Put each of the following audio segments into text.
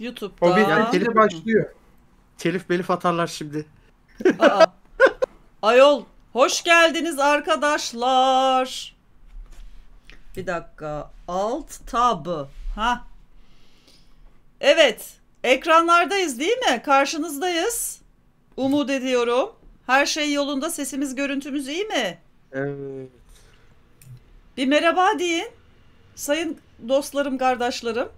YouTube'da. O bir telif başlıyor. Telif belif atarlar şimdi. Aa. Ayol hoş geldiniz arkadaşlar. Bir dakika. Alt tab. Ha. Evet. Ekranlardayız değil mi? Karşınızdayız. Umut ediyorum. Her şey yolunda. Sesimiz, görüntümüz iyi mi? Evet. Bir merhaba deyin. Sayın dostlarım, kardeşlerim.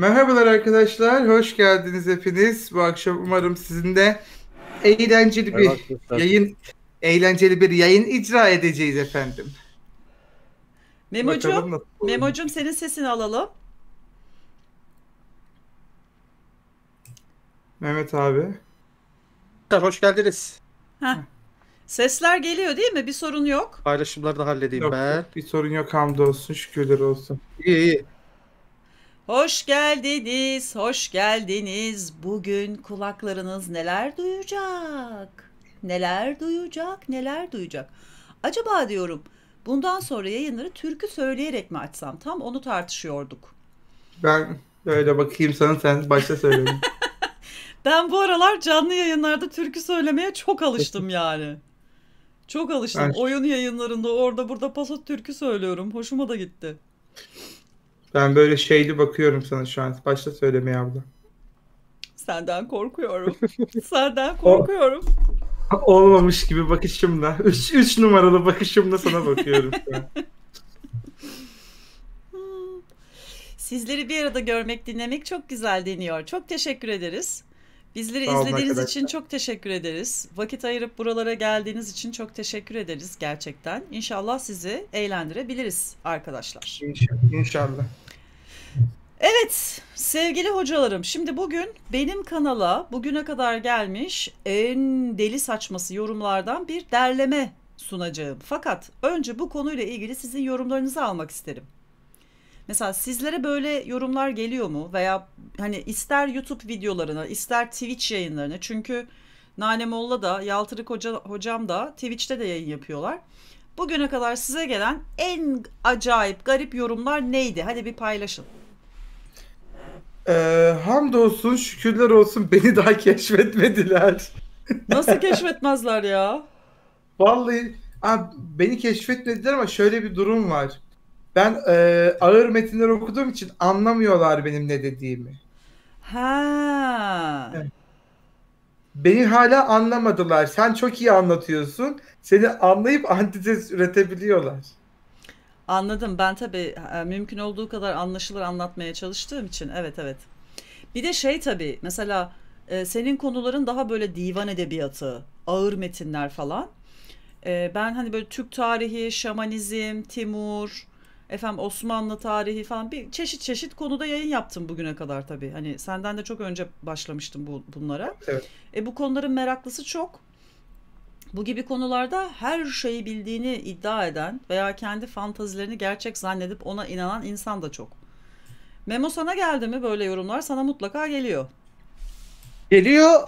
Merhabalar arkadaşlar, hoş geldiniz hepiniz. Bu akşam umarım sizin de eğlenceli bir evet, yayın eğlenceli bir yayın icra edeceğiz efendim. Memocum, Memocum senin sesini alalım. Mehmet abi. Hoş geldiniz. Heh. Sesler geliyor değil mi? Bir sorun yok. Paylaşımları da halledeyim yok, ben. Bir sorun yok hamdolsun şükürler olsun. İyi iyi. Hoş geldiniz, hoş geldiniz. Bugün kulaklarınız neler duyacak? Neler duyacak, neler duyacak? Acaba diyorum bundan sonra yayınları türkü söyleyerek mi açsam? Tam onu tartışıyorduk. Ben böyle bakayım sana sen başta söyle. ben bu aralar canlı yayınlarda türkü söylemeye çok alıştım yani. Çok alıştım. Ben... Oyun yayınlarında orada burada pasot türkü söylüyorum. Hoşuma da gitti. Ben böyle şeyli bakıyorum sana şu an. Başla söylemeye abla. Senden korkuyorum. Senden korkuyorum. O, olmamış gibi bakışımla. Üç, üç numaralı bakışımla sana bakıyorum. Sizleri bir arada görmek, dinlemek çok güzel deniyor. Çok teşekkür ederiz. Bizleri Sağ izlediğiniz arkadaşlar. için çok teşekkür ederiz. Vakit ayırıp buralara geldiğiniz için çok teşekkür ederiz gerçekten. İnşallah sizi eğlendirebiliriz arkadaşlar. İnşallah. Evet sevgili hocalarım şimdi bugün benim kanala bugüne kadar gelmiş en deli saçması yorumlardan bir derleme sunacağım. Fakat önce bu konuyla ilgili sizin yorumlarınızı almak isterim. Mesela sizlere böyle yorumlar geliyor mu? Veya hani ister YouTube videolarına, ister Twitch yayınlarına. Çünkü Nane Molla da, Yaltırık Hoca, Hocam da Twitch'te de yayın yapıyorlar. Bugüne kadar size gelen en acayip, garip yorumlar neydi? Hadi bir paylaşın. Ee, hamdolsun, şükürler olsun beni daha keşfetmediler. Nasıl keşfetmezler ya? Vallahi abi, beni keşfetmediler ama şöyle bir durum var. Ben e, ağır metinler okuduğum için anlamıyorlar benim ne dediğimi. Ha. Evet. Beni hala anlamadılar. Sen çok iyi anlatıyorsun. Seni anlayıp antites üretebiliyorlar. Anladım. Ben tabii e, mümkün olduğu kadar anlaşılır anlatmaya çalıştığım için. Evet evet. Bir de şey tabii mesela e, senin konuların daha böyle divan edebiyatı, ağır metinler falan. E, ben hani böyle Türk tarihi, şamanizm, Timur, efendim Osmanlı tarihi falan bir çeşit çeşit konuda yayın yaptım bugüne kadar tabii. Hani senden de çok önce başlamıştım bu, bunlara. Evet. E, bu konuların meraklısı çok. Bu gibi konularda her şeyi bildiğini iddia eden veya kendi fantazilerini gerçek zannedip ona inanan insan da çok. Memo sana geldi mi böyle yorumlar? Sana mutlaka geliyor. Geliyor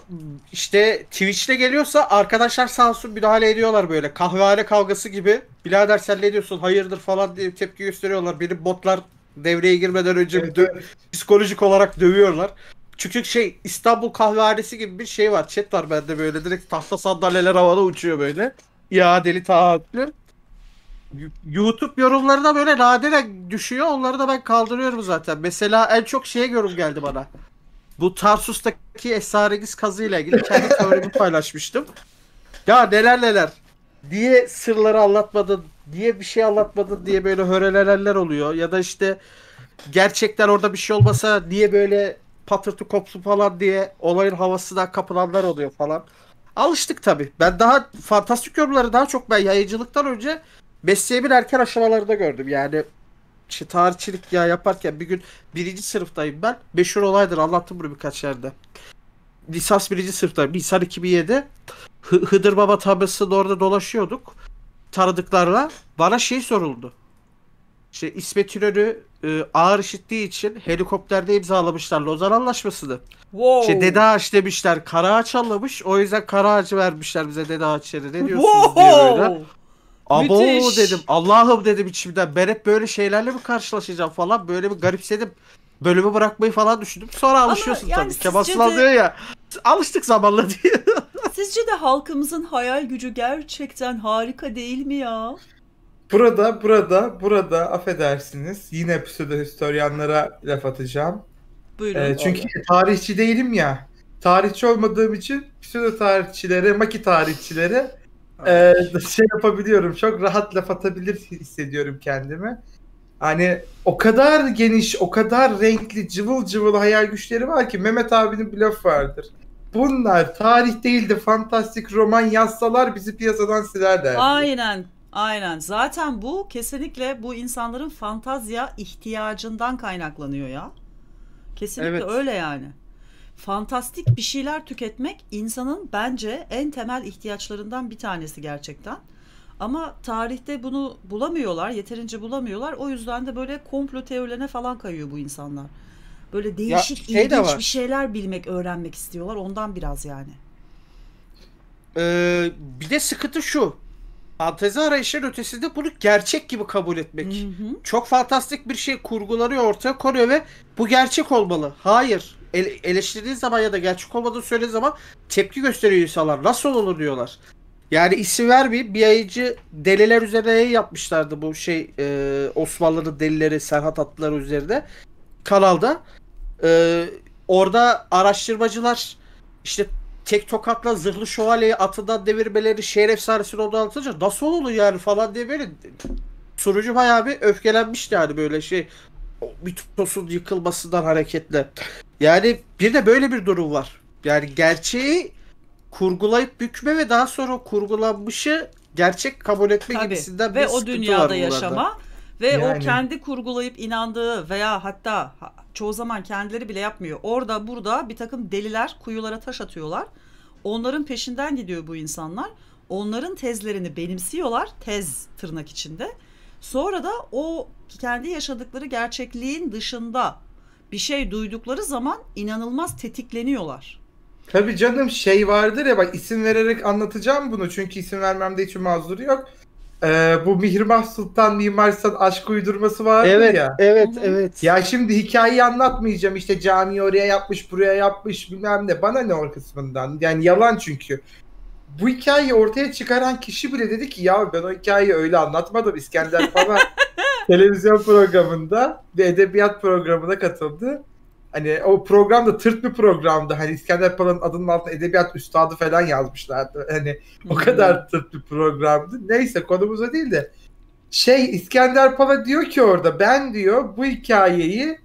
işte Twitch'te geliyorsa arkadaşlar sağ olsun müdahale ediyorlar böyle kahvehane kavgası gibi. Birader sen ne diyorsun hayırdır falan diye tepki gösteriyorlar. Benim botlar devreye girmeden önce evet, bir evet. psikolojik olarak dövüyorlar. Çünkü şey İstanbul kahvehanesi gibi bir şey var. Chat var bende böyle direkt tahta sandalyeler havada uçuyor böyle. Ya deli taahhütler. YouTube yorumlarına böyle nadire düşüyor. Onları da ben kaldırıyorum zaten. Mesela en çok şeye yorum geldi bana. Bu Tarsus'taki esrarengiz kazıyla ilgili kendi teorimi paylaşmıştım. Ya neler neler. Niye sırları anlatmadın? Niye bir şey anlatmadın diye böyle hörelelerler oluyor. Ya da işte gerçekten orada bir şey olmasa niye böyle patırtı kopsu falan diye olayın havasından kapılanlar oluyor falan. Alıştık tabi. Ben daha fantastik yorumları daha çok ben yayıncılıktan önce mesleğimin erken aşamalarında gördüm. Yani tarihçilik ya yaparken bir gün birinci sınıftayım ben. Meşhur olaydır anlattım bunu birkaç yerde. Lisans birinci sınıftayım. Nisan 2007. H Hıdır Baba tablasında orada dolaşıyorduk. Tanıdıklarla. Bana şey soruldu. İşte İsmet İnönü e, ağır işittiği için helikopterde imzalamışlar Lozan Anlaşması'nı. Wow. İşte Dede Ağaç demişler. Kara Ağaç anlamış. O yüzden Kara Ağacı vermişler bize Dede Ağaç yerine. Ne diyorsunuz wow. diye böyle. Abo Müthiş. dedim. Allah'ım dedim içimden. Ben hep böyle şeylerle mi karşılaşacağım falan. Böyle bir garipsedim. Bölümü bırakmayı falan düşündüm. Sonra Ama alışıyorsun yani tabii. Kemal de... diyor ya. Alıştık zamanla diyor. Sizce de halkımızın hayal gücü gerçekten harika değil mi ya? Burada, burada, burada affedersiniz. Yine pseudo historianlara laf atacağım. Buyurun. Ee, çünkü abi. tarihçi değilim ya. Tarihçi olmadığım için pseudo tarihçilere, maki tarihçilere e, şey yapabiliyorum. Çok rahat laf atabilir hissediyorum kendimi. Hani o kadar geniş, o kadar renkli, cıvıl cıvıl hayal güçleri var ki Mehmet abinin bir laf vardır. Bunlar tarih değil de fantastik roman yazsalar bizi piyasadan silerler. Aynen. Aynen. Zaten bu kesinlikle bu insanların fantazya ihtiyacından kaynaklanıyor ya. Kesinlikle evet. öyle yani fantastik bir şeyler tüketmek insanın bence en temel ihtiyaçlarından bir tanesi gerçekten. Ama tarihte bunu bulamıyorlar, yeterince bulamıyorlar. O yüzden de böyle komplo teorilerine falan kayıyor bu insanlar. Böyle değişik, ya şey ilginç de bir şeyler bilmek, öğrenmek istiyorlar. Ondan biraz yani. Ee, bir de sıkıntı şu. Fantezi arayışların ötesinde bunu gerçek gibi kabul etmek. Hı hı. Çok fantastik bir şey kurgulanıyor, ortaya konuyor ve bu gerçek olmalı. Hayır ele, eleştirdiği zaman ya da gerçek olmadığını söylediği zaman tepki gösteriyor insanlar. Nasıl olur diyorlar. Yani isim vermeyip bir ayıcı deliler üzerine yapmışlardı bu şey e, Osmanlı'nın delileri Serhat Atlılar üzerinde kanalda. E, orada araştırmacılar işte tek tokatla zırhlı şövalyeyi atından devirmeleri şehir efsanesini onu anlatınca nasıl olur yani falan diye böyle sunucu bayağı bir öfkelenmişti yani böyle şey mitosun yıkılmasından hareketle. Yani bir de böyle bir durum var. Yani gerçeği kurgulayıp bükme ve daha sonra kurgulanmışı gerçek kabul etme Tabii. gibisinden ve bir o dünyada yaşama ve yani. o kendi kurgulayıp inandığı veya hatta çoğu zaman kendileri bile yapmıyor. Orada burada bir takım deliler kuyulara taş atıyorlar. Onların peşinden gidiyor bu insanlar. Onların tezlerini benimsiyorlar. Tez tırnak içinde Sonra da o kendi yaşadıkları gerçekliğin dışında bir şey duydukları zaman inanılmaz tetikleniyorlar. Tabii canım şey vardır ya bak isim vererek anlatacağım bunu çünkü isim vermemde hiç mazur yok. Ee, bu Mihrimah Sultan Mimar Sultan aşk uydurması var. evet, ya. Evet, evet. Ya şimdi hikayeyi anlatmayacağım. İşte cami oraya yapmış, buraya yapmış bilmem ne. Bana ne o kısmından. Yani yalan çünkü bu hikayeyi ortaya çıkaran kişi bile dedi ki ya ben o hikayeyi öyle anlatmadım İskender falan televizyon programında ve edebiyat programına katıldı. Hani o program da tırt bir programdı. Hani İskender Pala'nın adının altında edebiyat üstadı falan yazmışlardı. Hani o hmm. kadar tırt bir programdı. Neyse konumuza değil de. Şey İskender Pala diyor ki orada ben diyor bu hikayeyi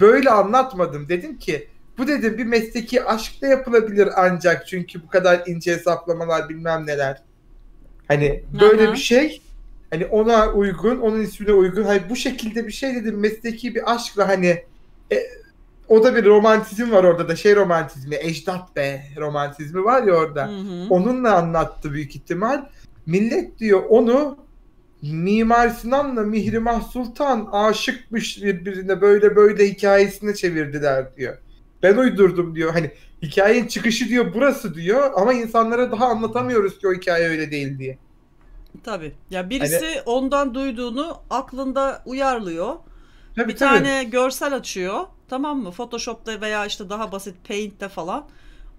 böyle anlatmadım. Dedim ki bu dedim bir mesleki aşkla yapılabilir ancak çünkü bu kadar ince hesaplamalar bilmem neler. Hani böyle Aha. bir şey hani ona uygun, onun ismine uygun. Hayır hani bu şekilde bir şey dedim mesleki bir aşkla hani e, o da bir romantizm var orada da şey romantizmi, ecdat be romantizmi var ya orada. Hı hı. Onunla anlattı büyük ihtimal. Millet diyor onu Mimar Sinan'la Mihrimah Sultan aşıkmış birbirine böyle böyle hikayesine çevirdiler diyor ben uydurdum diyor. Hani hikayenin çıkışı diyor burası diyor ama insanlara daha anlatamıyoruz ki o hikaye öyle değil diye. Tabii. Ya birisi hani... ondan duyduğunu aklında uyarlıyor. Tabii, bir tabii. tane görsel açıyor. Tamam mı? Photoshop'ta veya işte daha basit Paint'te falan.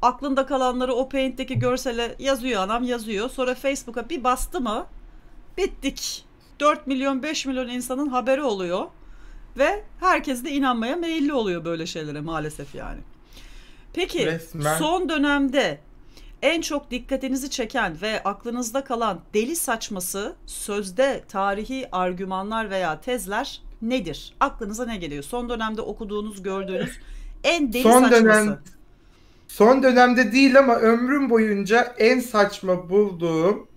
Aklında kalanları o Paint'teki görsele yazıyor anam yazıyor. Sonra Facebook'a bir bastı mı bittik. 4 milyon 5 milyon insanın haberi oluyor. Ve herkes de inanmaya meyilli oluyor böyle şeylere maalesef yani. Peki Resmen. son dönemde en çok dikkatinizi çeken ve aklınızda kalan deli saçması sözde tarihi argümanlar veya tezler nedir? Aklınıza ne geliyor? Son dönemde okuduğunuz, gördüğünüz en deli son saçması. Dönem, son dönemde değil ama ömrüm boyunca en saçma bulduğum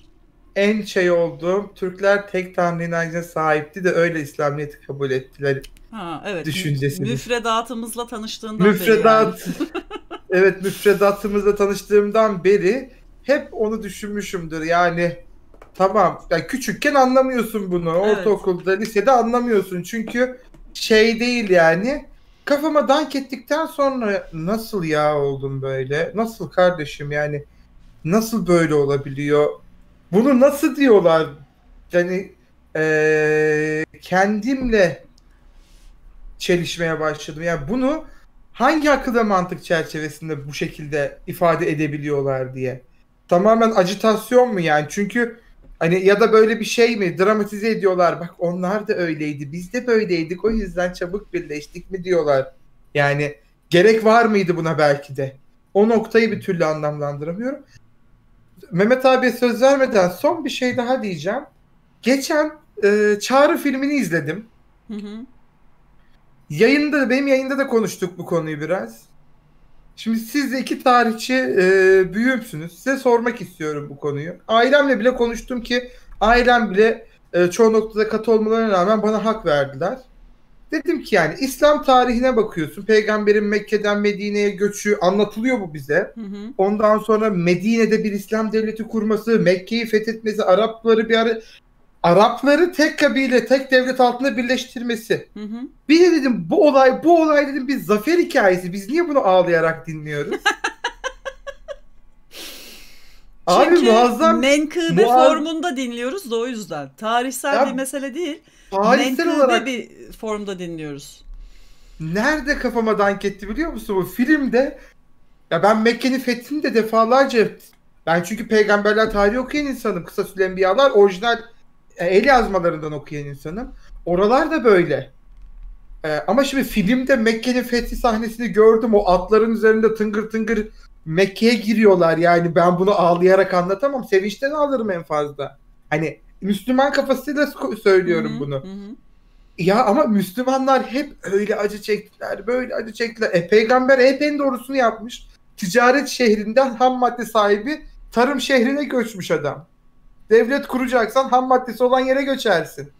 en şey olduğum Türkler tek tanrı inancına sahipti de öyle İslamiyet'i kabul ettiler. Ha, evet. Düşüncesini. Müfredatımızla tanıştığından Müfredat, beri. Yani. evet müfredatımızla tanıştığımdan beri hep onu düşünmüşümdür. Yani tamam yani küçükken anlamıyorsun bunu. Evet. Ortaokulda, lisede anlamıyorsun. Çünkü şey değil yani. Kafama dank ettikten sonra nasıl ya oldum böyle? Nasıl kardeşim yani? Nasıl böyle olabiliyor? bunu nasıl diyorlar? Yani ee, kendimle çelişmeye başladım. Yani bunu hangi akıl ve mantık çerçevesinde bu şekilde ifade edebiliyorlar diye. Tamamen acitasyon mu yani? Çünkü hani ya da böyle bir şey mi? Dramatize ediyorlar. Bak onlar da öyleydi. Biz de böyleydik. O yüzden çabuk birleştik mi diyorlar. Yani gerek var mıydı buna belki de? O noktayı bir türlü anlamlandıramıyorum. Mehmet abiye söz vermeden son bir şey daha diyeceğim. Geçen e, Çağrı filmini izledim. Hı hı. Yayında benim yayında da konuştuk bu konuyu biraz. Şimdi siz de iki tarihçi e, büyüğümsünüz. Size sormak istiyorum bu konuyu. Ailemle bile konuştum ki ailem bile e, çoğu noktada katı olmalarına rağmen bana hak verdiler. Dedim ki yani İslam tarihine bakıyorsun. Peygamberin Mekke'den Medine'ye göçü anlatılıyor bu bize. Hı hı. Ondan sonra Medine'de bir İslam devleti kurması, Mekke'yi fethetmesi, Arapları bir ara Arapları tek kabile, tek devlet altında birleştirmesi. Hı hı. Bir de dedim bu olay, bu olay dedim bir zafer hikayesi. Biz niye bunu ağlayarak dinliyoruz? Abi Çünkü muazzam menkıbe muaz... formunda dinliyoruz da o yüzden. Tarihsel ya, bir mesele değil tarihsel Mentül'de olarak bir formda dinliyoruz. Nerede kafama dank etti biliyor musun? Bu filmde ya ben Mekke'nin fethini de defalarca ben çünkü peygamberler tarihi okuyan insanım. Kısa süreli biyalar, orijinal e, el yazmalarından okuyan insanım. Oralar da böyle. E, ama şimdi filmde Mekke'nin fethi sahnesini gördüm. O atların üzerinde tıngır tıngır Mekke'ye giriyorlar. Yani ben bunu ağlayarak anlatamam. Sevinçten alırım en fazla. Hani Müslüman kafasıyla söylüyorum bunu. Ya ama Müslümanlar hep öyle acı çektiler, böyle acı çektiler. E peygamber hep en doğrusunu yapmış. Ticaret şehrinden ham madde sahibi tarım şehrine göçmüş adam. Devlet kuracaksan ham maddesi olan yere göçersin.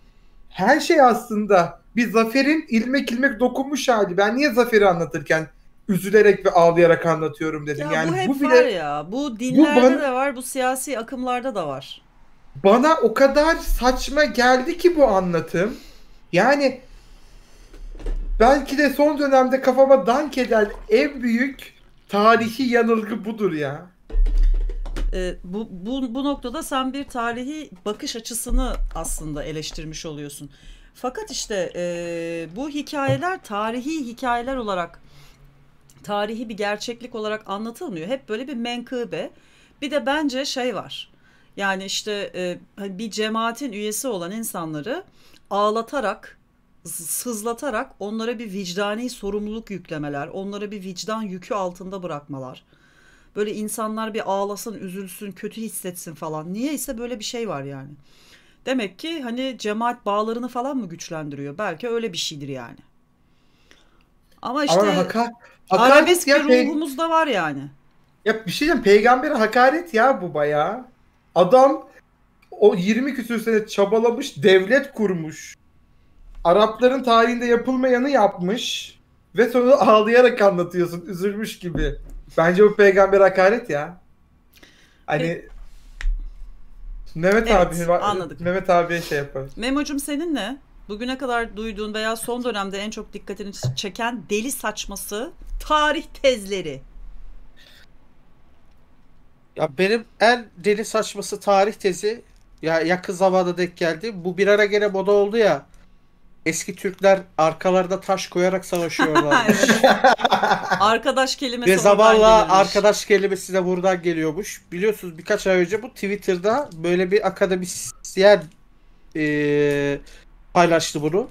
Her şey aslında bir zaferin ilmek ilmek dokunmuş hali. Ben niye zaferi anlatırken üzülerek ve ağlayarak anlatıyorum dedim. Ya yani bu hep bu bile, var ya. Bu dinlerde bu bana... de var, bu siyasi akımlarda da var bana o kadar saçma geldi ki bu anlatım. Yani belki de son dönemde kafama dank eden en büyük tarihi yanılgı budur ya. E, bu, bu, bu noktada sen bir tarihi bakış açısını aslında eleştirmiş oluyorsun. Fakat işte e, bu hikayeler tarihi hikayeler olarak, tarihi bir gerçeklik olarak anlatılmıyor. Hep böyle bir menkıbe. Bir de bence şey var. Yani işte e, hani bir cemaatin üyesi olan insanları ağlatarak, sızlatarak onlara bir vicdani sorumluluk yüklemeler, onlara bir vicdan yükü altında bırakmalar. Böyle insanlar bir ağlasın, üzülsün, kötü hissetsin falan. Niye ise böyle bir şey var yani. Demek ki hani cemaat bağlarını falan mı güçlendiriyor? Belki öyle bir şeydir yani. Ama işte Ama haka, hakaret arabesk ya, bir ruhumuz da var yani. Ya bir şey diyeceğim. Peygambere hakaret ya bu bayağı. Adam o 20 küsür sene çabalamış, devlet kurmuş. Arapların tarihinde yapılmayanı yapmış. Ve sonra ağlayarak anlatıyorsun, üzülmüş gibi. Bence bu peygamber hakaret ya. Hani e... Mehmet evet, abi anladık. Mehmet abiye şey yapar. Memo'cum senin ne? Bugüne kadar duyduğun veya son dönemde en çok dikkatini çeken deli saçması tarih tezleri. Ya benim en deli saçması tarih tezi ya yakın zamanda denk geldi. Bu bir ara gene moda oldu ya. Eski Türkler arkalarda taş koyarak savaşıyorlar. arkadaş kelimesi Ve zamanla arkadaş kelimesi de buradan geliyormuş. Biliyorsunuz birkaç ay önce bu Twitter'da böyle bir akademisyen e, paylaştı bunu.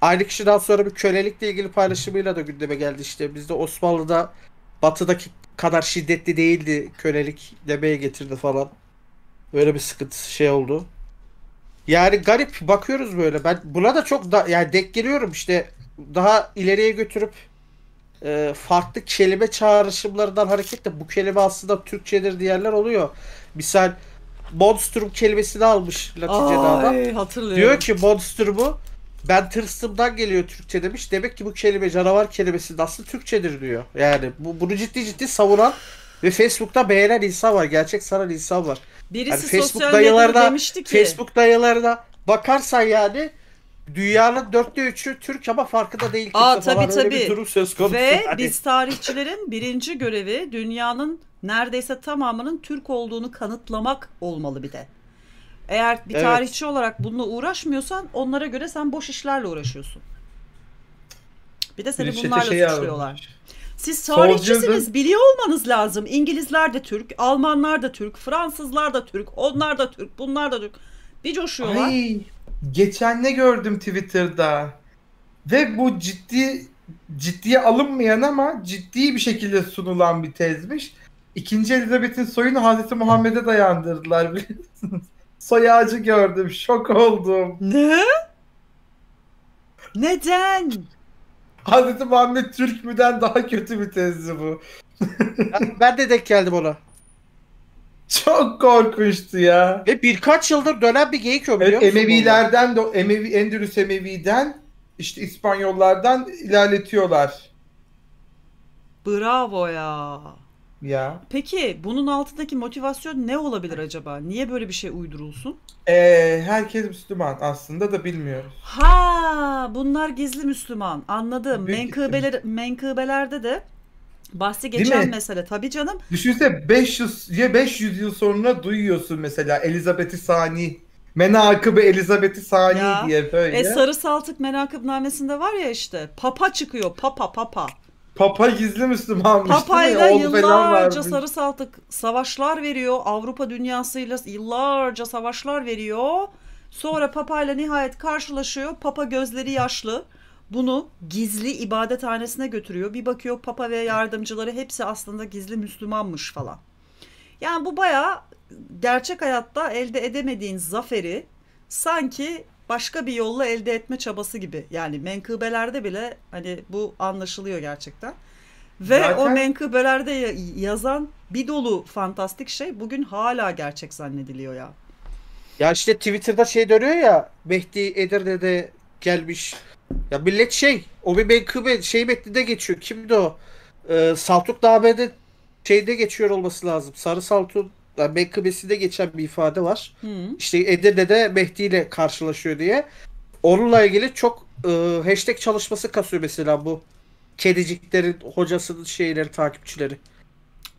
Aynı kişi daha sonra bir kölelikle ilgili paylaşımıyla da gündeme geldi işte. Bizde Osmanlı'da batıdaki kadar şiddetli değildi kölelik demeye getirdi falan. Böyle bir sıkıntı şey oldu. Yani garip bakıyoruz böyle. Ben buna da çok da yani denk geliyorum işte daha ileriye götürüp e, farklı kelime çağrışımlarından hareketle bu kelime aslında Türkçedir diyenler oluyor. Misal monstrum kelimesini almış Latince'de adam. Hatırlıyorum. Diyor ki monstrumu ben tırstımdan geliyor Türkçe demiş. Demek ki bu kelime canavar kelimesi nasıl Türkçedir diyor. Yani bu, bunu ciddi ciddi savunan ve Facebook'ta beğenen insan var. Gerçek saran insan var. Birisi yani Facebook dayılarına, demişti ki. Facebook dayılarına bakarsan yani dünyanın dörtte üçü Türk ama farkında değil. Aa, tabii, falan tabii. bir durum söz konusu. Ve yani. biz tarihçilerin birinci görevi dünyanın neredeyse tamamının Türk olduğunu kanıtlamak olmalı bir de. Eğer bir evet. tarihçi olarak bununla uğraşmıyorsan onlara göre sen boş işlerle uğraşıyorsun. Bir de seni Birisi bunlarla şey suçluyorlar. Siz tarihçisiniz biliyor olmanız lazım. İngilizler de Türk, Almanlar da Türk, Fransızlar da Türk, onlar da Türk, bunlar da Türk. Bir coşuyorlar. Ay, geçen ne gördüm Twitter'da? Ve bu ciddi ciddiye alınmayan ama ciddi bir şekilde sunulan bir tezmiş. İkinci Elizabeth'in soyunu Hazreti Muhammed'e dayandırdılar biliyorsunuz soy ağacı gördüm. Şok oldum. Ne? Neden? Hazreti Muhammed Türk müden daha kötü bir tezdi bu. ben de denk geldim ona. Çok korkunçtu ya. Ve birkaç yıldır dönen bir geyik o biliyor evet, musun? Emevilerden, de, Emevi, Endülüs Emevi'den işte İspanyollardan ilerletiyorlar. Bravo ya. Ya. Peki bunun altındaki motivasyon ne olabilir acaba? Niye böyle bir şey uydurulsun? Ee, herkes Müslüman aslında da bilmiyoruz. Ha, bunlar gizli Müslüman. Anladım. Büyük menkıbeler menkıbelerde de bahsi geçen mesele tabii canım. Düşünsene 500 ya 500 yıl sonra duyuyorsun mesela Elizabeth'i Sani Menakıbı Elizabeth'i Sani ya. diye böyle. E sarı saltık menakıbnamesinde var ya işte papa çıkıyor papa papa. Papa gizli Müslümanmış Papayla yıllarca varmış. sarı saltık savaşlar veriyor. Avrupa dünyasıyla yıllarca savaşlar veriyor. Sonra papayla nihayet karşılaşıyor. Papa gözleri yaşlı. Bunu gizli ibadethanesine götürüyor. Bir bakıyor papa ve yardımcıları hepsi aslında gizli Müslümanmış falan. Yani bu bayağı gerçek hayatta elde edemediğin zaferi sanki başka bir yolla elde etme çabası gibi. Yani menkıbelerde bile hani bu anlaşılıyor gerçekten. Ve Zaten... o menkıbelerde yazan bir dolu fantastik şey bugün hala gerçek zannediliyor ya. Ya işte Twitter'da şey dönüyor ya Mehdi Edirne'de gelmiş. Ya millet şey o bir menkıbe şey metninde geçiyor. Kimdi o? Ee, Saltuk Name'nin şeyde geçiyor olması lazım. Sarı Saltuk. Mekkabesi'de geçen bir ifade var. Hı. İşte Edirne'de Mehdi ile karşılaşıyor diye. Onunla ilgili çok e, hashtag çalışması kasıyor mesela bu kediciklerin hocasının şeyleri takipçileri.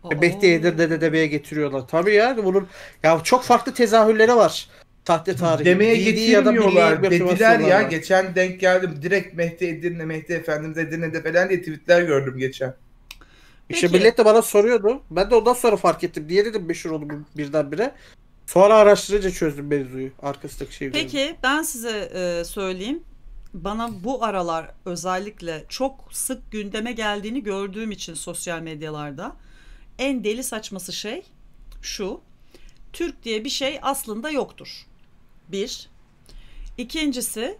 Oo. E, Mehdi Edirne'de demeye getiriyorlar. Tabii ya bunun ya çok farklı tezahürleri var. Tahte tarihi. Demeye Dini getirmiyorlar. dediler ya var. geçen denk geldim. Direkt Mehdi Edirne, Mehdi Efendimiz Edirne'de falan diye tweetler gördüm geçen. İşte millet de bana soruyordu. Ben de ondan sonra fark ettim. Niye dedim meşhur oldu birdenbire. Sonra araştırınca çözdüm mevzuyu. Arkasındaki şeyi. Peki gördüm. ben size e, söyleyeyim. Bana bu aralar özellikle çok sık gündeme geldiğini gördüğüm için sosyal medyalarda en deli saçması şey şu. Türk diye bir şey aslında yoktur. Bir. İkincisi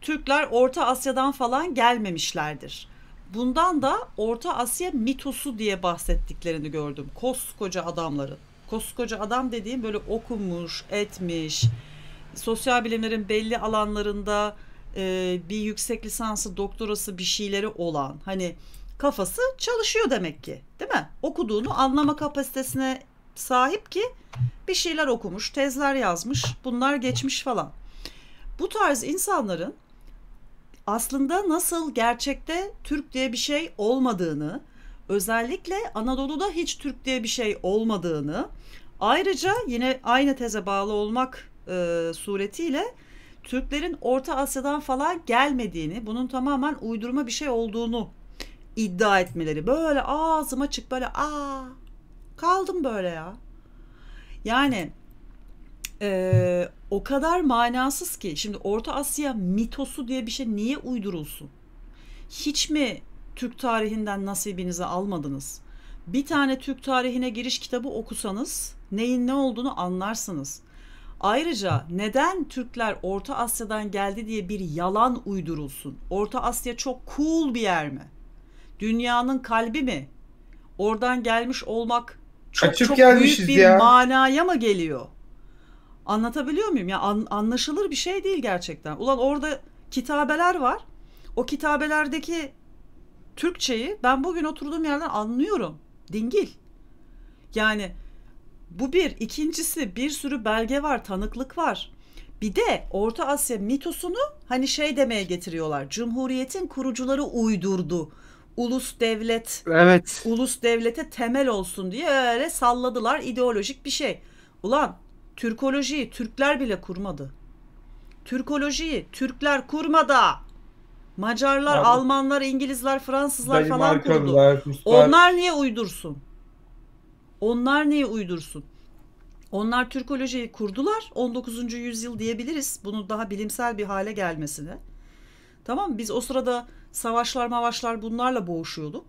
Türkler Orta Asya'dan falan gelmemişlerdir. Bundan da Orta Asya mitosu diye bahsettiklerini gördüm. Koskoca adamların. Koskoca adam dediğim böyle okumuş, etmiş, sosyal bilimlerin belli alanlarında e, bir yüksek lisansı, doktorası bir şeyleri olan hani kafası çalışıyor demek ki değil mi? Okuduğunu anlama kapasitesine sahip ki bir şeyler okumuş, tezler yazmış, bunlar geçmiş falan. Bu tarz insanların aslında nasıl gerçekte Türk diye bir şey olmadığını, özellikle Anadolu'da hiç Türk diye bir şey olmadığını, ayrıca yine aynı teze bağlı olmak e, suretiyle Türklerin Orta Asya'dan falan gelmediğini, bunun tamamen uydurma bir şey olduğunu iddia etmeleri. Böyle ağzıma çık böyle aa kaldım böyle ya. Yani e, o kadar manasız ki şimdi Orta Asya mitosu diye bir şey niye uydurulsun? Hiç mi Türk tarihinden nasibinizi almadınız? Bir tane Türk tarihine giriş kitabı okusanız neyin ne olduğunu anlarsınız. Ayrıca neden Türkler Orta Asya'dan geldi diye bir yalan uydurulsun? Orta Asya çok cool bir yer mi? Dünyanın kalbi mi? Oradan gelmiş olmak çok, çok büyük bir ya. manaya mı geliyor? Anlatabiliyor muyum? Ya an, anlaşılır bir şey değil gerçekten. Ulan orada kitabeler var. O kitabelerdeki Türkçeyi ben bugün oturduğum yerden anlıyorum. Dingil. Yani bu bir. ikincisi bir sürü belge var, tanıklık var. Bir de Orta Asya mitosunu hani şey demeye getiriyorlar. Cumhuriyetin kurucuları uydurdu. Ulus devlet. Evet. Ulus devlete temel olsun diye öyle salladılar ideolojik bir şey. Ulan Türkolojiyi Türkler bile kurmadı. Türkolojiyi Türkler kurmadı. Macarlar, Abi, Almanlar, İngilizler, Fransızlar falan kurdu. Onlar niye uydursun? Onlar niye uydursun? Onlar Türkolojiyi kurdular. 19. yüzyıl diyebiliriz. Bunu daha bilimsel bir hale gelmesine. Tamam Biz o sırada savaşlar mavaşlar bunlarla boğuşuyorduk.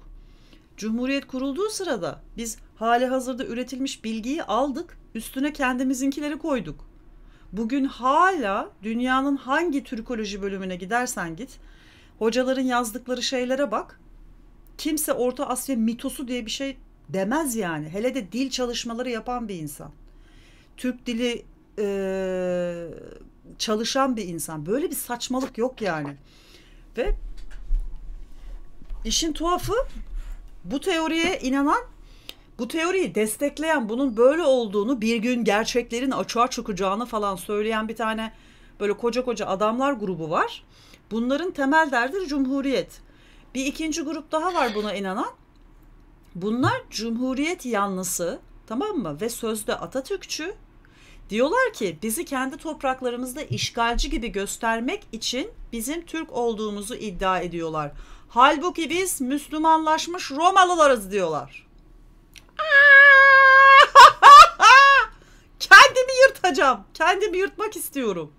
Cumhuriyet kurulduğu sırada biz hali hazırda üretilmiş bilgiyi aldık. Üstüne kendimizinkileri koyduk. Bugün hala dünyanın hangi Türkoloji bölümüne gidersen git, hocaların yazdıkları şeylere bak. Kimse Orta Asya mitosu diye bir şey demez yani. Hele de dil çalışmaları yapan bir insan. Türk dili e, çalışan bir insan. Böyle bir saçmalık yok yani. Ve işin tuhafı bu teoriye inanan bu teoriyi destekleyen bunun böyle olduğunu bir gün gerçeklerin açığa çıkacağını falan söyleyen bir tane böyle koca koca adamlar grubu var. Bunların temel derdi cumhuriyet. Bir ikinci grup daha var buna inanan. Bunlar cumhuriyet yanlısı tamam mı ve sözde Atatürkçü. Diyorlar ki bizi kendi topraklarımızda işgalci gibi göstermek için bizim Türk olduğumuzu iddia ediyorlar. Halbuki biz Müslümanlaşmış Romalılarız diyorlar. Kendimi yırtacağım. Kendimi yırtmak istiyorum.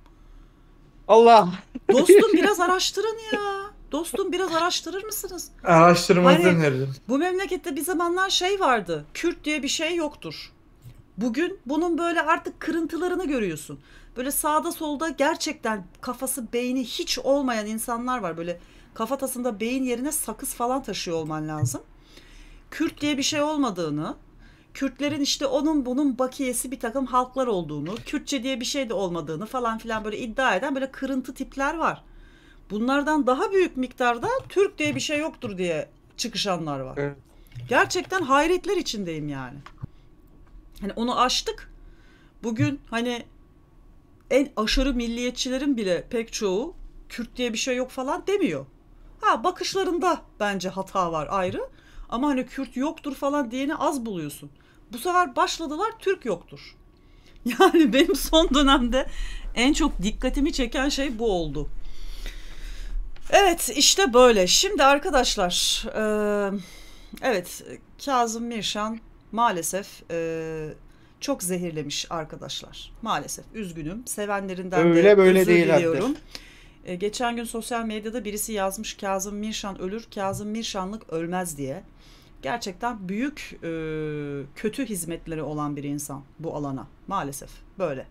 Allah. Dostum biraz araştırın ya. Dostum biraz araştırır mısınız? Araştırmanızı hani, öneririm. Bu memlekette bir zamanlar şey vardı. Kürt diye bir şey yoktur. Bugün bunun böyle artık kırıntılarını görüyorsun. Böyle sağda solda gerçekten kafası beyni hiç olmayan insanlar var. Böyle kafatasında beyin yerine sakız falan taşıyor olman lazım. Kürt diye bir şey olmadığını, Kürtlerin işte onun bunun bakiyesi bir takım halklar olduğunu, Kürtçe diye bir şey de olmadığını falan filan böyle iddia eden böyle kırıntı tipler var. Bunlardan daha büyük miktarda Türk diye bir şey yoktur diye çıkışanlar var. Evet. Gerçekten hayretler içindeyim yani. Hani onu aştık. Bugün hani en aşırı milliyetçilerin bile pek çoğu Kürt diye bir şey yok falan demiyor. Ha bakışlarında bence hata var ayrı ama hani Kürt yoktur falan diyeni az buluyorsun. Bu sefer başladılar Türk yoktur. Yani benim son dönemde en çok dikkatimi çeken şey bu oldu. Evet işte böyle. Şimdi arkadaşlar e, evet Kazım Mirşan maalesef e, çok zehirlemiş arkadaşlar. Maalesef üzgünüm. Sevenlerinden Öyle de böyle özür değil diliyorum. E, geçen gün sosyal medyada birisi yazmış Kazım Mirşan ölür, Kazım Mirşanlık ölmez diye gerçekten büyük e, kötü hizmetleri olan bir insan bu alana maalesef böyle.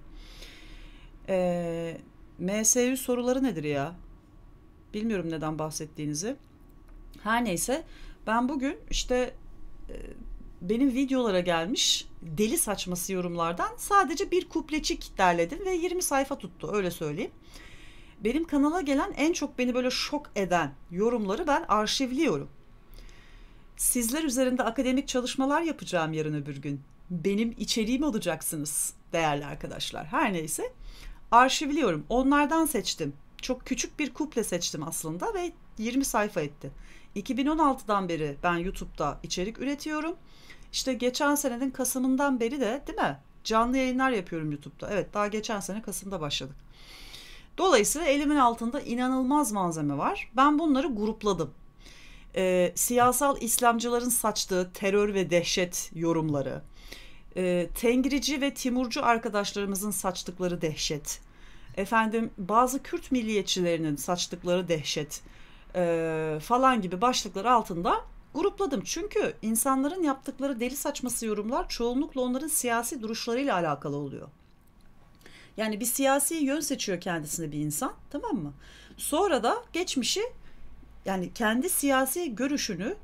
E, MSU soruları nedir ya? Bilmiyorum neden bahsettiğinizi. Her neyse ben bugün işte e, benim videolara gelmiş deli saçması yorumlardan sadece bir kuplecik derledim ve 20 sayfa tuttu öyle söyleyeyim. Benim kanala gelen en çok beni böyle şok eden yorumları ben arşivliyorum. Sizler üzerinde akademik çalışmalar yapacağım yarın öbür gün. Benim içeriğim olacaksınız değerli arkadaşlar. Her neyse arşivliyorum. Onlardan seçtim. Çok küçük bir kuple seçtim aslında ve 20 sayfa etti. 2016'dan beri ben YouTube'da içerik üretiyorum. İşte geçen senenin Kasım'ından beri de değil mi? Canlı yayınlar yapıyorum YouTube'da. Evet daha geçen sene Kasım'da başladık. Dolayısıyla elimin altında inanılmaz malzeme var. Ben bunları grupladım e, siyasal İslamcıların saçtığı terör ve dehşet yorumları, e, Tengrici ve Timurcu arkadaşlarımızın saçtıkları dehşet, efendim bazı Kürt milliyetçilerinin saçtıkları dehşet e, falan gibi başlıklar altında grupladım. Çünkü insanların yaptıkları deli saçması yorumlar çoğunlukla onların siyasi duruşlarıyla alakalı oluyor. Yani bir siyasi yön seçiyor kendisine bir insan tamam mı? Sonra da geçmişi yani kendi siyasi görüşünü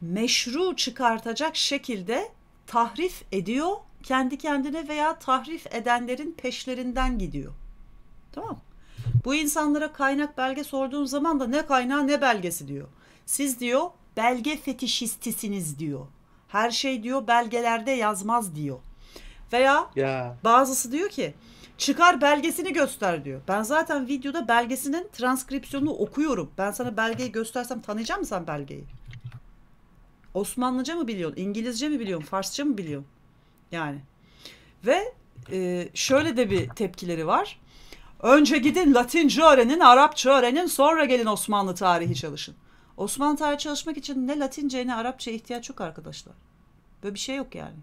meşru çıkartacak şekilde tahrif ediyor. Kendi kendine veya tahrif edenlerin peşlerinden gidiyor. Tamam Bu insanlara kaynak belge sorduğun zaman da ne kaynağı ne belgesi diyor. Siz diyor belge fetişistisiniz diyor. Her şey diyor belgelerde yazmaz diyor. Veya ya. bazısı diyor ki Çıkar belgesini göster diyor. Ben zaten videoda belgesinin transkripsiyonunu okuyorum. Ben sana belgeyi göstersem tanıyacak mısın sen belgeyi? Osmanlıca mı biliyorsun? İngilizce mi biliyorsun? Farsça mı biliyorsun? Yani. Ve e, şöyle de bir tepkileri var. Önce gidin Latince öğrenin, Arapça öğrenin, sonra gelin Osmanlı tarihi çalışın. Osmanlı tarihi çalışmak için ne Latince ne Arapça ihtiyaç yok arkadaşlar. Böyle bir şey yok yani.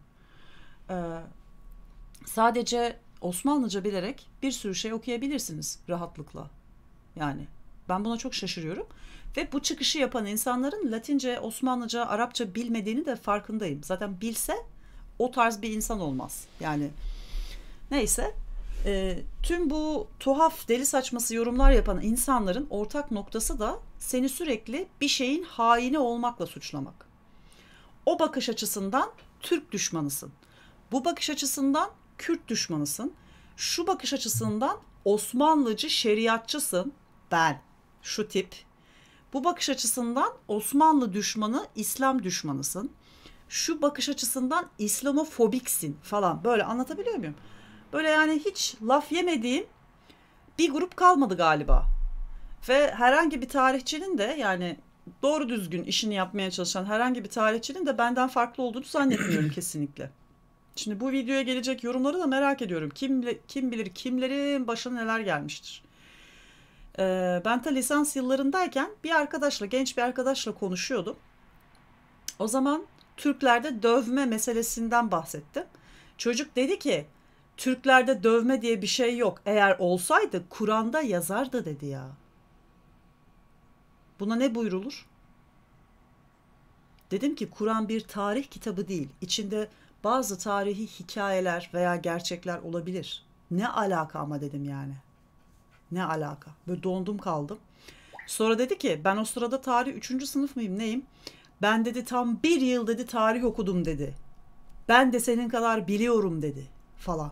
Ee, sadece Osmanlıca bilerek bir sürü şey okuyabilirsiniz rahatlıkla. Yani ben buna çok şaşırıyorum. Ve bu çıkışı yapan insanların Latince, Osmanlıca, Arapça bilmediğini de farkındayım. Zaten bilse o tarz bir insan olmaz. Yani neyse e, tüm bu tuhaf deli saçması yorumlar yapan insanların ortak noktası da seni sürekli bir şeyin haini olmakla suçlamak. O bakış açısından Türk düşmanısın. Bu bakış açısından Kürt düşmanısın. Şu bakış açısından Osmanlıcı şeriatçısın. Ben şu tip. Bu bakış açısından Osmanlı düşmanı, İslam düşmanısın. Şu bakış açısından İslamofobiksin falan. Böyle anlatabiliyor muyum? Böyle yani hiç laf yemediğim bir grup kalmadı galiba. Ve herhangi bir tarihçinin de yani doğru düzgün işini yapmaya çalışan herhangi bir tarihçinin de benden farklı olduğunu zannetmiyorum kesinlikle. Şimdi bu videoya gelecek yorumları da merak ediyorum. Kim, kim bilir kimlerin başına neler gelmiştir. Ee, ben ta lisans yıllarındayken bir arkadaşla, genç bir arkadaşla konuşuyordum. O zaman Türklerde dövme meselesinden bahsettim. Çocuk dedi ki Türklerde dövme diye bir şey yok. Eğer olsaydı Kur'an'da yazardı dedi ya. Buna ne buyrulur? Dedim ki Kur'an bir tarih kitabı değil. İçinde bazı tarihi hikayeler veya gerçekler olabilir. Ne alaka ama dedim yani. Ne alaka? Böyle dondum kaldım. Sonra dedi ki ben o sırada tarih 3. sınıf mıyım neyim? Ben dedi tam bir yıl dedi tarih okudum dedi. Ben de senin kadar biliyorum dedi falan.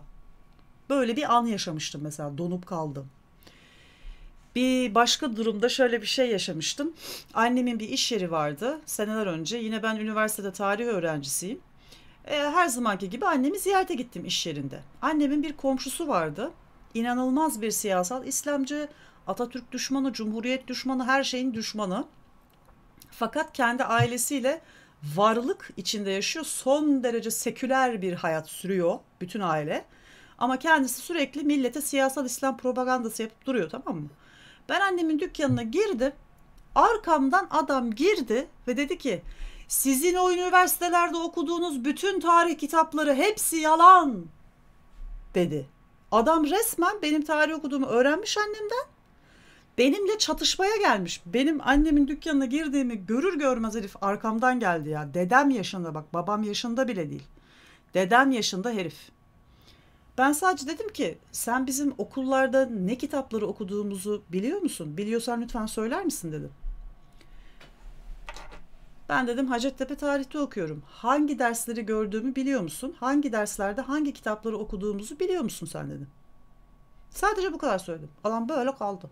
Böyle bir an yaşamıştım mesela donup kaldım. Bir başka durumda şöyle bir şey yaşamıştım. Annemin bir iş yeri vardı seneler önce. Yine ben üniversitede tarih öğrencisiyim. E, her zamanki gibi annemi ziyarete gittim iş yerinde. Annemin bir komşusu vardı. İnanılmaz bir siyasal İslamcı, Atatürk düşmanı, Cumhuriyet düşmanı, her şeyin düşmanı. Fakat kendi ailesiyle varlık içinde yaşıyor. Son derece seküler bir hayat sürüyor bütün aile. Ama kendisi sürekli millete siyasal İslam propagandası yapıp duruyor tamam mı? Ben annemin dükkanına girdim. Arkamdan adam girdi ve dedi ki sizin o üniversitelerde okuduğunuz bütün tarih kitapları hepsi yalan dedi. Adam resmen benim tarih okuduğumu öğrenmiş annemden. Benimle çatışmaya gelmiş. Benim annemin dükkanına girdiğimi görür görmez herif arkamdan geldi ya. Dedem yaşında bak babam yaşında bile değil. Dedem yaşında herif. Ben sadece dedim ki sen bizim okullarda ne kitapları okuduğumuzu biliyor musun? Biliyorsan lütfen söyler misin dedim. Ben dedim Hacettepe tarihte okuyorum. Hangi dersleri gördüğümü biliyor musun? Hangi derslerde hangi kitapları okuduğumuzu biliyor musun sen dedim. Sadece bu kadar söyledim. Alan böyle kaldı.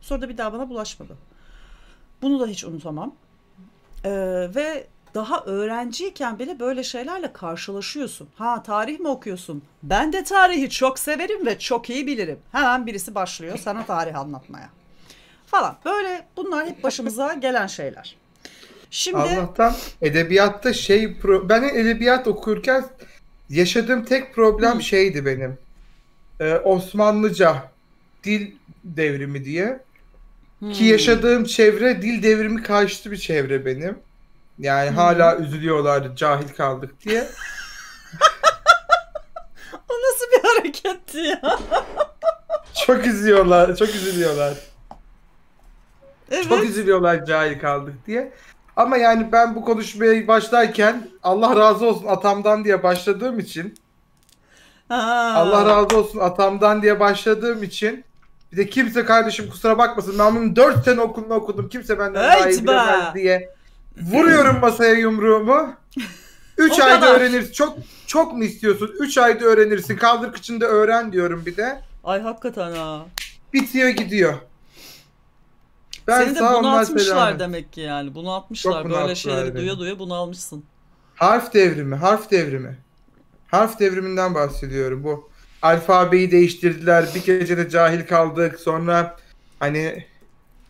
Sonra da bir daha bana bulaşmadı. Bunu da hiç unutamam. Ee, ve daha öğrenciyken bile böyle şeylerle karşılaşıyorsun. Ha tarih mi okuyorsun? Ben de tarihi çok severim ve çok iyi bilirim. Hemen birisi başlıyor sana tarih anlatmaya. Falan böyle bunlar hep başımıza gelen şeyler. Şimdi Allah'tan edebiyatta şey pro... ben edebiyat okurken yaşadığım tek problem Hı. şeydi benim. Ee, Osmanlıca dil devrimi diye. Hmm. Ki yaşadığım çevre dil devrimi karşıtı bir çevre benim. Yani hmm. hala üzülüyorlar cahil kaldık diye. o nasıl bir hareketti ya? çok üzülüyorlar, çok üzülüyorlar. Evet. Çok üzülüyorlar cahil kaldık diye. Ama yani ben bu konuşmaya başlarken Allah razı olsun atamdan diye başladığım için Allah razı olsun atamdan diye başladığım için bir de kimse kardeşim kusura bakmasın ben bunun 4 sene okulunu okudum kimse benden daha iyi bilemez diye vuruyorum masaya yumruğumu 3 ayda kadar. öğrenirsin çok çok mu istiyorsun 3 ayda öğrenirsin kaldır kıçında öğren diyorum bir de Ay hakikaten ha bitiyor gidiyor ben Seni de bunaltmışlar demek ki yani. Bunaltmışlar. Çok Böyle şeyleri demek. duya duya bunalmışsın. Harf devrimi, harf devrimi. Harf devriminden bahsediyorum bu. Alfabeyi değiştirdiler. Bir gecede cahil kaldık. Sonra hani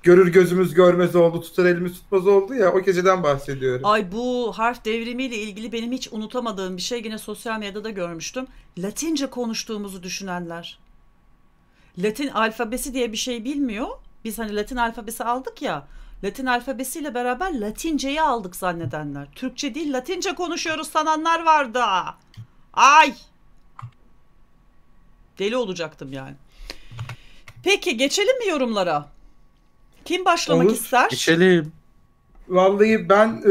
görür gözümüz görmez oldu, tutar elimiz tutmaz oldu ya o geceden bahsediyorum. Ay bu harf devrimiyle ilgili benim hiç unutamadığım bir şey yine sosyal medyada da görmüştüm. Latince konuştuğumuzu düşünenler. Latin alfabesi diye bir şey bilmiyor biz hani Latin alfabesi aldık ya. Latin alfabesiyle beraber Latinceyi aldık zannedenler. Türkçe değil Latince konuşuyoruz sananlar vardı. Ay! Deli olacaktım yani. Peki geçelim mi yorumlara? Kim başlamak Olur, ister? Geçelim. Vallahi ben ee,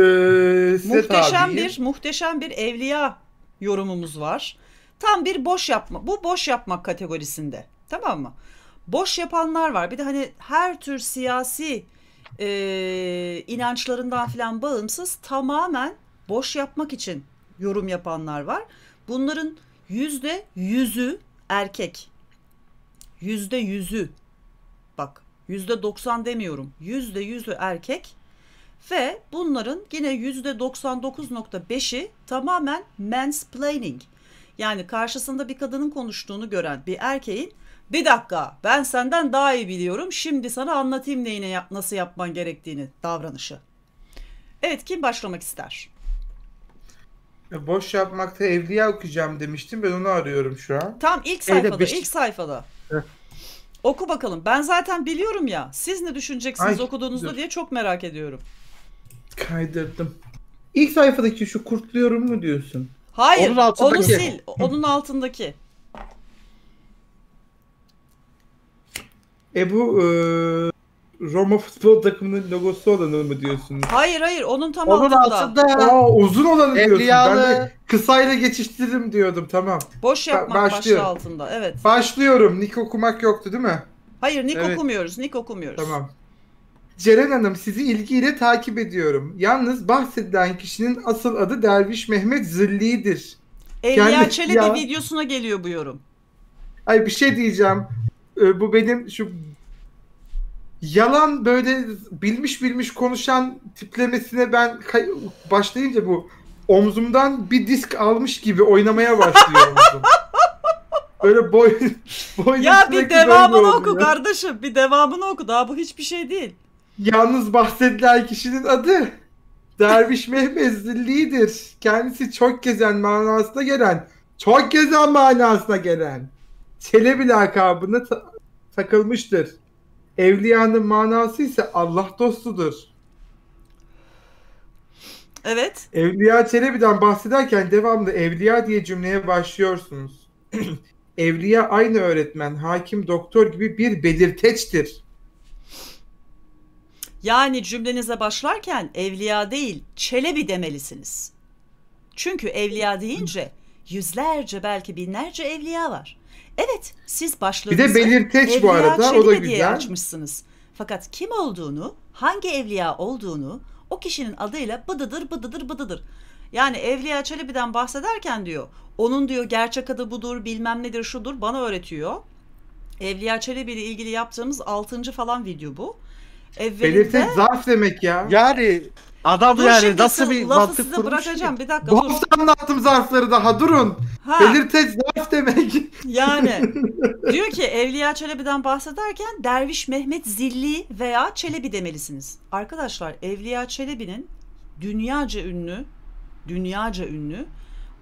size muhteşem tabiyim. bir muhteşem bir evliya yorumumuz var. Tam bir boş yapma. Bu boş yapmak kategorisinde. Tamam mı? boş yapanlar var. Bir de hani her tür siyasi e, inançlarından filan bağımsız tamamen boş yapmak için yorum yapanlar var. Bunların yüzde yüzü erkek. Yüzde yüzü. Bak yüzde doksan demiyorum. Yüzde yüzü erkek. Ve bunların yine yüzde doksan 99.5'i tamamen mansplaining. Yani karşısında bir kadının konuştuğunu gören bir erkeğin bir dakika ben senden daha iyi biliyorum. Şimdi sana anlatayım neyine yap, nasıl yapman gerektiğini davranışı. Evet kim başlamak ister? Boş yapmakta evliya okuyacağım demiştim. Ben onu arıyorum şu an. Tam ilk Öyle sayfada, beş- ilk sayfada. Oku bakalım. Ben zaten biliyorum ya. Siz ne düşüneceksiniz Ay, okuduğunuzda dur. diye çok merak ediyorum. Kaydırdım. İlk sayfadaki şu kurtluyorum mu diyorsun? Hayır, Onun onu sil. Onun altındaki. E bu e, Roma futbol takımının logosu olanı mı diyorsunuz? Hayır hayır onun tam Onun altında. altında. Aa, uzun olanı diyorsun. Ben Evliyalı. de kısayla geçiştiririm diyordum tamam. Boş yapmak Ba- başlıyorum. başlığı altında. Evet. Başlıyorum. Nick okumak yoktu değil mi? Hayır Nick Evet. okumuyoruz. Nick okumuyoruz. Tamam. Ceren Hanım sizi ilgiyle takip ediyorum. Yalnız bahsedilen kişinin asıl adı Derviş Mehmet Zilli'dir. Evliya Yani- Çelebi Ya. videosuna geliyor bu yorum. Ay bir şey diyeceğim. Ee, bu benim şu yalan böyle bilmiş bilmiş konuşan tiplemesine ben başlayınca bu omzumdan bir disk almış gibi oynamaya başlıyor omzum. Böyle boy, boy Ya bir devamını oku ya. kardeşim. Bir devamını oku. Daha bu hiçbir şey değil. Yalnız bahsedilen kişinin adı Derviş Mehmet Kendisi çok gezen manasına gelen, çok gezen manasına gelen Çelebi lakabını ta- takılmıştır. Evliyanın manası ise Allah dostudur. Evet. Evliya Çelebi'den bahsederken devamlı evliya diye cümleye başlıyorsunuz. evliya aynı öğretmen, hakim, doktor gibi bir belirteçtir. Yani cümlenize başlarken evliya değil, Çelebi demelisiniz. Çünkü evliya deyince yüzlerce belki binlerce evliya var. Evet siz başladınız. Bir de belirteç bu arada o da güzel. açmışsınız. Fakat kim olduğunu, hangi evliya olduğunu o kişinin adıyla bıdıdır bıdıdır bıdıdır. Yani Evliya Çelebi'den bahsederken diyor onun diyor gerçek adı budur bilmem nedir şudur bana öğretiyor. Evliya Çelebi ile ilgili yaptığımız 6. falan video bu. Evvelinde... Belirteç zarf demek ya. Yani Adam Dur yani şimdi nasıl bir lafı mantık kurmuş bırakacağım ki? bir dakika Bu dur. hafta anlattım zarfları daha durun. Ha, Belirteç zarf demek. yani diyor ki Evliya Çelebi'den bahsederken Derviş Mehmet Zilli veya Çelebi demelisiniz. Arkadaşlar Evliya Çelebi'nin dünyaca ünlü, dünyaca ünlü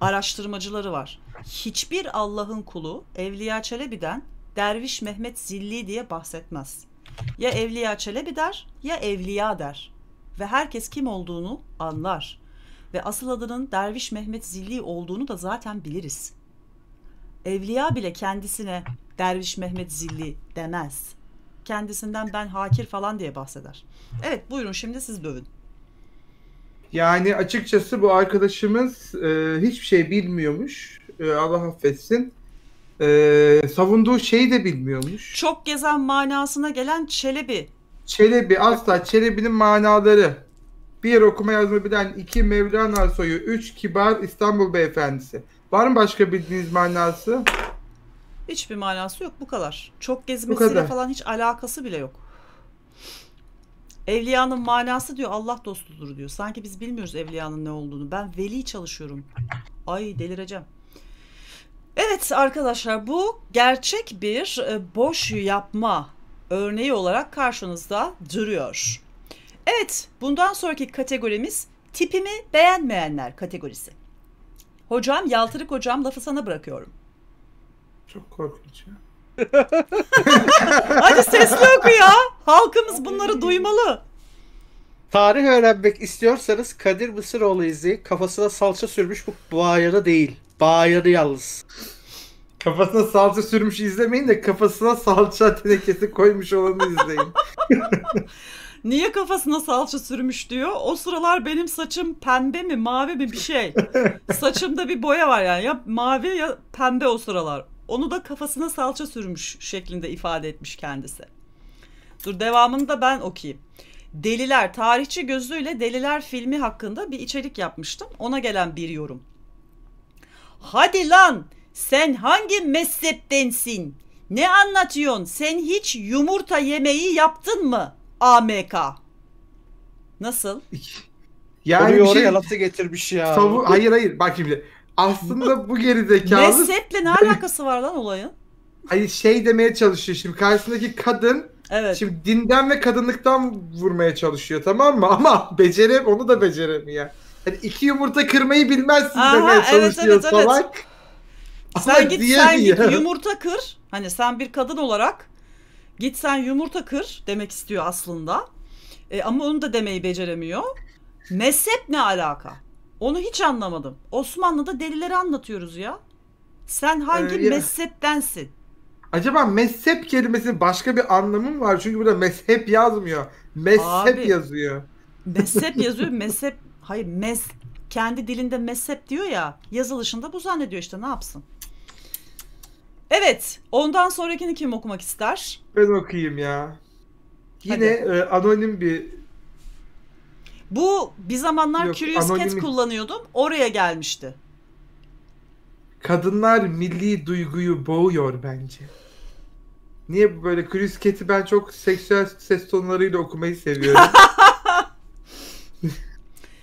araştırmacıları var. Hiçbir Allah'ın kulu Evliya Çelebi'den Derviş Mehmet Zilli diye bahsetmez. Ya Evliya Çelebi der ya Evliya der ve herkes kim olduğunu anlar. Ve asıl adının Derviş Mehmet Zilli olduğunu da zaten biliriz. Evliya bile kendisine Derviş Mehmet Zilli demez. Kendisinden ben hakir falan diye bahseder. Evet buyurun şimdi siz dövün. Yani açıkçası bu arkadaşımız e, hiçbir şey bilmiyormuş. E, Allah affetsin. E, savunduğu şeyi de bilmiyormuş. Çok gezen manasına gelen Çelebi Çelebi asla Çelebi'nin manaları. Bir okuma yazma bilen iki Mevlana soyu, üç kibar İstanbul beyefendisi. Var mı başka bildiğiniz manası? Hiçbir manası yok bu kadar. Çok gezmesiyle kadar. falan hiç alakası bile yok. Evliyanın manası diyor Allah dostudur diyor. Sanki biz bilmiyoruz evliyanın ne olduğunu. Ben veli çalışıyorum. Ay delireceğim. Evet arkadaşlar bu gerçek bir e, boş yapma örneği olarak karşınızda duruyor. Evet, bundan sonraki kategorimiz tipimi beğenmeyenler kategorisi. Hocam, Yaltırık hocam lafı sana bırakıyorum. Çok korkunç ya. Hadi sesli oku ya. Halkımız bunları duymalı. Tarih öğrenmek istiyorsanız Kadir Mısıroğlu izleyin. Kafasına salça sürmüş bu bayarı değil. Bayarı yalnız. Kafasına salça sürmüş izlemeyin de kafasına salça tenekesi koymuş olanı izleyin. Niye kafasına salça sürmüş diyor. O sıralar benim saçım pembe mi mavi mi bir şey. Saçımda bir boya var yani ya mavi ya pembe o sıralar. Onu da kafasına salça sürmüş şeklinde ifade etmiş kendisi. Dur devamını da ben okuyayım. Deliler, tarihçi gözüyle Deliler filmi hakkında bir içerik yapmıştım. Ona gelen bir yorum. Hadi lan! Sen hangi mezheptensin? Ne anlatıyorsun? Sen hiç yumurta yemeği yaptın mı? AMK. Nasıl? Yani Oraya şey... lafı getirmiş ya. Savu... Hayır hayır bak şimdi. Aslında bu gerizekalı... Mezheple ne alakası var lan olayın? Hayır şey demeye çalışıyor şimdi karşısındaki kadın Evet. Şimdi dinden ve kadınlıktan vurmaya çalışıyor tamam mı? Ama becerem onu da beceremiyor. Yani iki yumurta kırmayı bilmezsin Aha, demeye çalışıyor evet, evet, salak. Sen git diye sen diye. git yumurta kır. Hani sen bir kadın olarak git sen yumurta kır demek istiyor aslında. E, ama onu da demeyi beceremiyor. Mezhep ne alaka? Onu hiç anlamadım. Osmanlı'da delileri anlatıyoruz ya. Sen hangi ee, mezheptensin? Acaba mezhep kelimesinin başka bir anlamı mı var? Çünkü burada mezhep yazmıyor. Mezhep Abi, yazıyor. Mezhep yazıyor. mezhep hayır mez kendi dilinde mezhep diyor ya. Yazılışında bu zannediyor işte ne yapsın? Evet. Ondan sonrakini kim okumak ister? Ben okuyayım ya. Yine e, anonim bir Bu bir zamanlar Yok, Curious Cat kullanıyordum. Oraya gelmişti. kadınlar milli duyguyu boğuyor bence. Niye bu böyle Chris Cat'i ben çok seksüel ses tonlarıyla okumayı seviyorum.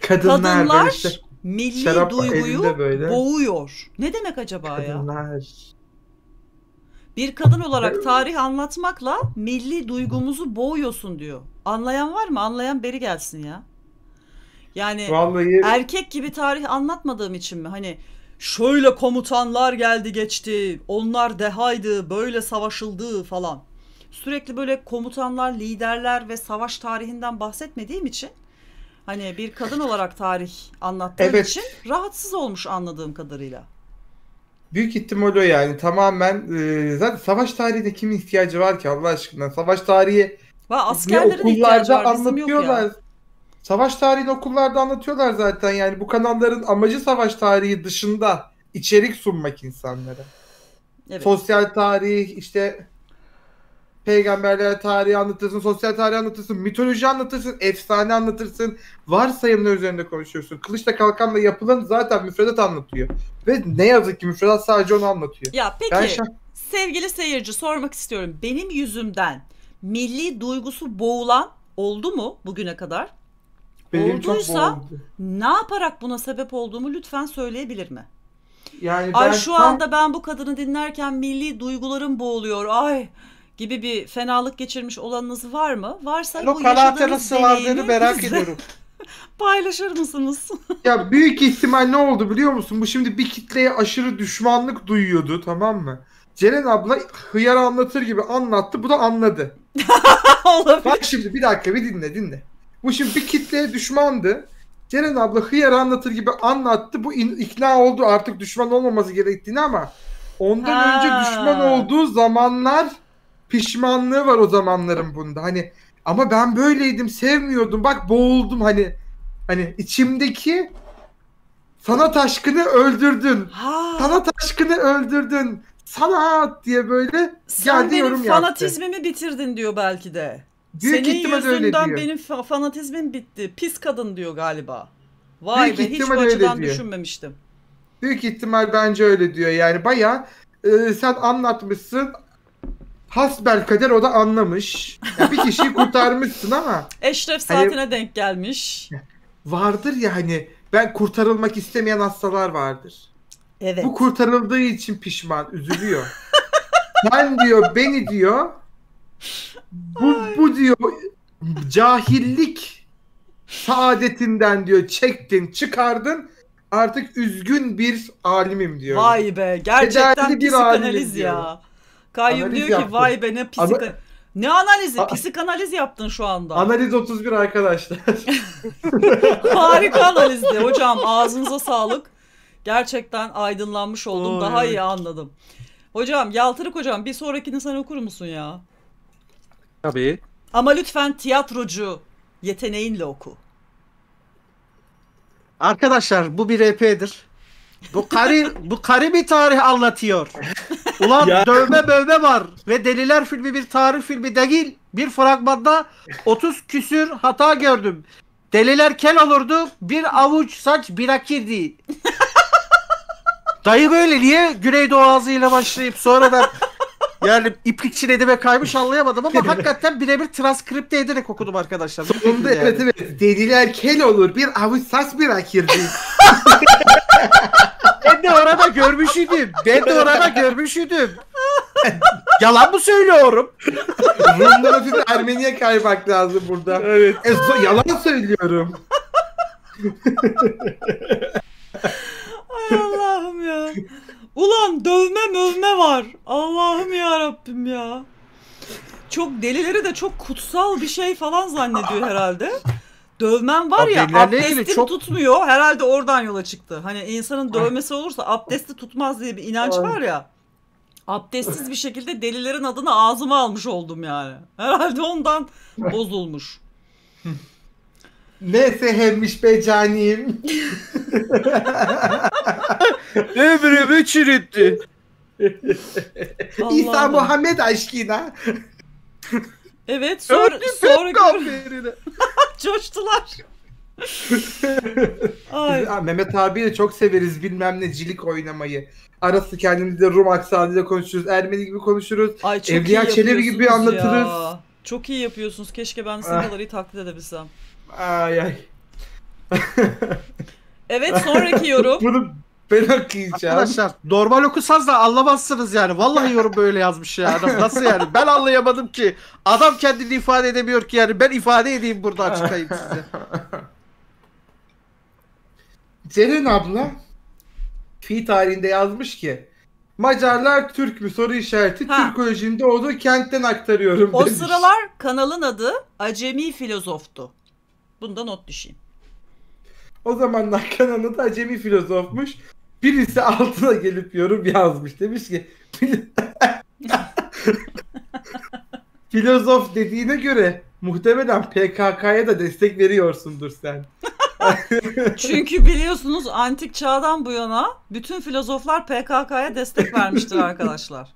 kadınlar, Kadınlar, işte, milli duyguyu elinde böyle. boğuyor. Ne demek acaba ya? kadınlar bir kadın olarak tarih anlatmakla milli duygumuzu boğuyorsun diyor. Anlayan var mı? Anlayan beri gelsin ya. Yani Vallahi... erkek gibi tarih anlatmadığım için mi? Hani şöyle komutanlar geldi geçti, onlar dehaydı, böyle savaşıldı falan. Sürekli böyle komutanlar, liderler ve savaş tarihinden bahsetmediğim için hani bir kadın olarak tarih anlattığım evet. için rahatsız olmuş anladığım kadarıyla. Büyük ihtimal o yani tamamen e, zaten savaş tarihinde kimin ihtiyacı var ki Allah aşkına savaş tarihi Va, askerlerin ihtiyacı var anlatıyorlar. Yok ya. Savaş tarihini okullarda anlatıyorlar zaten yani bu kanalların amacı savaş tarihi dışında içerik sunmak insanlara. Evet. Sosyal tarih işte peygamberler tarihi anlatırsın, sosyal tarih anlatırsın, mitoloji anlatırsın, efsane anlatırsın. Varsayımlar üzerinde konuşuyorsun. Kılıçla kalkanla yapılan zaten müfredat anlatıyor. Ve ne yazık ki müfredat sadece onu anlatıyor. Ya peki ben şah- sevgili seyirci sormak istiyorum. Benim yüzümden milli duygusu boğulan oldu mu bugüne kadar? Benim Olduysa ne yaparak buna sebep olduğumu lütfen söyleyebilir mi? Yani Ay şu tam... anda ben bu kadını dinlerken milli duygularım boğuluyor. Ay gibi bir fenalık geçirmiş olanınız var mı? Varsa Lokal bu yaşadığınız deneyimi merak ediyorum. paylaşır mısınız? ya büyük ihtimal ne oldu biliyor musun? Bu şimdi bir kitleye aşırı düşmanlık duyuyordu tamam mı? Ceren abla hıyar anlatır gibi anlattı. Bu da anladı. Bak şimdi bir dakika bir dinle dinle. Bu şimdi bir kitleye düşmandı. Ceren abla hıyar anlatır gibi anlattı. Bu in, ikna oldu artık düşman olmaması gerektiğini ama ondan ha. önce düşman olduğu zamanlar pişmanlığı var o zamanların bunda. Hani ama ben böyleydim sevmiyordum bak boğuldum hani hani içimdeki sanat aşkını öldürdün. Ha. Sanat aşkını öldürdün. Sanat diye böyle geldi yorum Sen benim fanatizmimi yaptı. bitirdin diyor belki de. Büyük Senin yüzünden öyle diyor. benim fanatizmim bitti. Pis kadın diyor galiba. Vay Büyük be hiç bu açıdan diyor. düşünmemiştim. Büyük ihtimal bence öyle diyor yani baya e, sen anlatmışsın hasbel kader o da anlamış. Ya bir kişiyi kurtarmışsın ama. Eşref hani saatine hani, denk gelmiş. Vardır ya hani ben kurtarılmak istemeyen hastalar vardır. Evet. Bu kurtarıldığı için pişman, üzülüyor. Ben diyor, beni diyor. Bu, bu diyor cahillik saadetinden diyor çektin, çıkardın. Artık üzgün bir alimim diyor. Vay be, gerçekten bir psikanaliz ya. Diyor. Kayyum diyor yaptım. ki vay be ne psik... Ana... Ne analizi? A- analiz yaptın şu anda. Analiz 31 arkadaşlar. Harika analizdi hocam. Ağzınıza sağlık. Gerçekten aydınlanmış oldum. Oy. Daha iyi anladım. Hocam Yaltırık hocam bir sonrakini sen okur musun ya? Tabii. Ama lütfen tiyatrocu yeteneğinle oku. Arkadaşlar bu bir EP'dir. Bu karı bu karı bir tarih anlatıyor. Ulan ya. dövme bövme var ve Deliler filmi bir tarih filmi değil. Bir fragmanda 30 küsür hata gördüm. Deliler kel olurdu. Bir avuç saç birakirdi. Dayı böyle niye Güneydoğu ağzıyla başlayıp sonra da. Yani iplikçi ne demek kaymış anlayamadım ama hakikaten birebir transkripte ederek okudum arkadaşlar. Sonunda yani. evet evet. Dediler kel olur bir avuç saç bırakırdı. ben de orada görmüş Ben de orada görmüş Yalan mı söylüyorum? Rumdan ötürü Ermeniye kaymak lazım burada. Evet. E, so- yalan söylüyorum. Ay Allah'ım ya. Ulan dövme mövme var. Allah'ım ya Rabbim ya. Çok delileri de çok kutsal bir şey falan zannediyor herhalde. Dövmen var ya Delilerle abdestim çok- tutmuyor. Herhalde oradan yola çıktı. Hani insanın dövmesi olursa abdesti tutmaz diye bir inanç var ya. Abdestsiz bir şekilde delilerin adını ağzıma almış oldum yani. Herhalde ondan bozulmuş. Neyse hemmiş be canim. Ömrümü çiritti? İsa Muhammed aşkına. Evet sor, sonra gör. Coştular. Ay. Biz, Mehmet abiyle çok severiz bilmem ne cilik oynamayı. Arası kendimizle Rum aksanıyla konuşuruz. Ermeni gibi konuşuruz. Ay, Evliya Çelebi gibi ya. Çok iyi yapıyorsunuz. Keşke ben sizin ah. kadar iyi taklit edebilsem. Ay ay. evet sonraki yorum. Bunu ben okuyacağım. Arkadaşlar normal okusanız da anlamazsınız yani. Vallahi yorum böyle yazmış ya adam. Nasıl yani? Ben anlayamadım ki. Adam kendini ifade edemiyor ki yani. Ben ifade edeyim burada açıklayayım size. Ceren abla fi tarihinde yazmış ki Macarlar Türk mü soru işareti ha. Türkolojinin doğduğu kentten aktarıyorum. O sıralar kanalın adı Acemi Filozoftu. Bunda not düşeyim. O zaman kanalı da acemi filozofmuş. Birisi altına gelip yorum yazmış. Demiş ki filozof dediğine göre muhtemelen PKK'ya da destek veriyorsundur sen. Çünkü biliyorsunuz antik çağdan bu yana bütün filozoflar PKK'ya destek vermiştir arkadaşlar.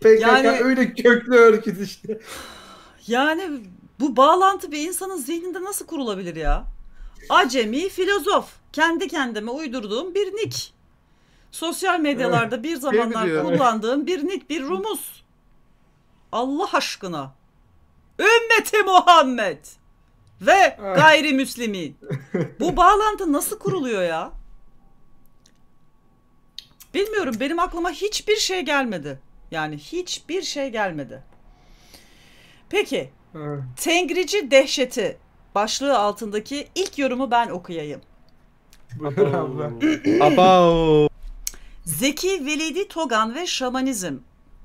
PKK yani, öyle köklü örgüt işte. Yani bu bağlantı bir insanın zihninde nasıl kurulabilir ya? Acemi filozof. Kendi kendime uydurduğum bir nick. Sosyal medyalarda bir zamanlar biliyor? kullandığım bir nick, bir rumuz. Allah aşkına. Ümmeti Muhammed ve gayrimüslimin. Bu bağlantı nasıl kuruluyor ya? Bilmiyorum benim aklıma hiçbir şey gelmedi. Yani hiçbir şey gelmedi. Peki Evet. Tengrici dehşeti başlığı altındaki ilk yorumu ben okuyayım. Buyur abla. Abao. Zeki Velidi Togan ve Şamanizm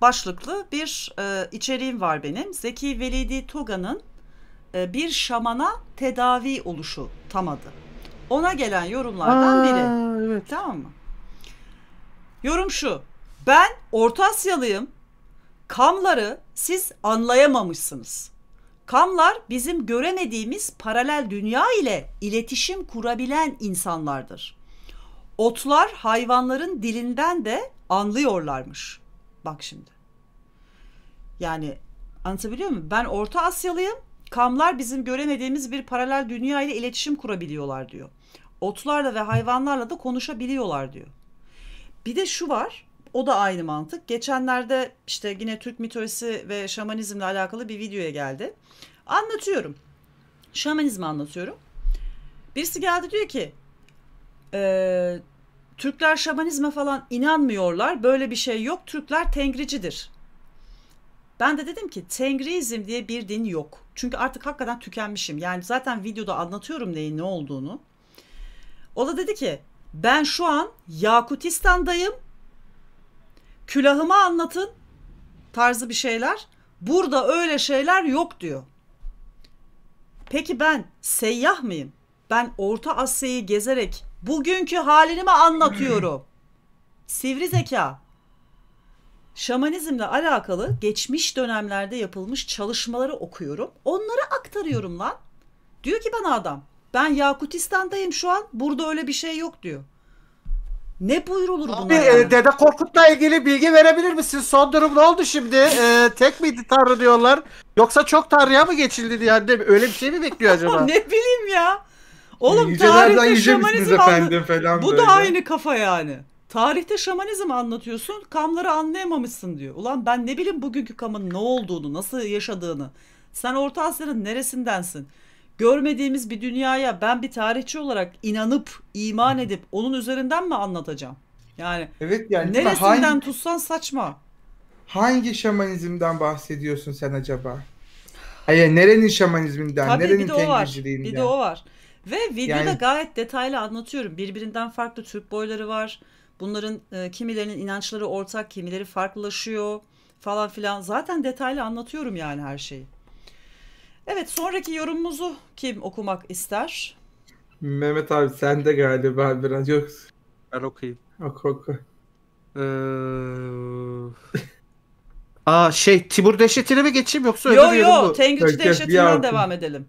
başlıklı bir e, içeriğim var benim. Zeki Velidi Togan'ın e, bir şamana tedavi oluşu tam adı. Ona gelen yorumlardan Aa, biri. Evet. Tamam mı? Yorum şu. Ben Orta Asyalıyım. Kamları siz anlayamamışsınız. Kamlar bizim göremediğimiz paralel dünya ile iletişim kurabilen insanlardır. Otlar hayvanların dilinden de anlıyorlarmış. Bak şimdi. Yani anlatabiliyor muyum? Ben Orta Asyalıyım. Kamlar bizim göremediğimiz bir paralel dünya ile iletişim kurabiliyorlar diyor. Otlarla ve hayvanlarla da konuşabiliyorlar diyor. Bir de şu var. O da aynı mantık. Geçenlerde işte yine Türk mitolojisi ve şamanizmle alakalı bir videoya geldi. Anlatıyorum. Şamanizmi anlatıyorum. Birisi geldi diyor ki e, Türkler şamanizme falan inanmıyorlar. Böyle bir şey yok. Türkler tengricidir. Ben de dedim ki tengriizm diye bir din yok. Çünkü artık hakikaten tükenmişim. Yani zaten videoda anlatıyorum neyin ne olduğunu. O da dedi ki ben şu an Yakutistan'dayım külahımı anlatın tarzı bir şeyler. Burada öyle şeyler yok diyor. Peki ben seyyah mıyım? Ben Orta Asya'yı gezerek bugünkü halini mi anlatıyorum? Sivri zeka. Şamanizmle alakalı geçmiş dönemlerde yapılmış çalışmaları okuyorum. Onları aktarıyorum lan. Diyor ki bana adam ben Yakutistan'dayım şu an burada öyle bir şey yok diyor. Ne buyrulur buna? Abi, e, Dede Korkut'la ilgili bilgi verebilir misin? Son durum ne oldu şimdi? E, tek miydi Tanrı diyorlar? Yoksa çok Tanrı'ya mı geçildi yani? Öyle bir şey mi bekliyor acaba? ne bileyim ya. Oğlum tarihte şamanizm efendim falan Bu böyle. da aynı kafa yani. Tarihte şamanizm anlatıyorsun, kamları anlayamamışsın diyor. Ulan ben ne bileyim bugünkü kamın ne olduğunu, nasıl yaşadığını. Sen Orta Asya'nın neresindensin? görmediğimiz bir dünyaya ben bir tarihçi olarak inanıp iman edip onun üzerinden mi anlatacağım? Yani Evet yani neresinden hangi, tutsan saçma. Hangi şamanizmden bahsediyorsun sen acaba? Hayır nerenin şamanizminden, Tabii, nerenin bir Bir de o var. Ve videoda yani... gayet detaylı anlatıyorum. Birbirinden farklı Türk boyları var. Bunların e, kimilerinin inançları ortak, kimileri farklılaşıyor falan filan. Zaten detaylı anlatıyorum yani her şeyi. Evet sonraki yorumumuzu kim okumak ister? Mehmet abi sen de galiba biraz yok. Ben okuyayım. Oku oku. Ee... Aa şey Timur Dehşeti'ne mi geçeyim yoksa öyle yo, bir Tengüç Dehşeti'nden devam edelim.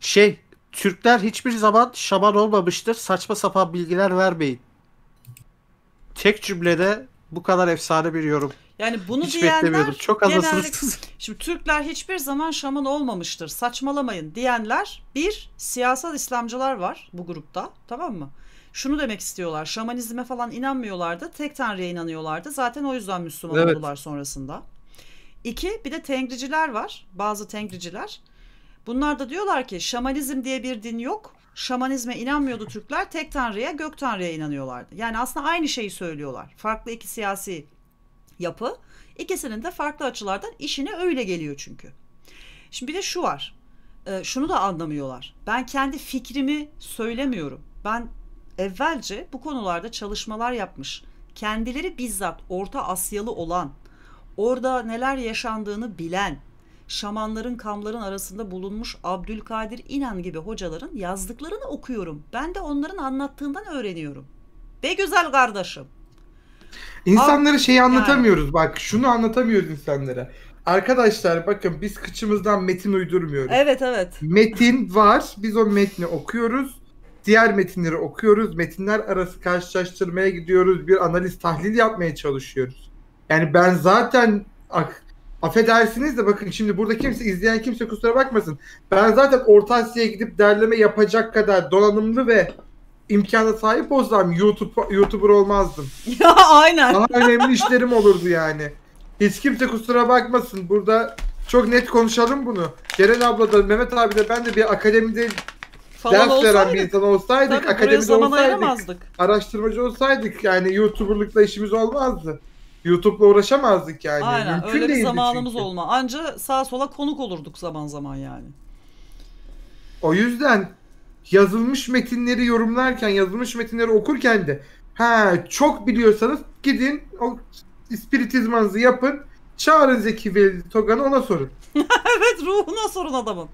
Şey Türkler hiçbir zaman şaban olmamıştır. Saçma sapan bilgiler vermeyin. Tek cümlede bu kadar efsane bir yorum. Yani bunu Hiç diyenler çok haklısınız. Şimdi Türkler hiçbir zaman şaman olmamıştır. Saçmalamayın diyenler bir siyasal İslamcılar var bu grupta tamam mı? Şunu demek istiyorlar. Şamanizme falan inanmıyorlardı. Tek tanrıya inanıyorlardı. Zaten o yüzden Müslüman evet. oldular sonrasında. İki bir de tengriciler var. Bazı tengriciler. Bunlar da diyorlar ki şamanizm diye bir din yok. Şamanizme inanmıyordu Türkler. Tek tanrıya, gök tanrıya inanıyorlardı. Yani aslında aynı şeyi söylüyorlar. Farklı iki siyasi yapı. İkisinin de farklı açılardan işine öyle geliyor çünkü. Şimdi bir de şu var. E, şunu da anlamıyorlar. Ben kendi fikrimi söylemiyorum. Ben evvelce bu konularda çalışmalar yapmış, kendileri bizzat Orta Asyalı olan, orada neler yaşandığını bilen, şamanların kamların arasında bulunmuş Abdülkadir İnan gibi hocaların yazdıklarını okuyorum. Ben de onların anlattığından öğreniyorum. Be güzel kardeşim. İnsanlara şeyi anlatamıyoruz yani. bak. Şunu anlatamıyoruz insanlara. Arkadaşlar bakın biz kıçımızdan metin uydurmuyoruz. Evet evet. Metin var. Biz o metni okuyoruz. Diğer metinleri okuyoruz. Metinler arası karşılaştırmaya gidiyoruz. Bir analiz tahlil yapmaya çalışıyoruz. Yani ben zaten affedersiniz de bakın şimdi burada kimse izleyen kimse kusura bakmasın. Ben zaten Orta Asya'ya gidip derleme yapacak kadar donanımlı ve imkana sahip olsam YouTube YouTuber olmazdım. Ya aynen. Daha önemli işlerim olurdu yani. Hiç kimse kusura bakmasın. Burada çok net konuşalım bunu. Ceren abla da Mehmet abi de ben de bir akademide Falan ders veren bir insan olsaydık, Tabii, akademide olsaydık, araştırmacı olsaydık yani YouTuber'lıkla işimiz olmazdı. YouTube'la uğraşamazdık yani. Aynen Mümkün öyle bir zamanımız çünkü. olma. Anca sağa sola konuk olurduk zaman zaman yani. O yüzden yazılmış metinleri yorumlarken, yazılmış metinleri okurken de ha çok biliyorsanız gidin o spiritizmanızı yapın. Çağırın Zeki Veli Togan'ı ona sorun. evet ruhuna sorun adamın.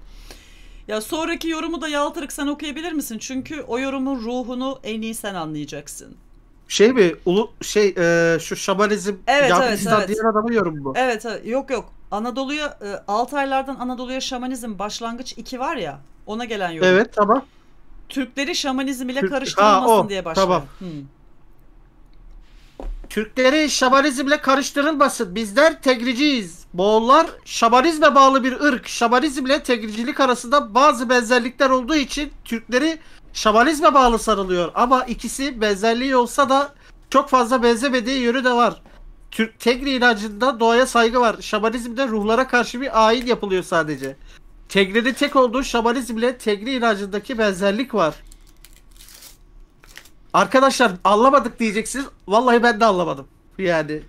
Ya sonraki yorumu da Yaltırık sen okuyabilir misin? Çünkü o yorumun ruhunu en iyi sen anlayacaksın. Şey mi? Ulu şey e, şu şamanizm evet, evet, evet. diğer adamın yorumu mu? Evet, evet yok yok. Anadolu'ya e, aylardan Anadolu'ya şamanizm başlangıç 2 var ya. Ona gelen yorum. Evet tamam. Türkleri şamanizm ile Türk... karıştırılmasın ha, o. diye başlıyor. Tamam. Hmm. Türkleri şamanizmle karıştırılmasın. Bizler tegriciyiz. Moğollar şamanizme bağlı bir ırk. Şamanizmle tegricilik arasında bazı benzerlikler olduğu için Türkleri şamanizme bağlı sarılıyor. Ama ikisi benzerliği olsa da çok fazla benzemediği yönü de var. Türk Tegri inancında doğaya saygı var. Şamanizmde ruhlara karşı bir ayin yapılıyor sadece. Tegri'de tek olduğu şamanizmle Tegri inancındaki benzerlik var. Arkadaşlar anlamadık diyeceksiniz. Vallahi ben de anlamadım. Yani.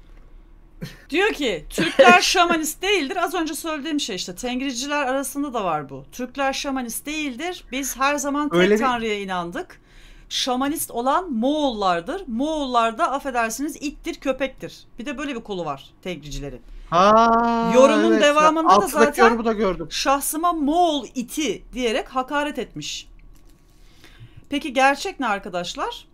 Diyor ki Türkler şamanist değildir. Az önce söylediğim şey işte Tengriciler arasında da var bu. Türkler şamanist değildir. Biz her zaman tek Öyle tanrıya mi? inandık. Şamanist olan Moğollardır. Moğollar da affedersiniz ittir köpektir. Bir de böyle bir kolu var Tengricilerin. Ha, Yorumun evet. devamında da zaten da gördüm. şahsıma Moğol iti diyerek hakaret etmiş. Peki gerçek ne arkadaşlar?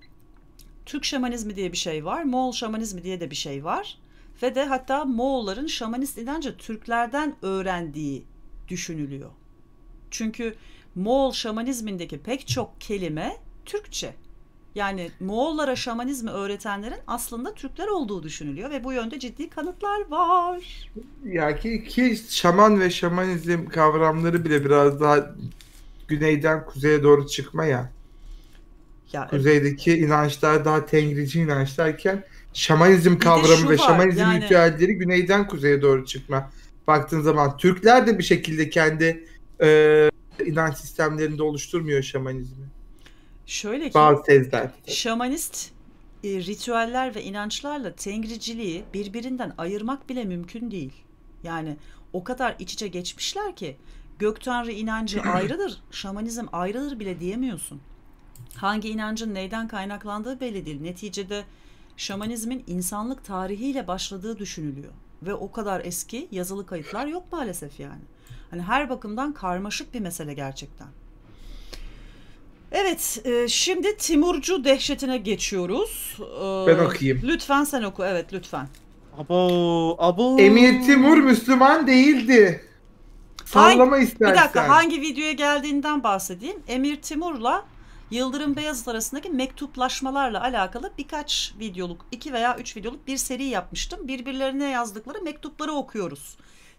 Türk şamanizmi diye bir şey var. Moğol şamanizmi diye de bir şey var. Ve de hatta Moğolların şamanist inancı Türklerden öğrendiği düşünülüyor. Çünkü Moğol şamanizmindeki pek çok kelime Türkçe. Yani Moğollara şamanizmi öğretenlerin aslında Türkler olduğu düşünülüyor ve bu yönde ciddi kanıtlar var. Yani ki, ki şaman ve şamanizm kavramları bile biraz daha güneyden kuzeye doğru çıkma ya. ya Kuzeydeki evet. inançlar daha tengrici inançlarken şamanizm kavramı ve şamanizm yani... ritüelleri güneyden kuzeye doğru çıkma. Baktığın zaman Türkler de bir şekilde kendi e, inanç sistemlerinde oluşturmuyor şamanizmi. Şöyle ki bazı tezler. Şamanist e, ritüeller ve inançlarla tengriciliği birbirinden ayırmak bile mümkün değil. Yani o kadar iç içe geçmişler ki gök tanrı inancı ayrıdır, şamanizm ayrıdır bile diyemiyorsun. Hangi inancın neyden kaynaklandığı belli değil. Neticede şamanizmin insanlık tarihiyle başladığı düşünülüyor ve o kadar eski yazılı kayıtlar yok maalesef yani. Hani her bakımdan karmaşık bir mesele gerçekten. Evet, e, şimdi Timurcu dehşetine geçiyoruz. E, ben okuyayım. Lütfen sen oku, evet lütfen. Abo, abo. Emir Timur Müslüman değildi. Sallama istersen. Bir dakika, hangi videoya geldiğinden bahsedeyim. Emir Timur'la Yıldırım Beyazıt arasındaki mektuplaşmalarla alakalı birkaç videoluk, iki veya üç videoluk bir seri yapmıştım. Birbirlerine yazdıkları mektupları okuyoruz.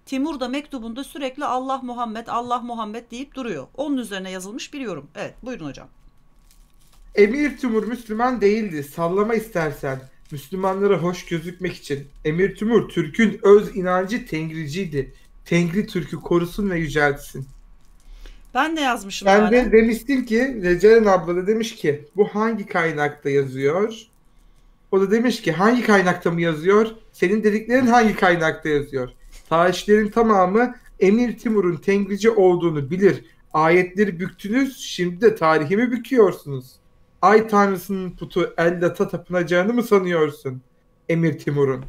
Timur da mektubunda sürekli Allah Muhammed, Allah Muhammed deyip duruyor. Onun üzerine yazılmış bir yorum. Evet buyurun hocam. Emir Timur Müslüman değildi. Sallama istersen. Müslümanlara hoş gözükmek için. Emir Timur Türk'ün öz inancı Tengriciydi. Tengri Türk'ü korusun ve yüceltsin. Ben de yazmışım. Ben yani. de demiştim ki Receren abla da demiş ki bu hangi kaynakta yazıyor? O da demiş ki hangi kaynakta mı yazıyor? Senin dediklerin hangi kaynakta yazıyor? Tarihçilerin tamamı Emir Timur'un tengrici olduğunu bilir. Ayetleri büktünüz, şimdi de tarihimi büküyorsunuz. Ay tanrısının putu Eldat'a tapınacağını mı sanıyorsun? Emir Timur'un.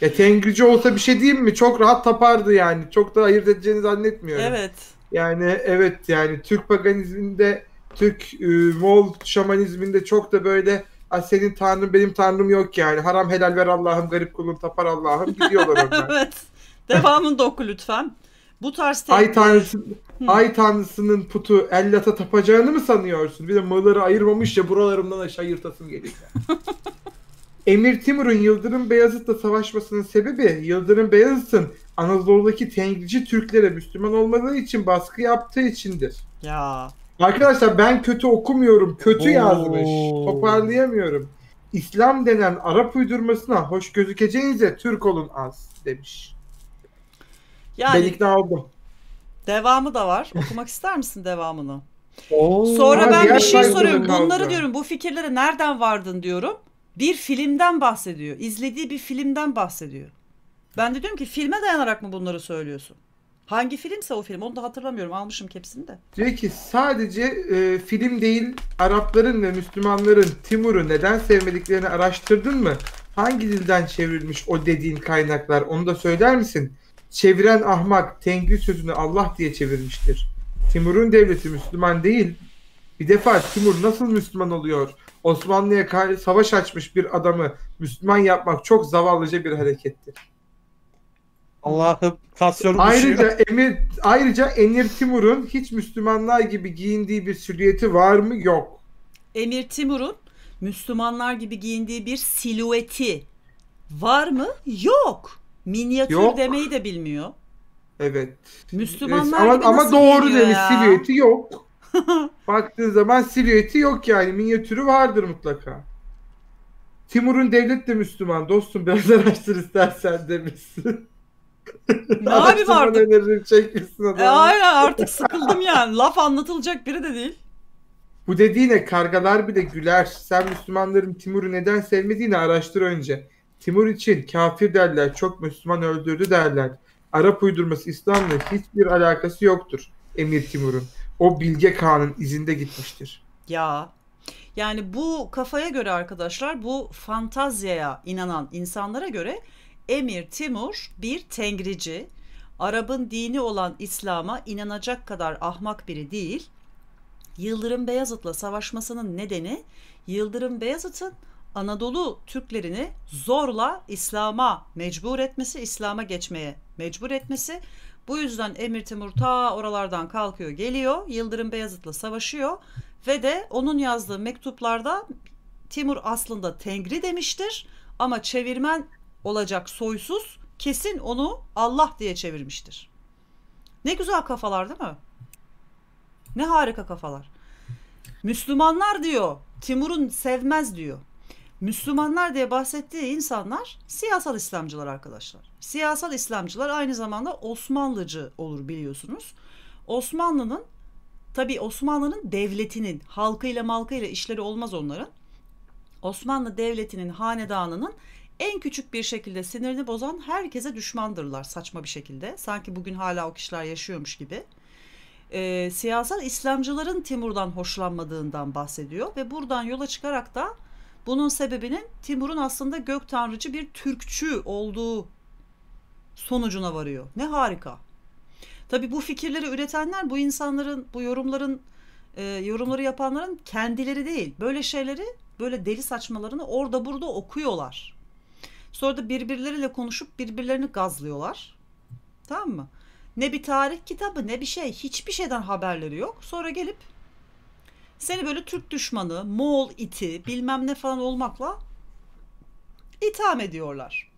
Ya e, tengrici olsa bir şey diyeyim mi? Çok rahat tapardı yani. Çok da ayırt edeceğini zannetmiyorum. Evet. Yani evet yani Türk paganizminde, Türk e, Moğol şamanizminde çok da böyle senin tanrım benim tanrım yok yani. Haram helal ver Allah'ım garip kulun tapar Allah'ım gidiyorlar onlar. evet. Devamını da oku lütfen. Bu tarz teknik... Ay tanrısı, ay tanrısının putu Ellat'a tapacağını mı sanıyorsun? Bir de mığları ayırmamış ya buralarımdan aşağı yırtasın gelir. Emir Timur'un Yıldırım Beyazıt'la savaşmasının sebebi Yıldırım Beyazıt'ın Anadolu'daki Tengrici Türklere Müslüman olmadığı için baskı yaptığı içindir. Ya. Arkadaşlar ben kötü okumuyorum. Kötü Oo. yazmış. Toparlayamıyorum. İslam denen Arap uydurmasına hoş gözükeceğinize Türk olun az demiş. Yani, ben ikna oldum. Devamı da var. Okumak ister misin devamını? Oo, Sonra ben bir şey soruyorum. Bunları diyorum bu fikirlere nereden vardın diyorum. Bir filmden bahsediyor. İzlediği bir filmden bahsediyor. Ben de diyorum ki filme dayanarak mı bunları söylüyorsun? Hangi filmse o film onu da hatırlamıyorum almışım hepsini de. Diyor ki sadece e, film değil Arapların ve Müslümanların Timur'u neden sevmediklerini araştırdın mı? Hangi dilden çevrilmiş o dediğin kaynaklar onu da söyler misin? Çeviren ahmak Tengil sözünü Allah diye çevirmiştir. Timur'un devleti Müslüman değil. Bir defa Timur nasıl Müslüman oluyor? Osmanlı'ya savaş açmış bir adamı Müslüman yapmak çok zavallıca bir harekettir. Allah'ım tansiyonum Ayrıca düşüyor. Emir ayrıca Emir Timur'un hiç Müslümanlar gibi giyindiği bir silüeti var mı? Yok. Emir Timur'un Müslümanlar gibi giyindiği bir silüeti var mı? Yok. Minyatür Yok. demeyi de bilmiyor. Evet. Müslümanlar evet. ama, gibi ama doğru demiş silüeti yok. Baktığın zaman silüeti yok yani. Minyatürü vardır mutlaka. Timur'un devlet de Müslüman dostum biraz araştır istersen demişsin. Ne abi artık? Önerir, çekmişsin adamı. E, aynen artık sıkıldım yani. Laf anlatılacak biri de değil. Bu dediğine kargalar bile güler. Sen Müslümanların Timur'u neden sevmediğini araştır önce. Timur için kafir derler, çok Müslüman öldürdü derler. Arap uydurması İslam'la hiçbir alakası yoktur Emir Timur'un. O Bilge Kağan'ın izinde gitmiştir. Ya yani bu kafaya göre arkadaşlar bu fantazyaya inanan insanlara göre Emir Timur bir tengrici, Arap'ın dini olan İslam'a inanacak kadar ahmak biri değil. Yıldırım Beyazıt'la savaşmasının nedeni Yıldırım Beyazıt'ın Anadolu Türklerini zorla İslam'a mecbur etmesi, İslam'a geçmeye mecbur etmesi. Bu yüzden Emir Timur ta oralardan kalkıyor, geliyor. Yıldırım Beyazıt'la savaşıyor ve de onun yazdığı mektuplarda Timur aslında Tengri demiştir ama çevirmen olacak soysuz kesin onu Allah diye çevirmiştir. Ne güzel kafalar değil mi? Ne harika kafalar. Müslümanlar diyor, Timur'un sevmez diyor. Müslümanlar diye bahsettiği insanlar siyasal İslamcılar arkadaşlar. Siyasal İslamcılar aynı zamanda Osmanlıcı olur biliyorsunuz. Osmanlı'nın tabi Osmanlı'nın devletinin halkıyla malkıyla işleri olmaz onların. Osmanlı devletinin hanedanının en küçük bir şekilde sinirini bozan herkese düşmandırlar saçma bir şekilde. Sanki bugün hala o kişiler yaşıyormuş gibi. E, siyasal İslamcıların Timur'dan hoşlanmadığından bahsediyor ve buradan yola çıkarak da bunun sebebinin Timur'un aslında gök tanrıcı bir Türkçü olduğu sonucuna varıyor. Ne harika. Tabi bu fikirleri üretenler bu insanların, bu yorumların, e, yorumları yapanların kendileri değil. Böyle şeyleri, böyle deli saçmalarını orada burada okuyorlar. Sonra da birbirleriyle konuşup birbirlerini gazlıyorlar. Tamam mı? Ne bir tarih kitabı ne bir şey. Hiçbir şeyden haberleri yok. Sonra gelip seni böyle Türk düşmanı, Moğol iti bilmem ne falan olmakla itham ediyorlar.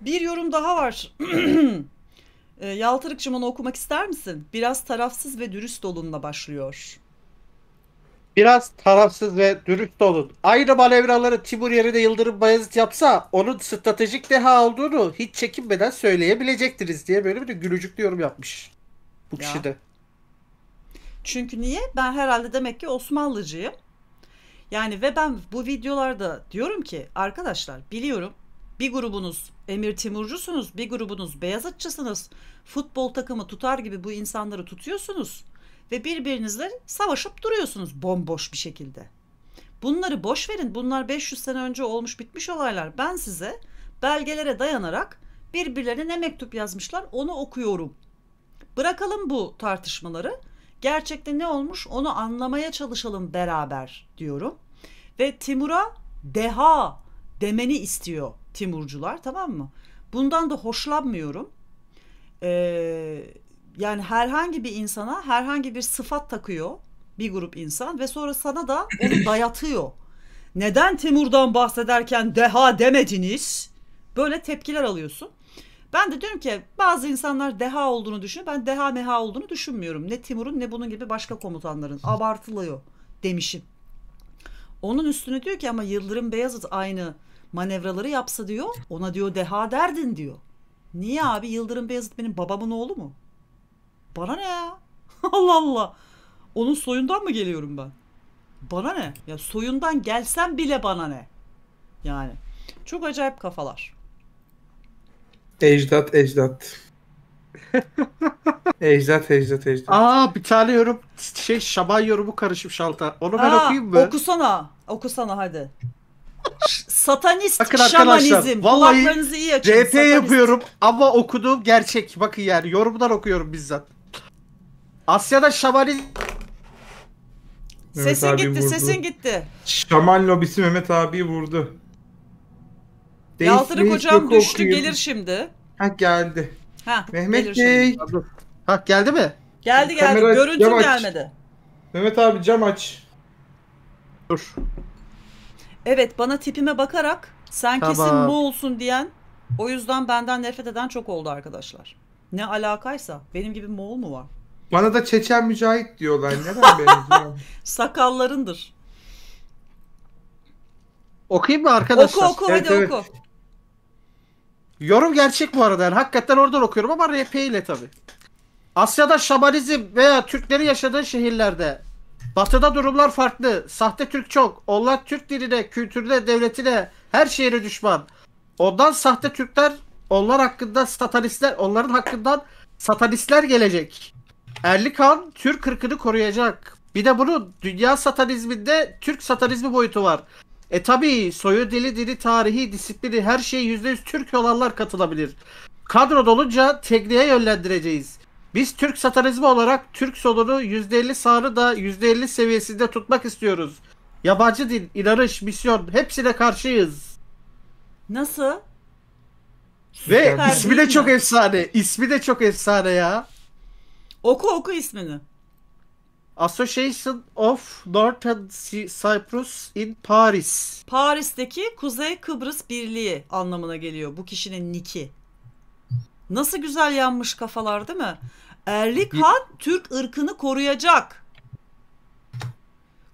Bir yorum daha var. e, Yaltırıkçım onu okumak ister misin? Biraz tarafsız ve dürüst olunla başlıyor. Biraz tarafsız ve dürüst olun. Aynı manevraları Timur yerine Yıldırım Bayezid yapsa onun stratejik deha olduğunu hiç çekinmeden söyleyebilecektiniz diye böyle bir de gülücüklü yorum yapmış bu kişi de. Çünkü niye? Ben herhalde demek ki Osmanlıcıyım. Yani ve ben bu videolarda diyorum ki arkadaşlar biliyorum bir grubunuz Emir Timurcusunuz, bir grubunuz Beyazıtçısınız. Futbol takımı tutar gibi bu insanları tutuyorsunuz ve birbirinizle savaşıp duruyorsunuz bomboş bir şekilde. Bunları boş verin. Bunlar 500 sene önce olmuş bitmiş olaylar. Ben size belgelere dayanarak birbirlerine ne mektup yazmışlar onu okuyorum. Bırakalım bu tartışmaları. Gerçekte ne olmuş onu anlamaya çalışalım beraber diyorum. Ve Timur'a deha demeni istiyor Timurcular tamam mı? Bundan da hoşlanmıyorum. Ee, yani herhangi bir insana herhangi bir sıfat takıyor bir grup insan ve sonra sana da onu dayatıyor. Neden Timur'dan bahsederken deha demediniz? Böyle tepkiler alıyorsun. Ben de diyorum ki bazı insanlar deha olduğunu düşünüyor. Ben deha meha olduğunu düşünmüyorum. Ne Timur'un ne bunun gibi başka komutanların. Abartılıyor demişim. Onun üstüne diyor ki ama Yıldırım Beyazıt aynı manevraları yapsa diyor ona diyor deha derdin diyor. Niye abi Yıldırım Beyazıt benim babamın oğlu mu? Bana ne ya? Allah Allah. Onun soyundan mı geliyorum ben? Bana ne? Ya soyundan gelsem bile bana ne? Yani. Çok acayip kafalar. Ecdat ecdat. ecdat ecdat ecdat. Aa bir tane yorum şey şaban yorumu karışıp şalta. Onu ben Aa, okuyayım mı? Okusana. Okusana hadi. Satanist Bakın şamanizm. Vallahi iyi açın. RP yapıyorum ama okuduğum gerçek. Bakın yani yorumdan okuyorum bizzat. Asya'da şabari... sesin gitti, vurdu. sesin gitti. Şaman lobisi Mehmet abi vurdu. Deist, Yaltırık hocam düştü, okuyayım. gelir şimdi. Ha geldi. Ha, Mehmet Bey. Ha geldi mi? Geldi geldi. Kamera, Görüntü gelmedi. Mehmet abi cam aç. Dur. Evet bana tipime bakarak sen tamam. kesin bu olsun diyen o yüzden benden nefret eden çok oldu arkadaşlar. Ne alakaysa benim gibi Moğol mu var? Bana da Çeçen Mücahit diyorlar. Neden benziyor? Sakallarındır. Okuyayım mı arkadaşlar? Oku oku evet, evet. oku. Yorum gerçek bu arada. Yani hakikaten oradan okuyorum ama RP ile tabi. Asya'da şamanizm veya Türkleri yaşadığı şehirlerde. Batı'da durumlar farklı. Sahte Türk çok. Onlar Türk diline, kültürüne, devletine, her şehre düşman. Ondan sahte Türkler, onlar hakkında satanistler, onların hakkından satanistler gelecek. Erlikan Türk ırkını koruyacak. Bir de bunu dünya satanizminde Türk satanizmi boyutu var. E tabi soyu, dili, dili, tarihi, disiplini her şey yüzde yüz Türk olanlar katılabilir. Kadro dolunca tekniğe yönlendireceğiz. Biz Türk satanizmi olarak Türk solunu yüzde elli sağını da yüzde elli seviyesinde tutmak istiyoruz. Yabancı din, inanış, misyon hepsine karşıyız. Nasıl? Ve Süper ismi de çok efsane. İsmi de çok efsane ya. Oku oku ismini. Association of Northern Cyprus in Paris. Paris'teki Kuzey Kıbrıs Birliği anlamına geliyor bu kişinin niki. Nasıl güzel yanmış kafalar değil mi? Erlik Han Türk ırkını koruyacak.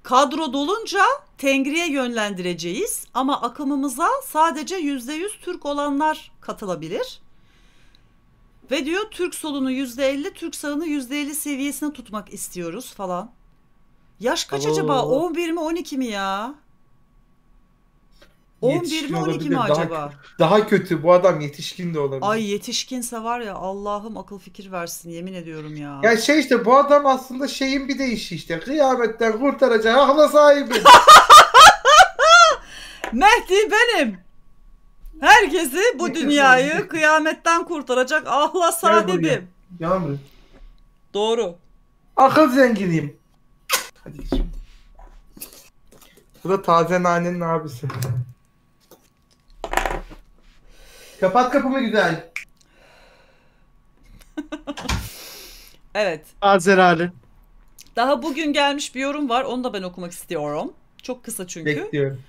Kadro dolunca Tengri'ye yönlendireceğiz ama akımımıza sadece %100 Türk olanlar katılabilir. Ve diyor Türk solunu yüzde elli, Türk sağını yüzde elli seviyesine tutmak istiyoruz falan. Yaş kaç Oo. acaba? 11 mi 12 mi ya? 11 mi 12 mi acaba? Daha, daha kötü bu adam yetişkin de olabilir. Ay yetişkinse var ya Allah'ım akıl fikir versin yemin ediyorum ya. Ya şey işte bu adam aslında şeyin bir değişi işte kıyametten kurtaracak akla sahibi. Mehdi benim. Herkesi bu dünyayı kıyametten kurtaracak Allah sahibim. Yalan Doğru. Akıl zenginiyim. Hadi şimdi. Bu da taze nanenin abisi. Kapat kapımı güzel. evet. Azerali. Daha bugün gelmiş bir yorum var. Onu da ben okumak istiyorum. Çok kısa çünkü. Bekliyorum.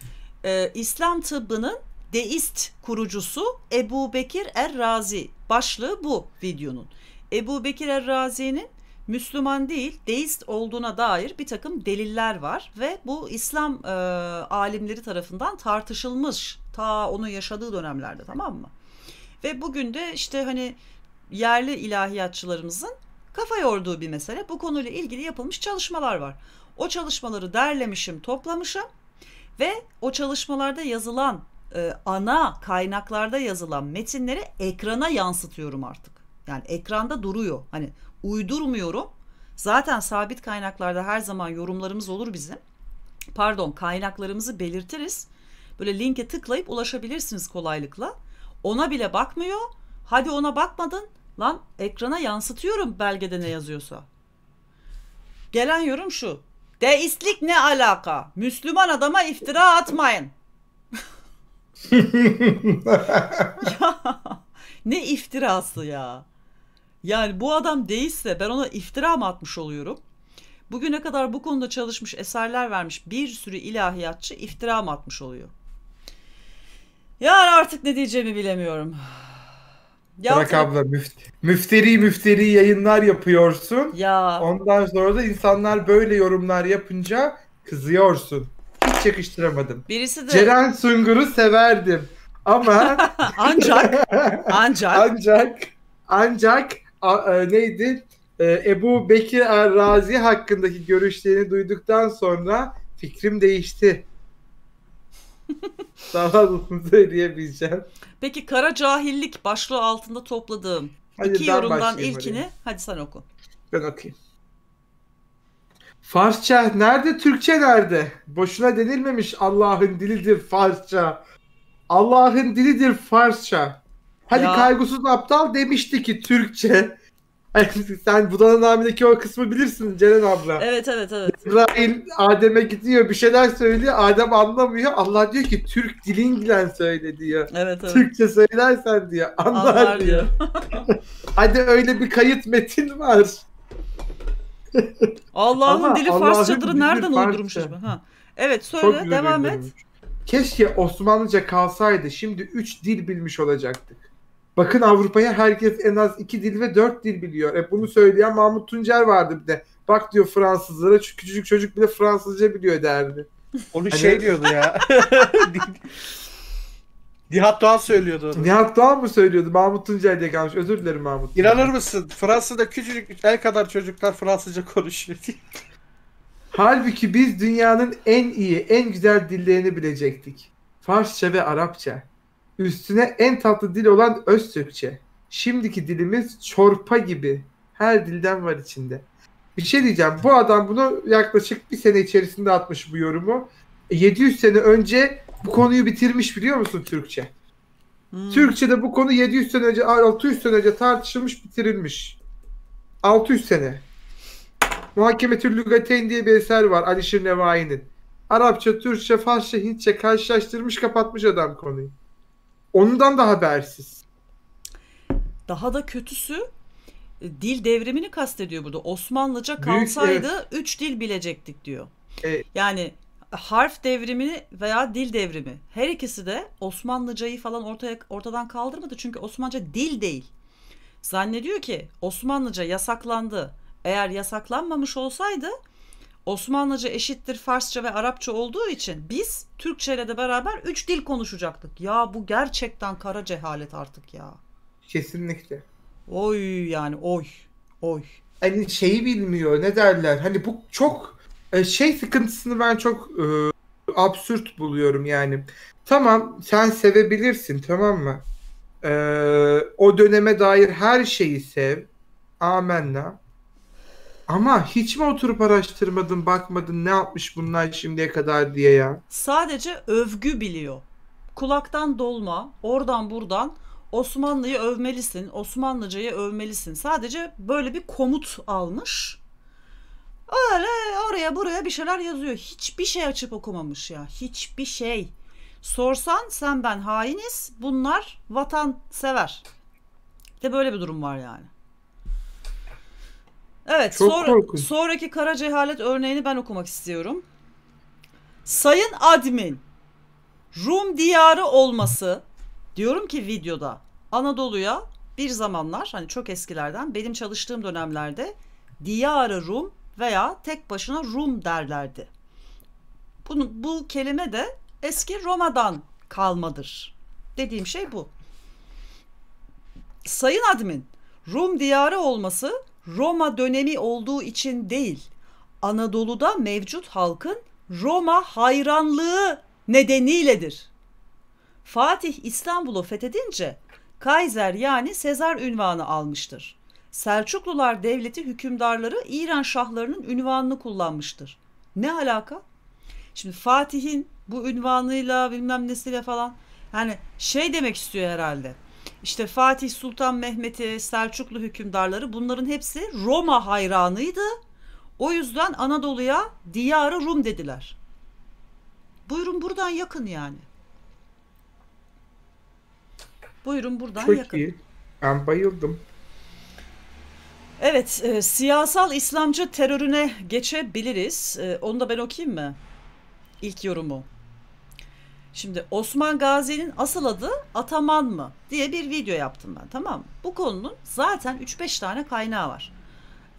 Ee, İslam tıbbının deist kurucusu Ebu Bekir Er-Razi. Başlığı bu videonun. Ebu Bekir Er-Razi'nin Müslüman değil deist olduğuna dair bir takım deliller var ve bu İslam e, alimleri tarafından tartışılmış ta onun yaşadığı dönemlerde tamam mı? Ve bugün de işte hani yerli ilahiyatçılarımızın kafa yorduğu bir mesele. Bu konuyla ilgili yapılmış çalışmalar var. O çalışmaları derlemişim, toplamışım ve o çalışmalarda yazılan e, ana kaynaklarda yazılan metinleri ekrana yansıtıyorum artık. Yani ekranda duruyor. Hani uydurmuyorum. Zaten sabit kaynaklarda her zaman yorumlarımız olur bizim. Pardon, kaynaklarımızı belirtiriz. Böyle linke tıklayıp ulaşabilirsiniz kolaylıkla. Ona bile bakmıyor. Hadi ona bakmadın. Lan ekrana yansıtıyorum belgede ne yazıyorsa. Gelen yorum şu. Deistlik ne alaka? Müslüman adama iftira atmayın. ya, ne iftirası ya. Yani bu adam değilse ben ona iftira mı atmış oluyorum? Bugüne kadar bu konuda çalışmış eserler vermiş bir sürü ilahiyatçı iftira mı atmış oluyor? Yani artık ne diyeceğimi bilemiyorum. Ya Bırak abla müft müfteri müfteri yayınlar yapıyorsun. Ya. Ondan sonra da insanlar böyle yorumlar yapınca kızıyorsun yakıştıramadım. Birisi de... Ceren Sungur'u severdim. Ama... ancak, ancak... ancak, ancak a, a, e, neydi? E, Ebu Bekir Razi hakkındaki görüşlerini duyduktan sonra fikrim değişti. Daha uzun söyleyebileceğim. Peki kara cahillik başlığı altında topladığım hadi iki yorumdan ilkini hadi sen oku. Ben okuyayım. Farsça nerede Türkçe nerede? Boşuna denilmemiş Allah'ın dilidir Farsça. Allah'ın dilidir Farsça. Hadi ya. kaygısız aptal demişti ki Türkçe. Sen Buda'nın namideki o kısmı bilirsin Ceren abla. Evet evet evet. İsrail Adem'e gidiyor bir şeyler söylüyor. Adem anlamıyor. Allah diyor ki Türk dilingilen söyle diyor. Evet evet. Türkçe söylersen diyor. Anlar, Anlar diyor. diyor. Hadi öyle bir kayıt metin var. Allah'ın dili Fars çadırı nereden Farsça. uydurmuş acaba? Ha. Evet söyle devam et. Keşke Osmanlıca kalsaydı şimdi 3 dil bilmiş olacaktık. Bakın Avrupa'ya herkes en az 2 dil ve 4 dil biliyor. E bunu söyleyen Mahmut Tuncer vardı bir de. Bak diyor Fransızlara şu küçücük çocuk bile Fransızca biliyor derdi. Onu hani... şey diyordu ya. Nihat Doğan söylüyordu onu. Nihat Doğan mı söylüyordu? Mahmut Tuncay diye kalmış. Özür dilerim Mahmut. Tuncay. İnanır mısın? Fransa'da küçücük el kadar çocuklar Fransızca konuşuyor Halbuki biz dünyanın en iyi, en güzel dillerini bilecektik. Farsça ve Arapça. Üstüne en tatlı dil olan Öztürkçe. Şimdiki dilimiz çorpa gibi. Her dilden var içinde. Bir şey diyeceğim. Bu adam bunu yaklaşık bir sene içerisinde atmış bu yorumu. 700 e, sene önce bu konuyu bitirmiş biliyor musun Türkçe? Hmm. Türkçe'de bu konu 700 sene önce, 600 sene önce tartışılmış, bitirilmiş. 600 sene. Muhakemetül Lügateyn diye bir eser var Alişir Nevai'nin. Arapça, Türkçe, Farsça, Hintçe karşılaştırmış kapatmış adam konuyu. Ondan da habersiz. Daha da kötüsü e, dil devrimini kastediyor burada. Osmanlıca kalsaydı 3 evet. dil bilecektik diyor. E, yani harf devrimi veya dil devrimi her ikisi de Osmanlıcayı falan ortaya ortadan kaldırmadı çünkü Osmanlıca dil değil. Zannediyor ki Osmanlıca yasaklandı. Eğer yasaklanmamış olsaydı Osmanlıca eşittir Farsça ve Arapça olduğu için biz Türkçe ile de beraber üç dil konuşacaktık. Ya bu gerçekten kara cehalet artık ya. Kesinlikle. Oy yani oy. Oy. Hani şeyi bilmiyor ne derler. Hani bu çok e, şey sıkıntısını ben çok e, absürt buluyorum yani. Tamam sen sevebilirsin tamam mı? E, o döneme dair her şeyi sev. Amenna. Ama hiç mi oturup araştırmadın, bakmadın ne yapmış bunlar şimdiye kadar diye ya? Sadece övgü biliyor. Kulaktan dolma, oradan buradan Osmanlı'yı övmelisin, Osmanlıcayı övmelisin. Sadece böyle bir komut almış Öyle oraya buraya bir şeyler yazıyor. Hiçbir şey açıp okumamış ya. Hiçbir şey. Sorsan sen ben hainiz. Bunlar vatan sever. de böyle bir durum var yani. Evet, Çok sonra, sonraki kara cehalet örneğini ben okumak istiyorum. Sayın admin, Rum diyarı olması diyorum ki videoda Anadolu'ya bir zamanlar hani çok eskilerden benim çalıştığım dönemlerde diyarı Rum veya tek başına Rum derlerdi. Bunu, bu kelime de eski Roma'dan kalmadır. Dediğim şey bu. Sayın admin, Rum diyarı olması Roma dönemi olduğu için değil, Anadolu'da mevcut halkın Roma hayranlığı nedeniyledir. Fatih İstanbul'u fethedince Kaiser yani Sezar ünvanı almıştır. Selçuklular devleti hükümdarları İran şahlarının ünvanını kullanmıştır. Ne alaka? Şimdi Fatih'in bu ünvanıyla bilmem nesiyle falan yani şey demek istiyor herhalde. İşte Fatih Sultan Mehmet'i, Selçuklu hükümdarları bunların hepsi Roma hayranıydı. O yüzden Anadolu'ya diyarı Rum dediler. Buyurun buradan yakın yani. Buyurun buradan Çok yakın. Çok iyi. Ben bayıldım. Evet, e, siyasal İslamcı terörüne geçebiliriz. E, onu da ben okuyayım mı? İlk yorumu. Şimdi Osman Gazi'nin asıl adı Ataman mı diye bir video yaptım ben tamam mı? Bu konunun zaten 3-5 tane kaynağı var.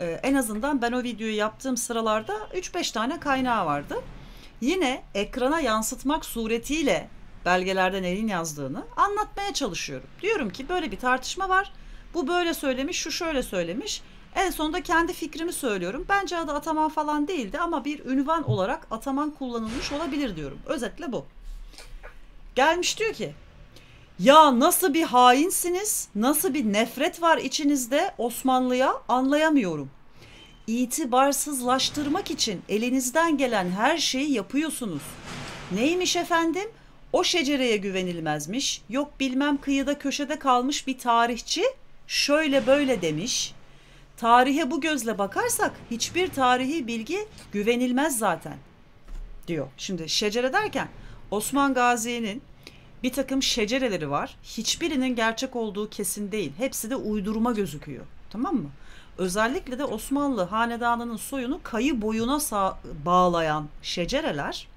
Ee, en azından ben o videoyu yaptığım sıralarda 3-5 tane kaynağı vardı. Yine ekrana yansıtmak suretiyle belgelerden elin yazdığını anlatmaya çalışıyorum. Diyorum ki böyle bir tartışma var bu böyle söylemiş, şu şöyle söylemiş. En sonunda kendi fikrimi söylüyorum. Bence adı Ataman falan değildi ama bir ünvan olarak Ataman kullanılmış olabilir diyorum. Özetle bu. Gelmiş diyor ki ya nasıl bir hainsiniz, nasıl bir nefret var içinizde Osmanlı'ya anlayamıyorum. İtibarsızlaştırmak için elinizden gelen her şeyi yapıyorsunuz. Neymiş efendim? O şecereye güvenilmezmiş. Yok bilmem kıyıda köşede kalmış bir tarihçi şöyle böyle demiş. Tarihe bu gözle bakarsak hiçbir tarihi bilgi güvenilmez zaten diyor. Şimdi şecere derken Osman Gazi'nin bir takım şecereleri var. Hiçbirinin gerçek olduğu kesin değil. Hepsi de uydurma gözüküyor. Tamam mı? Özellikle de Osmanlı hanedanının soyunu kayı boyuna sağ- bağlayan şecereler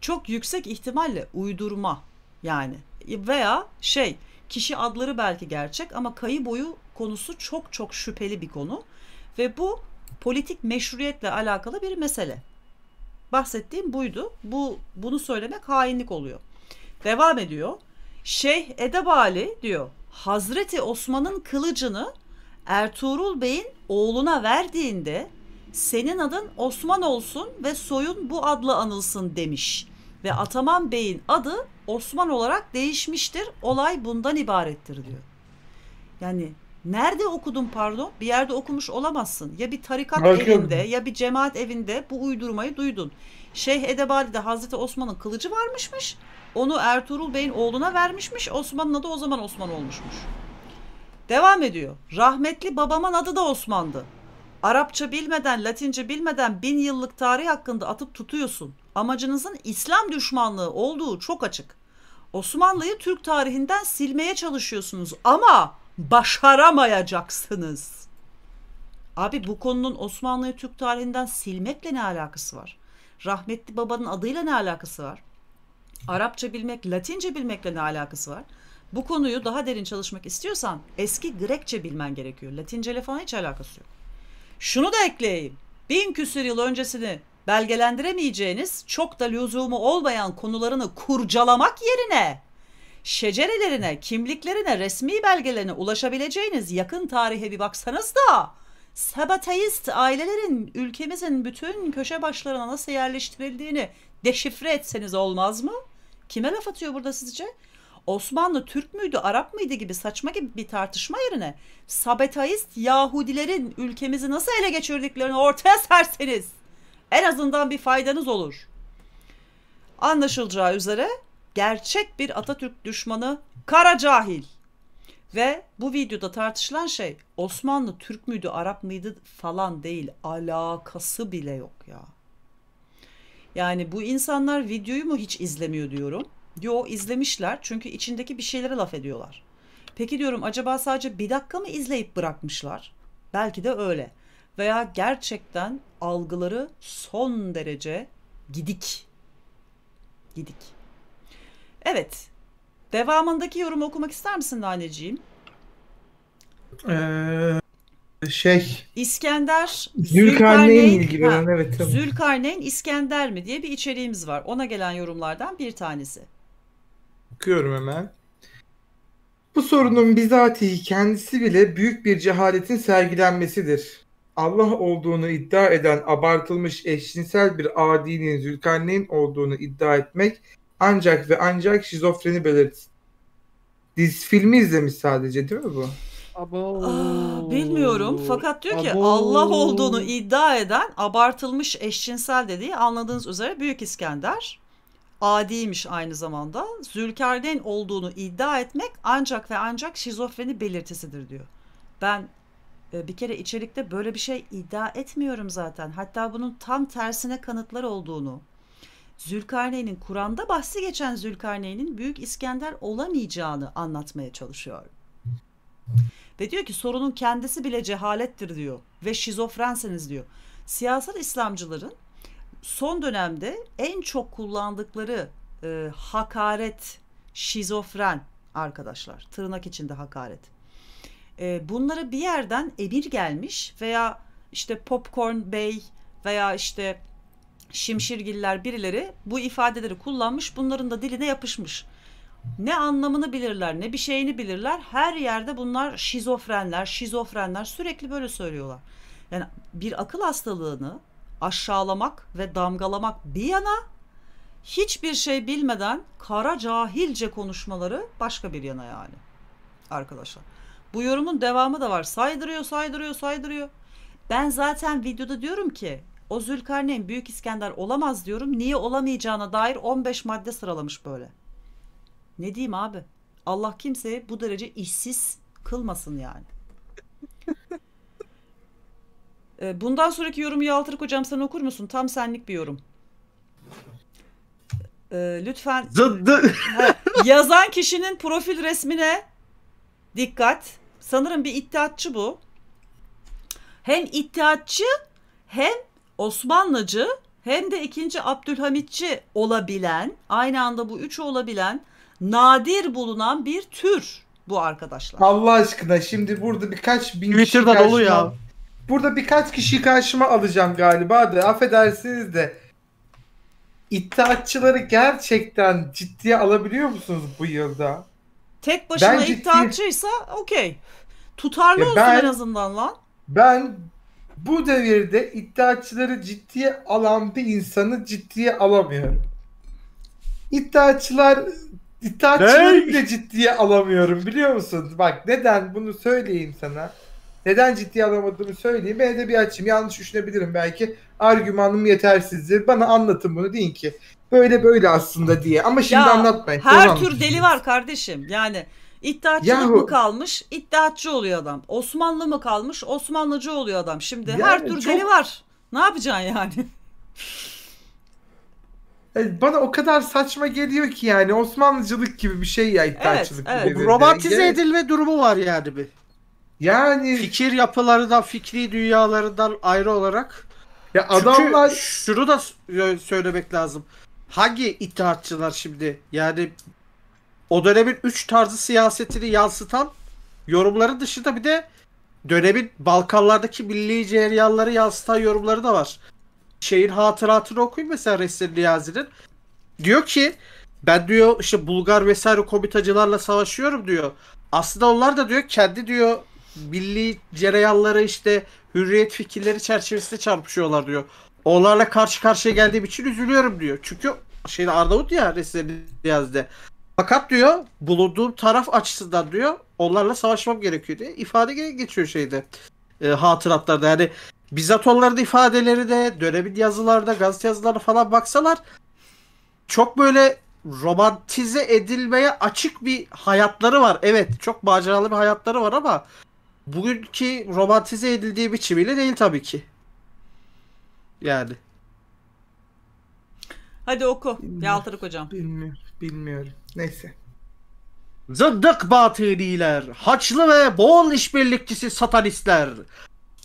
çok yüksek ihtimalle uydurma yani veya şey Kişi adları belki gerçek ama kayı boyu konusu çok çok şüpheli bir konu ve bu politik meşruiyetle alakalı bir mesele. Bahsettiğim buydu. Bu bunu söylemek hainlik oluyor. Devam ediyor. Şeyh Edebali diyor. Hazreti Osman'ın kılıcını Ertuğrul Bey'in oğluna verdiğinde senin adın Osman olsun ve soyun bu adla anılsın demiş ve Ataman Bey'in adı Osman olarak değişmiştir. Olay bundan ibarettir diyor. Yani nerede okudun pardon? Bir yerde okumuş olamazsın. Ya bir tarikat Bakın. evinde ya bir cemaat evinde bu uydurmayı duydun. Şeyh Edebali'de Hazreti Osman'ın kılıcı varmışmış. Onu Ertuğrul Bey'in oğluna vermişmiş. Osman'ın adı o zaman Osman olmuşmuş. Devam ediyor. Rahmetli babamın adı da Osman'dı. Arapça bilmeden, Latince bilmeden bin yıllık tarih hakkında atıp tutuyorsun amacınızın İslam düşmanlığı olduğu çok açık. Osmanlı'yı Türk tarihinden silmeye çalışıyorsunuz ama başaramayacaksınız. Abi bu konunun Osmanlı'yı Türk tarihinden silmekle ne alakası var? Rahmetli babanın adıyla ne alakası var? Arapça bilmek, Latince bilmekle ne alakası var? Bu konuyu daha derin çalışmak istiyorsan eski Grekçe bilmen gerekiyor. Latince ile falan hiç alakası yok. Şunu da ekleyeyim. Bin küsür yıl öncesini belgelendiremeyeceğiniz çok da lüzumu olmayan konularını kurcalamak yerine şecerelerine, kimliklerine, resmi belgelerine ulaşabileceğiniz yakın tarihe bir baksanız da sabateist ailelerin ülkemizin bütün köşe başlarına nasıl yerleştirildiğini deşifre etseniz olmaz mı? Kime laf atıyor burada sizce? Osmanlı Türk müydü, Arap mıydı gibi saçma gibi bir tartışma yerine Sabetaist Yahudilerin ülkemizi nasıl ele geçirdiklerini ortaya serseniz en azından bir faydanız olur. Anlaşılacağı üzere gerçek bir Atatürk düşmanı kara cahil. Ve bu videoda tartışılan şey Osmanlı Türk müydü Arap mıydı falan değil. Alakası bile yok ya. Yani bu insanlar videoyu mu hiç izlemiyor diyorum. Yo izlemişler çünkü içindeki bir şeylere laf ediyorlar. Peki diyorum acaba sadece bir dakika mı izleyip bırakmışlar? Belki de öyle veya gerçekten algıları son derece gidik. Gidik. Evet. Devamındaki yorumu okumak ister misin anneciğim? Ee, şey. İskender. Zülkarneyn ilgili. Ha, evet, tamam. Zülkarneyn İskender mi diye bir içeriğimiz var. Ona gelen yorumlardan bir tanesi. Okuyorum hemen. Bu sorunun bizatihi kendisi bile büyük bir cehaletin sergilenmesidir. Allah olduğunu iddia eden abartılmış eşcinsel bir adinin Zülkarneyn olduğunu iddia etmek ancak ve ancak şizofreni belirtisi. Diz filmi izlemiş sadece değil mi bu? Aa, ah, bilmiyorum fakat diyor ki Abo. Allah olduğunu iddia eden abartılmış eşcinsel dediği anladığınız üzere Büyük İskender adiymiş aynı zamanda. Zülkerneyn olduğunu iddia etmek ancak ve ancak şizofreni belirtisidir diyor. Ben ee, bir kere içerikte böyle bir şey iddia etmiyorum zaten. Hatta bunun tam tersine kanıtlar olduğunu. Zülkarneyn'in Kur'an'da bahsi geçen Zülkarneyn'in Büyük İskender olamayacağını anlatmaya çalışıyor. Ve diyor ki sorunun kendisi bile cehalettir diyor ve şizofrensiniz diyor. Siyasal İslamcıların son dönemde en çok kullandıkları e, hakaret, şizofren arkadaşlar. Tırnak içinde hakaret e, bunlara bir yerden emir gelmiş veya işte Popcorn Bey veya işte Şimşirgiller birileri bu ifadeleri kullanmış bunların da diline yapışmış. Ne anlamını bilirler ne bir şeyini bilirler her yerde bunlar şizofrenler şizofrenler sürekli böyle söylüyorlar. Yani bir akıl hastalığını aşağılamak ve damgalamak bir yana hiçbir şey bilmeden kara cahilce konuşmaları başka bir yana yani arkadaşlar. Bu yorumun devamı da var. Saydırıyor, saydırıyor, saydırıyor. Ben zaten videoda diyorum ki o Zülkarneyn Büyük İskender olamaz diyorum. Niye olamayacağına dair 15 madde sıralamış böyle. Ne diyeyim abi? Allah kimseyi bu derece işsiz kılmasın yani. Ee, bundan sonraki yorumu Yaltırık hocam sen okur musun? Tam senlik bir yorum. Ee, lütfen yazan kişinin profil resmine dikkat. Sanırım bir iddiatçı bu. Hem iddiatçı hem Osmanlıcı hem de ikinci Abdülhamitçi olabilen, aynı anda bu üçü olabilen nadir bulunan bir tür bu arkadaşlar. Allah aşkına şimdi burada birkaç bin Twitter'da kişi dolu ya. Burada birkaç kişi karşıma alacağım galiba De affedersiniz de iddiatçıları gerçekten ciddiye alabiliyor musunuz bu yılda? Tek başına ben iddiatçıysa okey. Tutarlı ya olsun ben, en azından lan. Ben bu devirde iddiaçıları ciddiye alan bir insanı ciddiye alamıyorum. İddiaçılar iddiaçıları bile ciddiye alamıyorum biliyor musun? Bak neden bunu söyleyeyim sana. Neden ciddiye alamadığımı söyleyeyim. Ben de bir açayım. Yanlış düşünebilirim belki. Argümanım yetersizdir. Bana anlatın bunu. Deyin ki böyle böyle aslında diye. Ama şimdi ya, anlatmayın. Her tür deli var kardeşim. Yani İddiatçılık Yahu, mı kalmış? İddiatçı oluyor adam. Osmanlı mı kalmış? Osmanlıcı oluyor adam. Şimdi yani her tür çok... deli var. Ne yapacaksın yani? E, bana o kadar saçma geliyor ki yani Osmanlıcılık gibi bir şey ya iddiaçılık. Evet, evet. Romantize yani. edilme durumu var yani bir. Yani fikir yapılarından, fikri dünyalarından ayrı olarak. Ya Çünkü adamlar şunu da söylemek lazım. Hangi itaatçılar şimdi? Yani o dönemin 3 tarzı siyasetini yansıtan yorumları dışında bir de dönemin Balkanlardaki milli cereyanları yansıtan yorumları da var. Şeyin hatıratını okuyun mesela Resul Niyazi'nin. Diyor ki ben diyor işte Bulgar vesaire komitacılarla savaşıyorum diyor. Aslında onlar da diyor kendi diyor milli cereyanları işte hürriyet fikirleri çerçevesinde çarpışıyorlar diyor. Onlarla karşı karşıya geldiğim için üzülüyorum diyor. Çünkü şeyde Arnavut ya Resul yazdı. Fakat diyor bulunduğum taraf açısından diyor onlarla savaşmam gerekiyor diye ifade geçiyor şeyde. E, hatıratlarda yani bizzat onların ifadeleri de dönemin yazılarda gazete yazılarına falan baksalar çok böyle romantize edilmeye açık bir hayatları var. Evet çok maceralı bir hayatları var ama bugünkü romantize edildiği biçimiyle değil tabii ki. Yani. Hadi oku. Yaltırık hocam. Bilmiyorum. Bilmiyorum. Neyse. Zıddık batiniler, haçlı ve boğul işbirlikçisi satanistler.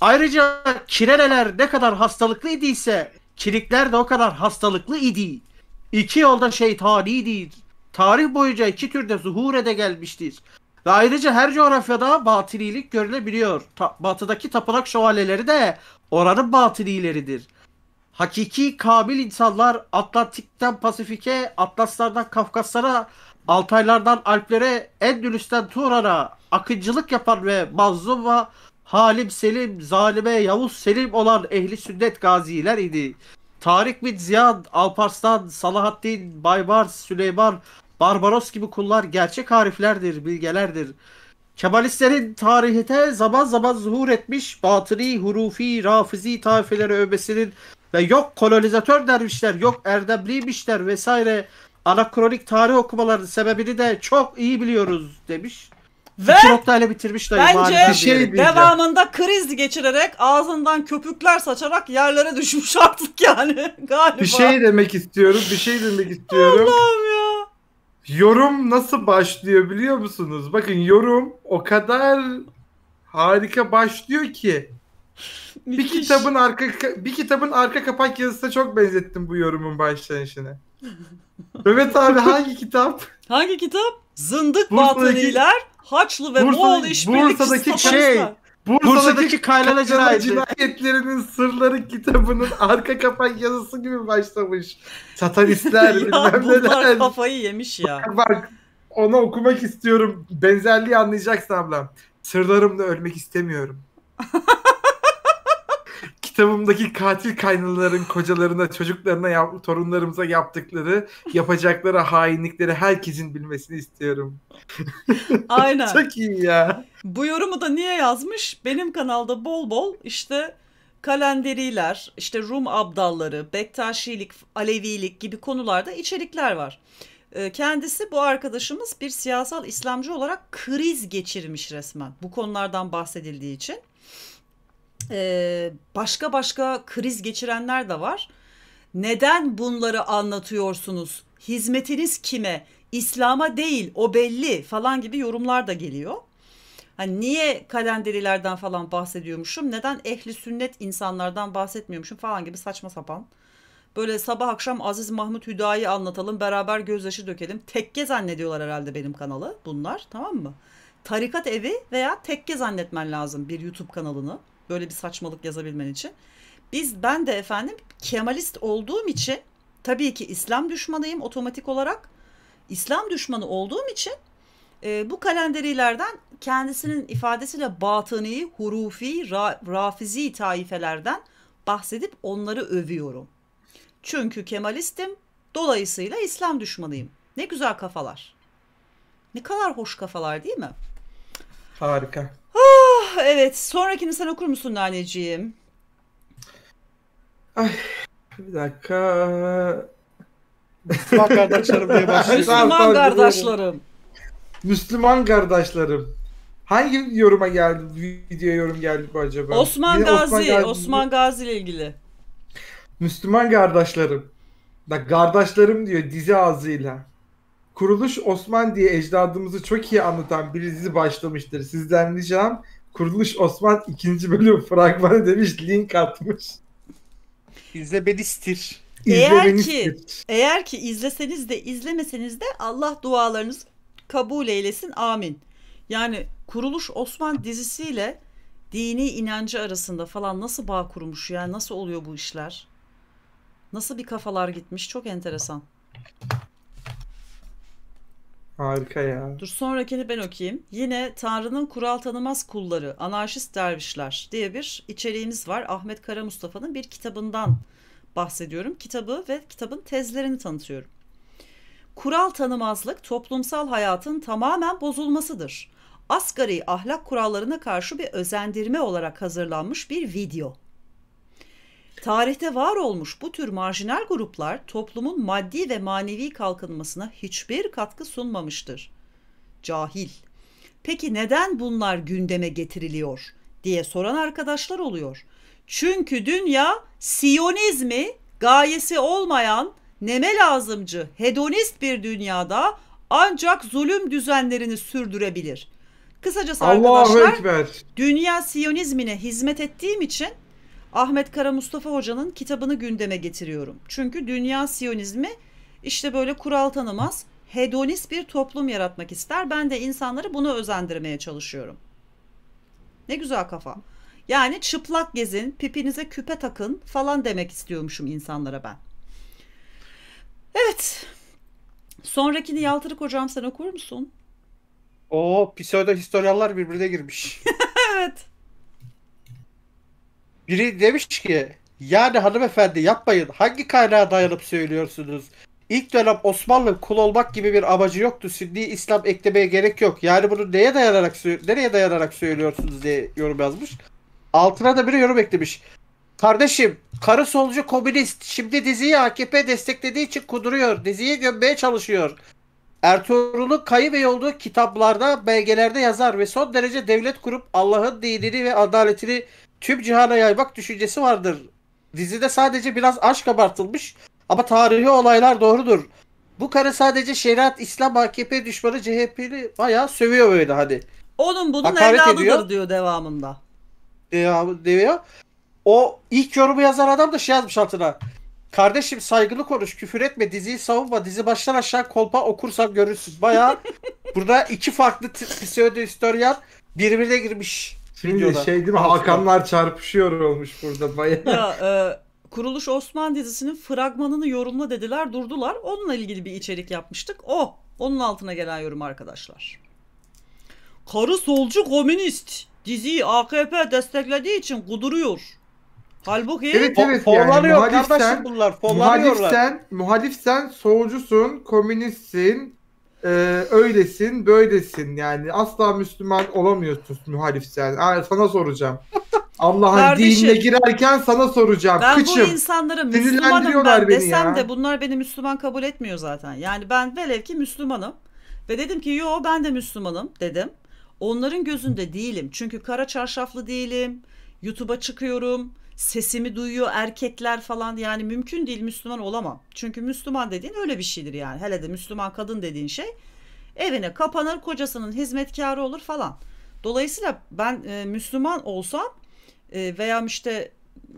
Ayrıca kireneler ne kadar hastalıklı idiyse kirikler de o kadar hastalıklı idi. İki yolda şeytanidir. Tarih boyunca iki türde zuhur ede gelmiştir. Ve ayrıca her coğrafyada batinilik görülebiliyor. Ta- batıdaki tapınak şövalyeleri de oranın batinileridir. Hakiki kabil insanlar Atlantik'ten Pasifik'e, Atlaslardan Kafkaslara, Altaylardan Alplere, Endülüs'ten Turan'a akıncılık yapan ve mazluma Halim Selim, zalime Yavuz Selim olan ehli sünnet gaziler idi. Tarık bin Ziyan, Alparslan, Salahaddin, Baybars, Süleyman, Barbaros gibi kullar gerçek hariflerdir, bilgelerdir. Kemalistlerin tarihte zaman zaman zuhur etmiş batıni, hurufi, rafizi taifeleri övmesinin ve yok kolonizatör dervişler, yok erdemliymişler vesaire anakronik tarih okumaları sebebini de çok iyi biliyoruz demiş. Ve İki noktayla bitirmiş dayı. Bence şey devamında kriz geçirerek ağzından köpükler saçarak yerlere düşmüş artık yani galiba. Bir şey demek istiyorum. Bir şey demek istiyorum. Allah'ım ya. Yorum nasıl başlıyor biliyor musunuz? Bakın yorum o kadar harika başlıyor ki. bir kitabın arka bir kitabın arka kapak yazısına çok benzettim bu yorumun başlangıcını. Mehmet abi hangi kitap? Hangi kitap? Zındık Bursa'daki, Batıniler, Haçlı ve Bursa, Moğol işbirlik Bursa'daki şey, Bursa'daki, Bursa'daki kaylana cinayeti. cinayetlerinin sırları kitabının arka kapak yazısı gibi başlamış. Satanistler ya, bilmem bunlar neler. kafayı yemiş ya. Bak, bak onu okumak istiyorum. Benzerliği anlayacaksın ablam. Sırlarımla ölmek istemiyorum kitabımdaki katil kaynaların kocalarına, çocuklarına, yap, torunlarımıza yaptıkları, yapacakları hainlikleri herkesin bilmesini istiyorum. Aynen. Çok iyi ya. Bu yorumu da niye yazmış? Benim kanalda bol bol işte kalenderiler, işte Rum abdalları, Bektaşilik, Alevilik gibi konularda içerikler var. Ee, kendisi bu arkadaşımız bir siyasal İslamcı olarak kriz geçirmiş resmen bu konulardan bahsedildiği için. Ee, başka başka kriz geçirenler de var. Neden bunları anlatıyorsunuz? Hizmetiniz kime? İslam'a değil o belli falan gibi yorumlar da geliyor. Hani niye kalenderilerden falan bahsediyormuşum? Neden ehli sünnet insanlardan bahsetmiyormuşum falan gibi saçma sapan. Böyle sabah akşam Aziz Mahmut Hüda'yı anlatalım, beraber gözyaşı dökelim. Tekke zannediyorlar herhalde benim kanalı bunlar, tamam mı? Tarikat evi veya tekke zannetmen lazım bir YouTube kanalını. Böyle bir saçmalık yazabilmen için. Biz ben de efendim Kemalist olduğum için tabii ki İslam düşmanıyım otomatik olarak. İslam düşmanı olduğum için e, bu kalenderilerden kendisinin ifadesiyle batıni, hurufi, ra, rafizi taifelerden bahsedip onları övüyorum. Çünkü Kemalistim, dolayısıyla İslam düşmanıyım. Ne güzel kafalar. Ne kadar hoş kafalar değil mi? Harika. Ha! Ah, evet. Sonrakini sen okur musun anneciğim? Ay bir dakika. Müslüman kardeşlerim diye başlıyor. Müslüman kardeşlerim. Müslüman kardeşlerim. Hangi yoruma geldi? Video yorum geldi bu acaba? Osman Yine Gazi. Osman Gazi, Osman Gazi ile ilgili. Müslüman kardeşlerim. Bak kardeşlerim diyor dizi ağzıyla. Kuruluş Osman diye ecdadımızı çok iyi anlatan bir dizi başlamıştır. Sizden ricam Kuruluş Osman ikinci bölüm fragmanı demiş link atmış. İzle beni stir. Eğer ki, stir. eğer ki izleseniz de izlemeseniz de Allah dualarınız kabul eylesin amin. Yani Kuruluş Osman dizisiyle dini inancı arasında falan nasıl bağ kurmuş yani nasıl oluyor bu işler? Nasıl bir kafalar gitmiş çok enteresan. Harika ya. Dur sonrakini ben okuyayım. Yine Tanrı'nın kural tanımaz kulları, anarşist dervişler diye bir içeriğimiz var. Ahmet Kara Mustafa'nın bir kitabından bahsediyorum. Kitabı ve kitabın tezlerini tanıtıyorum. Kural tanımazlık toplumsal hayatın tamamen bozulmasıdır. Asgari ahlak kurallarına karşı bir özendirme olarak hazırlanmış bir video. Tarihte var olmuş bu tür marjinal gruplar toplumun maddi ve manevi kalkınmasına hiçbir katkı sunmamıştır. Cahil. Peki neden bunlar gündeme getiriliyor diye soran arkadaşlar oluyor. Çünkü dünya Siyonizmi gayesi olmayan neme lazımcı hedonist bir dünyada ancak zulüm düzenlerini sürdürebilir. Kısacası Allah arkadaşlar Ekber. dünya Siyonizmine hizmet ettiğim için Ahmet Kara Mustafa Hoca'nın kitabını gündeme getiriyorum. Çünkü dünya siyonizmi işte böyle kural tanımaz, hedonist bir toplum yaratmak ister. Ben de insanları bunu özendirmeye çalışıyorum. Ne güzel kafa. Yani çıplak gezin, pipinize küpe takın falan demek istiyormuşum insanlara ben. Evet. Sonrakini Yaltırık hocam sen okur musun? Oo, pseudo historialler birbirine girmiş. evet. Biri demiş ki yani hanımefendi yapmayın hangi kaynağa dayanıp söylüyorsunuz? İlk dönem Osmanlı kul olmak gibi bir amacı yoktu. Sünni İslam eklemeye gerek yok. Yani bunu neye dayanarak nereye dayanarak söylüyorsunuz diye yorum yazmış. Altına da bir yorum eklemiş. Kardeşim karı solcu komünist şimdi diziyi AKP desteklediği için kuduruyor. Diziyi gömmeye çalışıyor. Ertuğrul'un kayıp olduğu kitaplarda, belgelerde yazar ve son derece devlet kurup Allah'ın dinini ve adaletini tüm cihana yaymak düşüncesi vardır. Dizide sadece biraz aşk abartılmış ama tarihi olaylar doğrudur. Bu karı sadece şeriat, İslam, AKP düşmanı CHP'li bayağı sövüyor böyle hadi. Onun bunun Hakaret evladıdır ediyor. diyor devamında. Devamı diyor. O ilk yorumu yazan adam da şey yazmış altına. Kardeşim saygılı konuş, küfür etme, diziyi savunma, dizi baştan aşağı kolpa okursan görürsün. Bayağı burada iki farklı pseudo historian birbirine girmiş. Şimdi videoda. şey değil mi? Hakanlar çarpışıyor olmuş burada bayağı. Ya, e, Kuruluş Osman dizisinin fragmanını yorumla dediler durdular. Onunla ilgili bir içerik yapmıştık. O. onun altına gelen yorum arkadaşlar. Karı solcu komünist. Diziyi AKP desteklediği için kuduruyor. Halbuki evet, evet, yani, forlanıyor kardeşim bunlar. Muhalifsen, muhalifsen solcusun, komünistsin, e, öylesin böylesin yani asla Müslüman olamıyorsun muhalifsen. Aa, sana soracağım. Allah'ın dinine girerken sana soracağım. Ben Kıçım. bu insanlara Müslümanım ben desem ya. de bunlar beni Müslüman kabul etmiyor zaten. Yani ben velev ki Müslümanım. Ve dedim ki yo ben de Müslümanım dedim. Onların gözünde değilim. Çünkü kara çarşaflı değilim. YouTube'a çıkıyorum sesimi duyuyor erkekler falan yani mümkün değil Müslüman olamam. Çünkü Müslüman dediğin öyle bir şeydir yani. Hele de Müslüman kadın dediğin şey evine kapanır kocasının hizmetkarı olur falan. Dolayısıyla ben e, Müslüman olsam e, veya işte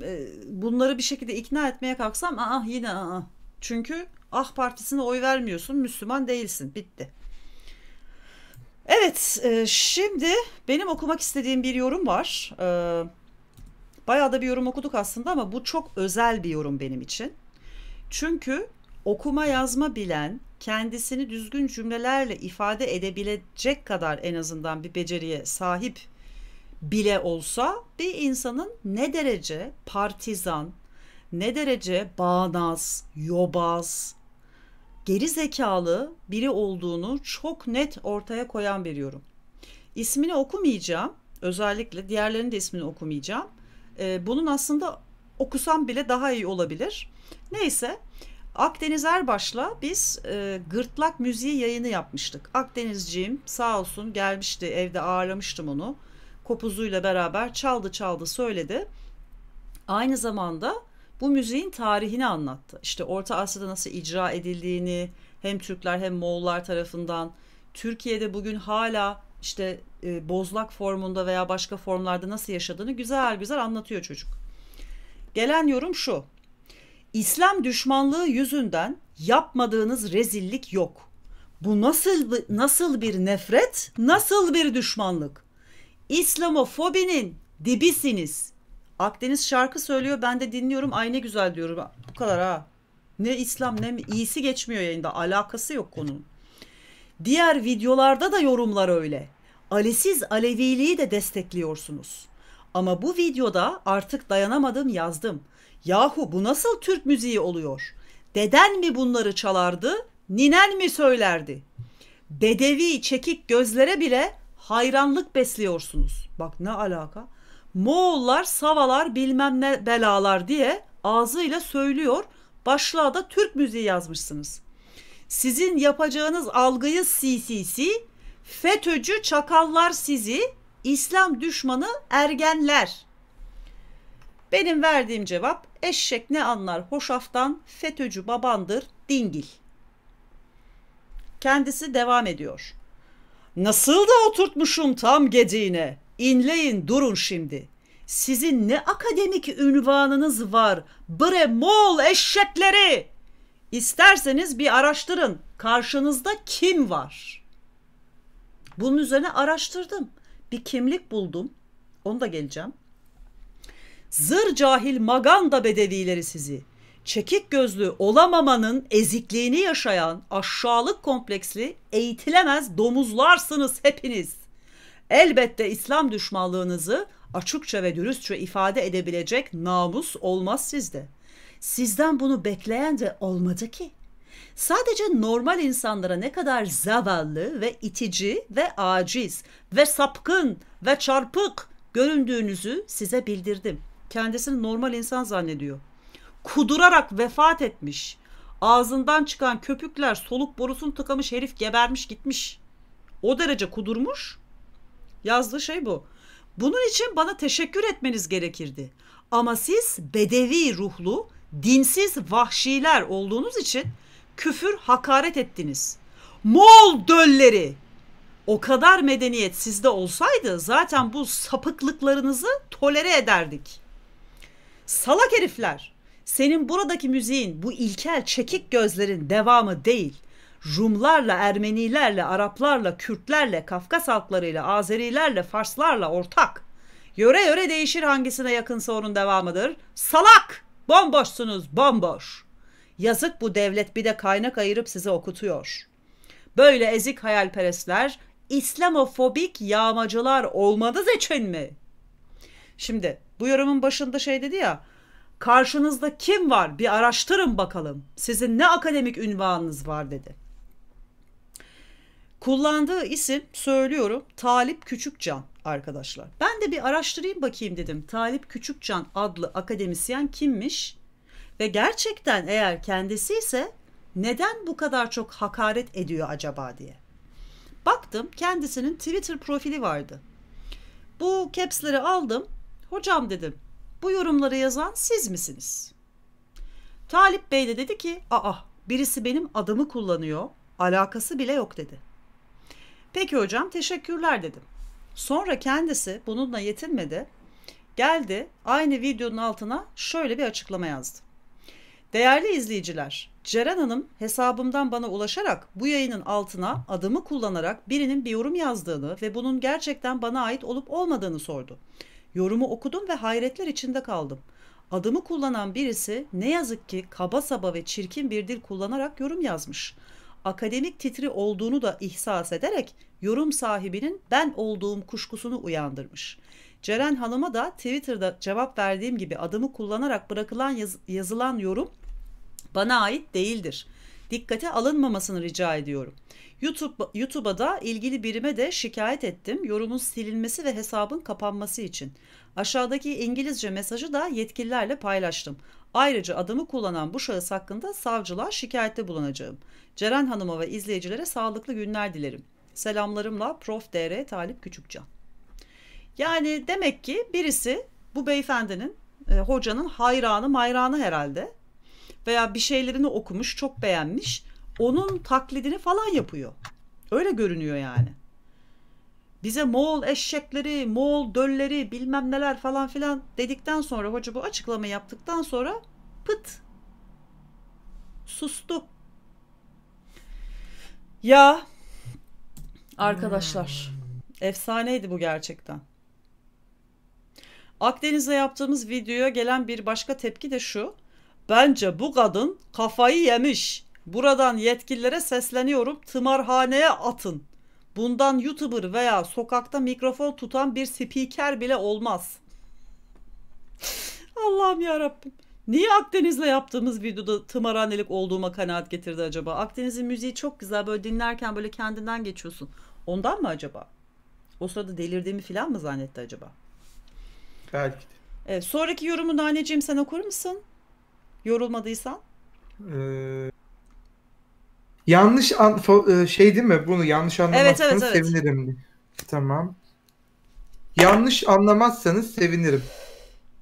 e, bunları bir şekilde ikna etmeye kalksam ah yine ah. Çünkü Ah Partisi'ne oy vermiyorsun Müslüman değilsin bitti. Evet e, şimdi benim okumak istediğim bir yorum var. Evet Bayağı da bir yorum okuduk aslında ama bu çok özel bir yorum benim için. Çünkü okuma yazma bilen, kendisini düzgün cümlelerle ifade edebilecek kadar en azından bir beceriye sahip bile olsa bir insanın ne derece partizan, ne derece bağnaz, yobaz, geri zekalı biri olduğunu çok net ortaya koyan bir yorum. İsmini okumayacağım. Özellikle diğerlerinin de ismini okumayacağım. E, bunun aslında okusam bile daha iyi olabilir. Neyse Akdeniz Erbaş'la biz e, gırtlak müziği yayını yapmıştık. Akdenizciğim sağ olsun gelmişti evde ağırlamıştım onu. Kopuzuyla beraber çaldı çaldı söyledi. Aynı zamanda bu müziğin tarihini anlattı. İşte Orta Asya'da nasıl icra edildiğini hem Türkler hem Moğollar tarafından Türkiye'de bugün hala işte e, bozlak formunda veya başka formlarda nasıl yaşadığını güzel güzel anlatıyor çocuk. Gelen yorum şu. İslam düşmanlığı yüzünden yapmadığınız rezillik yok. Bu nasıl nasıl bir nefret, nasıl bir düşmanlık? İslamofobinin dibisiniz. Akdeniz şarkı söylüyor ben de dinliyorum ay ne güzel diyorum. Bu kadar ha. Ne İslam ne iyisi geçmiyor yayında alakası yok konunun. Diğer videolarda da yorumlar öyle. Alesiz Aleviliği de destekliyorsunuz. Ama bu videoda artık dayanamadım yazdım. Yahu bu nasıl Türk müziği oluyor? Deden mi bunları çalardı, ninen mi söylerdi? Bedevi çekik gözlere bile hayranlık besliyorsunuz. Bak ne alaka? Moğollar, Savalar bilmem ne belalar diye ağzıyla söylüyor. Başlığa da Türk müziği yazmışsınız. Sizin yapacağınız algıyı CCC FETÖ'cü çakallar sizi, İslam düşmanı ergenler. Benim verdiğim cevap eşek ne anlar hoşaftan FETÖ'cü babandır dingil. Kendisi devam ediyor. Nasıl da oturtmuşum tam gediğine. İnleyin durun şimdi. Sizin ne akademik ünvanınız var bre mol eşekleri. İsterseniz bir araştırın karşınızda kim var?'' Bunun üzerine araştırdım. Bir kimlik buldum. Onu da geleceğim. Zır cahil maganda bedevileri sizi. Çekik gözlü olamamanın ezikliğini yaşayan aşağılık kompleksli eğitilemez domuzlarsınız hepiniz. Elbette İslam düşmanlığınızı açıkça ve dürüstçe ifade edebilecek namus olmaz sizde. Sizden bunu bekleyen de olmadı ki. Sadece normal insanlara ne kadar zavallı ve itici ve aciz ve sapkın ve çarpık göründüğünüzü size bildirdim. Kendisini normal insan zannediyor. Kudurarak vefat etmiş. Ağzından çıkan köpükler soluk borusunu tıkamış herif gebermiş gitmiş. O derece kudurmuş. Yazdığı şey bu. Bunun için bana teşekkür etmeniz gerekirdi. Ama siz bedevi ruhlu, dinsiz vahşiler olduğunuz için küfür, hakaret ettiniz. Moğol dölleri. O kadar medeniyet sizde olsaydı zaten bu sapıklıklarınızı tolere ederdik. Salak herifler. Senin buradaki müziğin, bu ilkel çekik gözlerin devamı değil. Rumlarla, Ermenilerle, Araplarla, Kürtlerle, Kafkas halklarıyla, Azerilerle, Farslarla ortak. Yöre yöre değişir hangisine yakınsa onun devamıdır. Salak! Bomboşsunuz, bomboş. Yazık bu devlet bir de kaynak ayırıp size okutuyor. Böyle ezik hayalperestler İslamofobik yağmacılar olmanız için mi? Şimdi bu yorumun başında şey dedi ya karşınızda kim var bir araştırın bakalım sizin ne akademik ünvanınız var dedi. Kullandığı isim söylüyorum Talip Küçükcan arkadaşlar. Ben de bir araştırayım bakayım dedim. Talip Küçükcan adlı akademisyen kimmiş? Ve gerçekten eğer kendisi ise neden bu kadar çok hakaret ediyor acaba diye. Baktım kendisinin Twitter profili vardı. Bu caps'leri aldım. Hocam dedim bu yorumları yazan siz misiniz? Talip Bey de dedi ki aa birisi benim adımı kullanıyor alakası bile yok dedi. Peki hocam teşekkürler dedim. Sonra kendisi bununla yetinmedi. Geldi aynı videonun altına şöyle bir açıklama yazdı. Değerli izleyiciler, Ceren Hanım hesabımdan bana ulaşarak bu yayının altına adımı kullanarak birinin bir yorum yazdığını ve bunun gerçekten bana ait olup olmadığını sordu. Yorumu okudum ve hayretler içinde kaldım. Adımı kullanan birisi ne yazık ki kaba saba ve çirkin bir dil kullanarak yorum yazmış. Akademik titri olduğunu da ihsas ederek yorum sahibinin ben olduğum kuşkusunu uyandırmış. Ceren Hanım'a da Twitter'da cevap verdiğim gibi adımı kullanarak bırakılan yaz- yazılan yorum bana ait değildir. Dikkate alınmamasını rica ediyorum. YouTube, YouTube'a da ilgili birime de şikayet ettim. Yorumun silinmesi ve hesabın kapanması için. Aşağıdaki İngilizce mesajı da yetkililerle paylaştım. Ayrıca adımı kullanan bu şahıs hakkında savcılığa şikayette bulunacağım. Ceren Hanım'a ve izleyicilere sağlıklı günler dilerim. Selamlarımla Prof. DR Talip Küçükcan. Yani demek ki birisi bu beyefendinin, e, hocanın hayranı, mayranı herhalde veya bir şeylerini okumuş, çok beğenmiş. Onun taklidini falan yapıyor. Öyle görünüyor yani. Bize Moğol eşekleri, Moğol dölleri bilmem neler falan filan dedikten sonra hoca bu açıklama yaptıktan sonra pıt sustu. Ya arkadaşlar efsaneydi bu gerçekten. Akdeniz'de yaptığımız videoya gelen bir başka tepki de şu. Bence bu kadın kafayı yemiş. Buradan yetkililere sesleniyorum. Tımarhaneye atın. Bundan YouTuber veya sokakta mikrofon tutan bir spiker bile olmaz. Allah'ım yarabbim, Niye Akdeniz'le yaptığımız videoda tımarhanelik olduğuma kanaat getirdi acaba? Akdeniz'in müziği çok güzel böyle dinlerken böyle kendinden geçiyorsun. Ondan mı acaba? O sırada delirdiğimi falan mı zannetti acaba? Belki de. Evet, sonraki yorumunu naneciğim sen okur musun? Yorulmadıysan? Ee, yanlış an, e, şey değil mi? Bunu yanlış anlamazsanız evet, evet, evet. sevinirim. Tamam. Yanlış anlamazsanız sevinirim.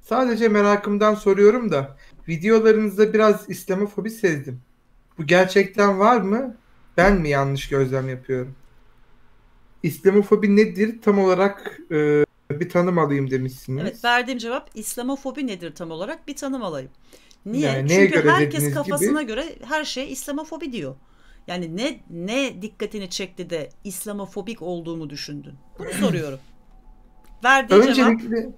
Sadece merakımdan soruyorum da videolarınızda biraz İslamofobi sezdim. Bu gerçekten var mı? Ben mi yanlış gözlem yapıyorum? İslamofobi nedir tam olarak e, bir tanım alayım demişsiniz. Evet verdiğim cevap İslamofobi nedir tam olarak bir tanım alayım. Niye? Yani Çünkü herkes kafasına gibi... göre her şeye İslamofobi diyor. Yani ne ne dikkatini çekti de İslamofobik olduğumu düşündün? Bunu soruyorum. Verdiği öncelikle, cevap...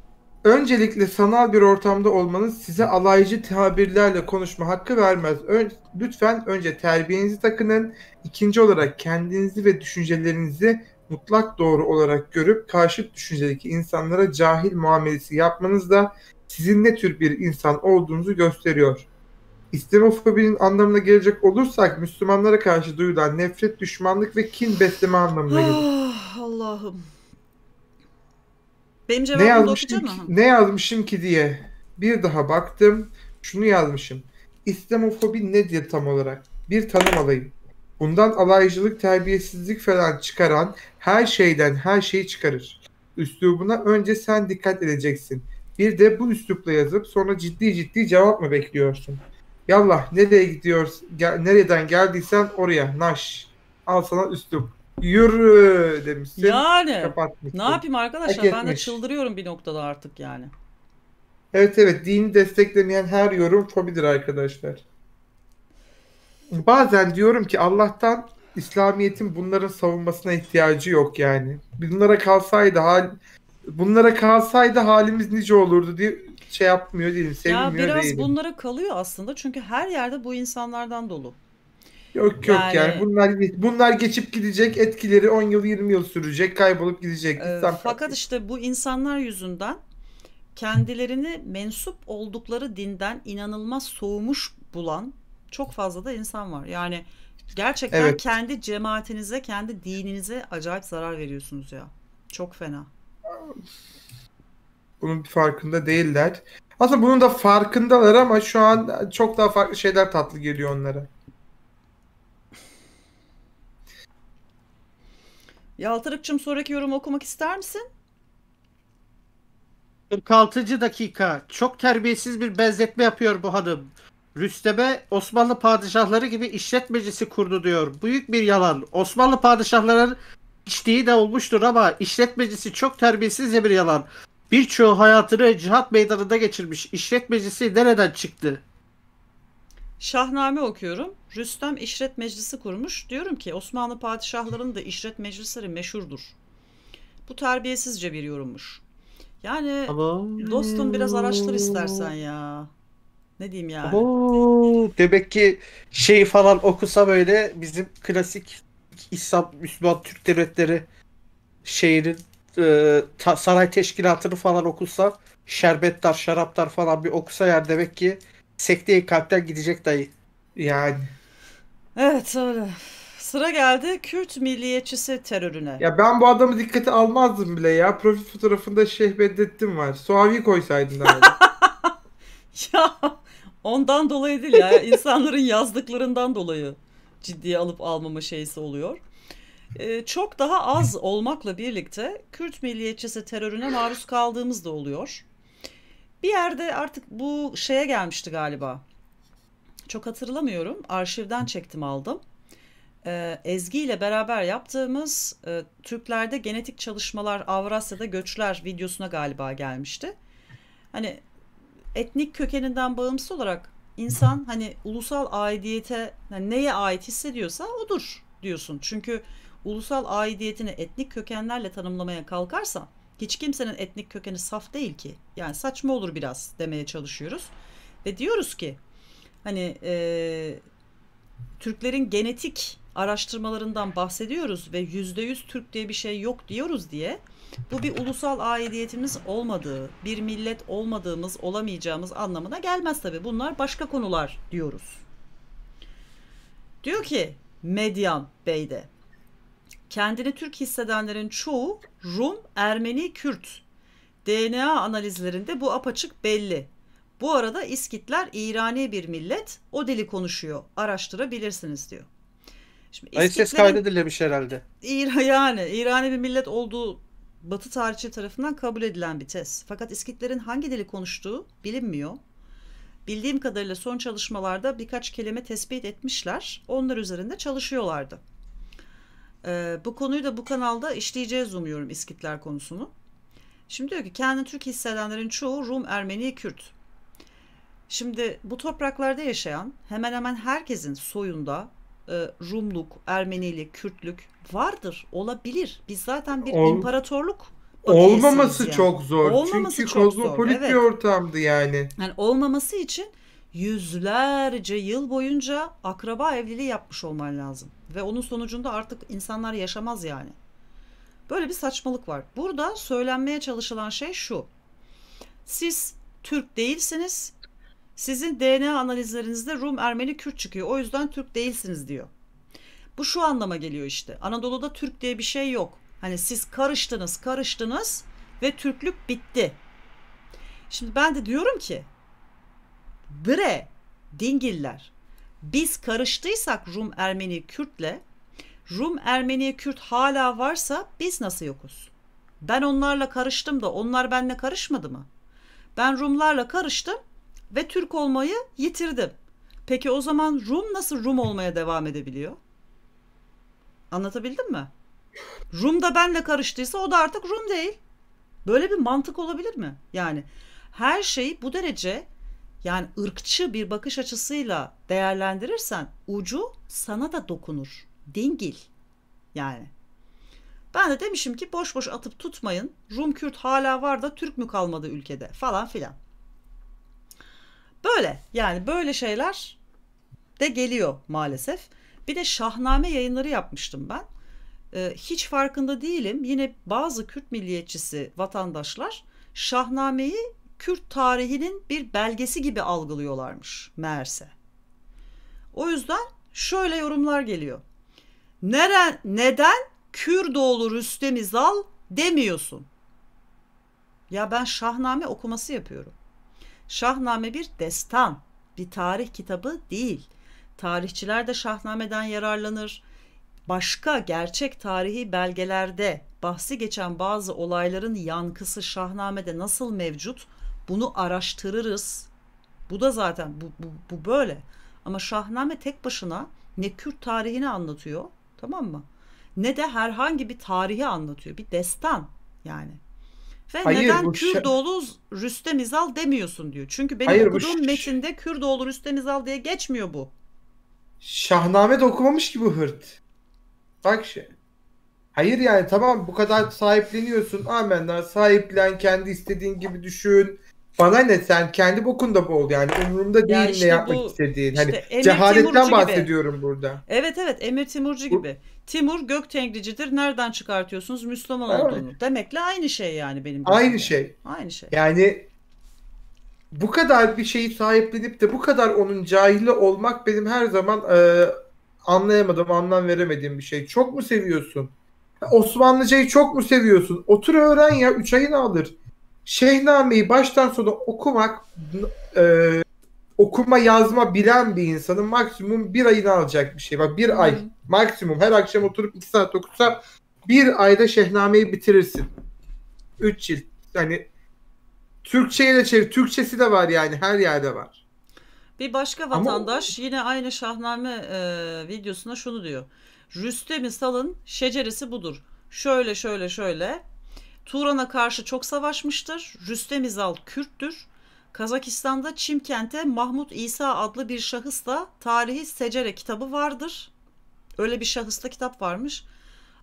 Öncelikle sanal bir ortamda olmanız size alaycı tabirlerle konuşma hakkı vermez. Ön, lütfen önce terbiyenizi takının. İkinci olarak kendinizi ve düşüncelerinizi mutlak doğru olarak görüp karşıt düşüncedeki insanlara cahil muamelesi yapmanız da sizin ne tür bir insan olduğunuzu gösteriyor. İslamofobinin anlamına gelecek olursak Müslümanlara karşı duyulan nefret, düşmanlık ve kin besleme anlamına gelir. Ah, Allah'ım. Benim cevabımı ne yazmışım ki, ne yazmışım ki diye bir daha baktım. Şunu yazmışım. İslamofobi nedir tam olarak? Bir tanım alayım. Bundan alaycılık, terbiyesizlik falan çıkaran her şeyden her şeyi çıkarır. Üslubuna önce sen dikkat edeceksin.'' Bir de bu üslupla yazıp sonra ciddi ciddi cevap mı bekliyorsun? Yallah nereye gidiyorsun? Gel, nereden geldiysen oraya naş. Al sana üslup. Yürü demişsin. Yani kapatmışsın. ne yapayım arkadaşlar Hak ben etmiş. de çıldırıyorum bir noktada artık yani. Evet evet dini desteklemeyen her yorum fobidir arkadaşlar. Bazen diyorum ki Allah'tan İslamiyet'in bunların savunmasına ihtiyacı yok yani. Bunlara kalsaydı hal bunlara kalsaydı halimiz nice olurdu diye şey yapmıyor değilim. Sevmiyor ya biraz değilim. bunlara kalıyor aslında çünkü her yerde bu insanlardan dolu. Yok yok yani, yani bunlar bunlar geçip gidecek etkileri 10 yıl 20 yıl sürecek kaybolup gidecek. E, fakat farklı. işte bu insanlar yüzünden kendilerini mensup oldukları dinden inanılmaz soğumuş bulan çok fazla da insan var. Yani gerçekten evet. kendi cemaatinize kendi dininize acayip zarar veriyorsunuz ya. Çok fena bunun farkında değiller. Aslında bunun da farkındalar ama şu an çok daha farklı şeyler tatlı geliyor onlara. Yaltırıkçım sonraki yorumu okumak ister misin? 46. dakika. Çok terbiyesiz bir benzetme yapıyor bu hanım. Rüstem'e Osmanlı padişahları gibi işletmecisi kurdu diyor. Büyük bir yalan. Osmanlı padişahları içtiği de olmuştur ama işletmecisi çok terbiyesizce bir yalan. Birçoğu hayatını cihat meydanında geçirmiş. İşletmecisi nereden çıktı? Şahname okuyorum. Rüstem İşret Meclisi kurmuş. Diyorum ki Osmanlı padişahlarının da işret meclisleri meşhurdur. Bu terbiyesizce bir yorummuş. Yani Aman. dostum biraz araştır istersen ya. Ne diyeyim yani? Oo, demek ki şeyi falan okusa böyle bizim klasik İslam Müslüman Türk Devletleri şehrin e, ta, saray teşkilatını falan okusa şerbetler, şaraplar falan bir okusa yer demek ki sekteye kalpten gidecek dayı. Yani. Evet öyle. Sıra geldi Kürt milliyetçisi terörüne. Ya ben bu adamı dikkate almazdım bile ya. Profil fotoğrafında Şeyh Bedrettin var. Suavi koysaydın daha. ya ondan dolayı değil ya. insanların yazdıklarından dolayı ciddiye alıp almama şeysi oluyor. E, çok daha az olmakla birlikte Kürt milliyetçisi terörüne maruz kaldığımız da oluyor. Bir yerde artık bu şeye gelmişti galiba. Çok hatırlamıyorum. Arşivden çektim aldım. E, Ezgi ile beraber yaptığımız e, Türklerde genetik çalışmalar Avrasya'da göçler videosuna galiba gelmişti. Hani etnik kökeninden bağımsız olarak İnsan hani ulusal aidiyete yani neye ait hissediyorsa odur diyorsun. Çünkü ulusal aidiyetini etnik kökenlerle tanımlamaya kalkarsa hiç kimsenin etnik kökeni saf değil ki. Yani saçma olur biraz demeye çalışıyoruz. Ve diyoruz ki hani e, Türklerin genetik araştırmalarından bahsediyoruz ve yüzde yüz Türk diye bir şey yok diyoruz diye bu bir ulusal aidiyetimiz olmadığı, bir millet olmadığımız, olamayacağımız anlamına gelmez tabii. Bunlar başka konular diyoruz. Diyor ki Medyan Bey de kendini Türk hissedenlerin çoğu Rum, Ermeni, Kürt. DNA analizlerinde bu apaçık belli. Bu arada İskitler İrani bir millet. O dili konuşuyor. Araştırabilirsiniz diyor. Şimdi ses kaydedilmiş herhalde. İra, yani İrani bir millet olduğu Batı tarihçi tarafından kabul edilen bir tez. Fakat İskitlerin hangi dili konuştuğu bilinmiyor. Bildiğim kadarıyla son çalışmalarda birkaç kelime tespit etmişler. Onlar üzerinde çalışıyorlardı. Ee, bu konuyu da bu kanalda işleyeceğiz umuyorum İskitler konusunu. Şimdi diyor ki kendi Türk hissedenlerin çoğu Rum, Ermeni, Kürt. Şimdi bu topraklarda yaşayan hemen hemen herkesin soyunda e, Rumluk, Ermenilik, Kürtlük vardır, olabilir. Biz zaten bir Ol, imparatorluk olmaması yani. çok zor. Olmaması Çünkü çok kozmopolit zor. Evet. bir ortamdı yani. Yani olmaması için yüzlerce yıl boyunca akraba evliliği yapmış olman lazım ve onun sonucunda artık insanlar yaşamaz yani. Böyle bir saçmalık var. Burada söylenmeye çalışılan şey şu. Siz Türk değilsiniz sizin DNA analizlerinizde Rum, Ermeni, Kürt çıkıyor. O yüzden Türk değilsiniz diyor. Bu şu anlama geliyor işte. Anadolu'da Türk diye bir şey yok. Hani siz karıştınız, karıştınız ve Türklük bitti. Şimdi ben de diyorum ki Bre, Dingiller biz karıştıysak Rum, Ermeni, Kürt'le Rum, Ermeni, Kürt hala varsa biz nasıl yokuz? Ben onlarla karıştım da onlar benimle karışmadı mı? Ben Rumlarla karıştım ve Türk olmayı yitirdim. Peki o zaman Rum nasıl Rum olmaya devam edebiliyor? Anlatabildim mi? Rum da benle karıştıysa o da artık Rum değil. Böyle bir mantık olabilir mi? Yani her şeyi bu derece yani ırkçı bir bakış açısıyla değerlendirirsen ucu sana da dokunur. Dingil. Yani. Ben de demişim ki boş boş atıp tutmayın. Rum Kürt hala var da Türk mü kalmadı ülkede falan filan. Böyle yani böyle şeyler de geliyor maalesef. Bir de şahname yayınları yapmıştım ben. Ee, hiç farkında değilim. Yine bazı Kürt milliyetçisi vatandaşlar şahnameyi Kürt tarihinin bir belgesi gibi algılıyorlarmış meğerse. O yüzden şöyle yorumlar geliyor. Neren, neden Kürt Kürdoğlu Rüstem İzal demiyorsun? Ya ben şahname okuması yapıyorum. Şahname bir destan, bir tarih kitabı değil. Tarihçiler de şahnameden yararlanır. Başka gerçek tarihi belgelerde bahsi geçen bazı olayların yankısı şahnamede nasıl mevcut bunu araştırırız. Bu da zaten bu, bu, bu böyle. Ama şahname tek başına ne Kürt tarihini anlatıyor tamam mı? Ne de herhangi bir tarihi anlatıyor. Bir destan yani. Ve Hayır, neden Kürdoğlu Rüstem İzal demiyorsun diyor. Çünkü benim Hayır, okuduğum bu... metinde Kürdoğlu Rüstem İzal diye geçmiyor bu. Şahname de okumamış ki bu hırt. Bak şey. Hayır yani tamam bu kadar sahipleniyorsun. Amenna sahiplen kendi istediğin gibi düşün. Bana ne sen kendi bokun bol yani umurumda değil ya işte ne yapmak bu, istediğin. Hani işte hani Emir cehaletten Timurcu bahsediyorum gibi. burada. Evet evet Emir Timurcu bu, gibi. Timur gök tengricidir. Nereden çıkartıyorsunuz Müslüman evet. olduğunu? Demekle aynı şey yani benim. Aynı şey. Aynı şey. Yani bu kadar bir şeyi sahiplenip de bu kadar onun cahili olmak benim her zaman e, anlayamadığım, anlam veremediğim bir şey. Çok mu seviyorsun? Osmanlıcayı çok mu seviyorsun? Otur öğren ya üç ayını alır. Şehname'yi baştan sona okumak e, okuma yazma bilen bir insanın maksimum bir ayını alacak bir şey. Bak bir ay maksimum her akşam oturup iki saat okusa bir ayda Şehname'yi bitirirsin. Üç yıl. Yani Türkçe'ye de çevir. Türkçesi de var yani her yerde var. Bir başka vatandaş Ama... yine aynı Şahname e, videosuna şunu diyor. Rüstemi Sal'ın şeceresi budur. Şöyle şöyle şöyle Turan'a karşı çok savaşmıştır. Rüstem İzal Kürttür. Kazakistan'da Çimkent'e Mahmut İsa adlı bir şahısla Tarihi Secere kitabı vardır. Öyle bir şahısla kitap varmış.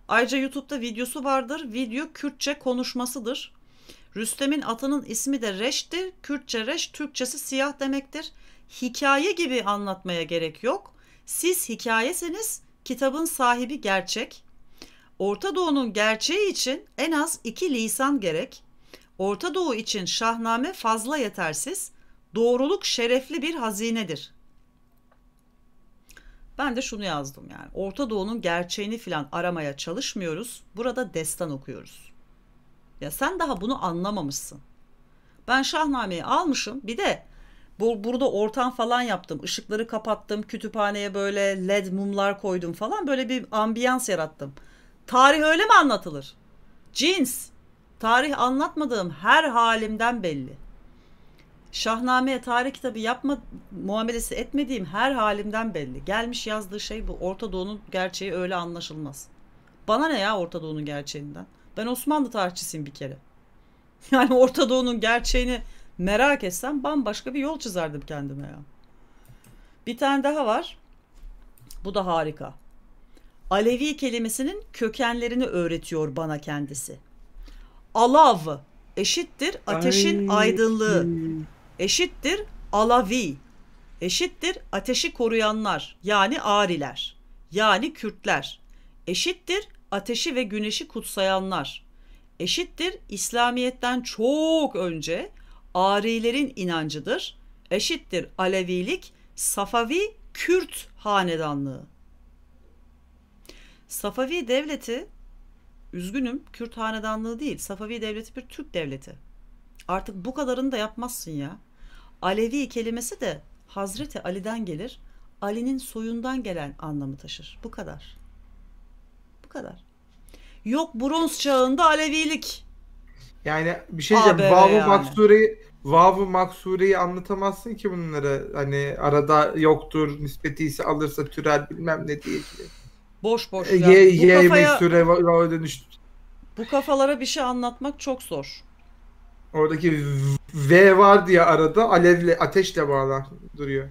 Ayrıca YouTube'da videosu vardır. Video Kürtçe konuşmasıdır. Rüstem'in atının ismi de Reş'tir. Kürtçe Reş, Türkçesi siyah demektir. Hikaye gibi anlatmaya gerek yok. Siz hikayeseniz kitabın sahibi gerçek. Orta Doğu'nun gerçeği için en az iki lisan gerek, Orta Doğu için şahname fazla yetersiz, doğruluk şerefli bir hazinedir. Ben de şunu yazdım yani. Orta Doğu'nun gerçeğini filan aramaya çalışmıyoruz. Burada destan okuyoruz. Ya sen daha bunu anlamamışsın. Ben şahnameyi almışım. Bir de bu, burada ortam falan yaptım. Işıkları kapattım. Kütüphaneye böyle led mumlar koydum falan. Böyle bir ambiyans yarattım. Tarih öyle mi anlatılır? Cins. Tarih anlatmadığım her halimden belli. Şahnameye tarih kitabı yapma muamelesi etmediğim her halimden belli. Gelmiş yazdığı şey bu. Orta Doğu'nun gerçeği öyle anlaşılmaz. Bana ne ya Orta Doğu'nun gerçeğinden? Ben Osmanlı tarihçisiyim bir kere. Yani Orta Doğu'nun gerçeğini merak etsem bambaşka bir yol çizerdim kendime ya. Bir tane daha var. Bu da harika. Alevi kelimesinin kökenlerini öğretiyor bana kendisi. Alav eşittir ateşin Ay. aydınlığı. Hmm. Eşittir Alavi. Eşittir ateşi koruyanlar yani Ariler. Yani Kürtler. Eşittir ateşi ve güneşi kutsayanlar. Eşittir İslamiyet'ten çok önce Arilerin inancıdır. Eşittir Alevilik, Safavi, Kürt hanedanlığı. Safavi devleti üzgünüm Kürt hanedanlığı değil. Safavi devleti bir Türk devleti. Artık bu kadarını da yapmazsın ya. Alevi kelimesi de Hazreti Ali'den gelir. Ali'nin soyundan gelen anlamı taşır. Bu kadar. Bu kadar. Yok bronz çağında Alevilik. Yani bir şey diyeceğim. Vavu yani. Maksure'yi Vavu Maksure'yi anlatamazsın ki bunlara. Hani arada yoktur, ise alırsa türel bilmem ne diye. diye. Boş boş e, ya. Ye, bu ye kafaya, süre dönüş. Bu kafalara bir şey anlatmak çok zor. Oradaki V var diye arada alevle ateşle bağlar duruyor.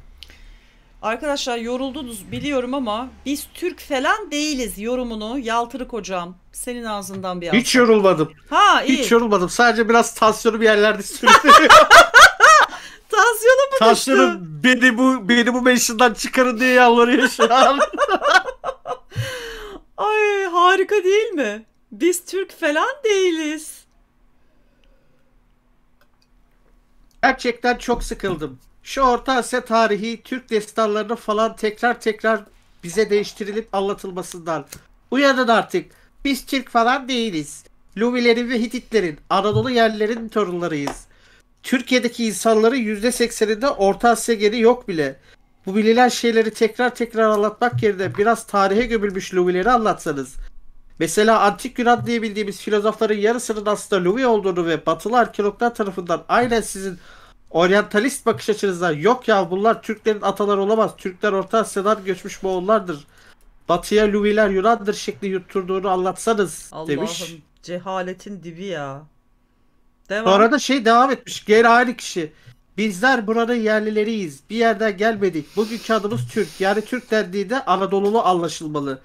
Arkadaşlar yoruldunuz biliyorum ama biz Türk falan değiliz yorumunu Yaltırık hocam senin ağzından bir Hiç yorulmadım. Ha iyi. Hiç yorulmadım. Sadece biraz tansiyonu bir yerlerde sürüklüyor. tansiyonu mu Tansiyonu beni bu beni bu mention'dan çıkarın diye yalvarıyor şu an. Ay harika değil mi? Biz Türk falan değiliz. Gerçekten çok sıkıldım. Şu Orta Asya tarihi Türk destanlarını falan tekrar tekrar bize değiştirilip anlatılmasından. Uyanın artık. Biz Türk falan değiliz. Lumilerin ve Hititlerin, Anadolu yerlilerin torunlarıyız. Türkiye'deki insanların %80'inde Orta Asya geni yok bile. Bu bilinen şeyleri tekrar tekrar anlatmak yerine biraz tarihe gömülmüş Louis'leri anlatsanız. Mesela antik Yunan diye bildiğimiz filozofların yarısının aslında Louis olduğunu ve batılı arkeologlar tarafından aynen sizin oryantalist bakış açınızdan yok ya bunlar Türklerin ataları olamaz. Türkler Orta Asya'dan göçmüş Moğollardır. Batıya Louis'ler Yunan'dır şekli yutturduğunu anlatsanız Allah'ım, demiş. Allah'ım cehaletin dibi ya. Devam. Sonra da şey devam etmiş. Geri aynı kişi. Bizler buranın yerlileriyiz. Bir yerden gelmedik. Bugünkü adımız Türk. Yani Türk dendiğinde Anadolu'lu anlaşılmalı.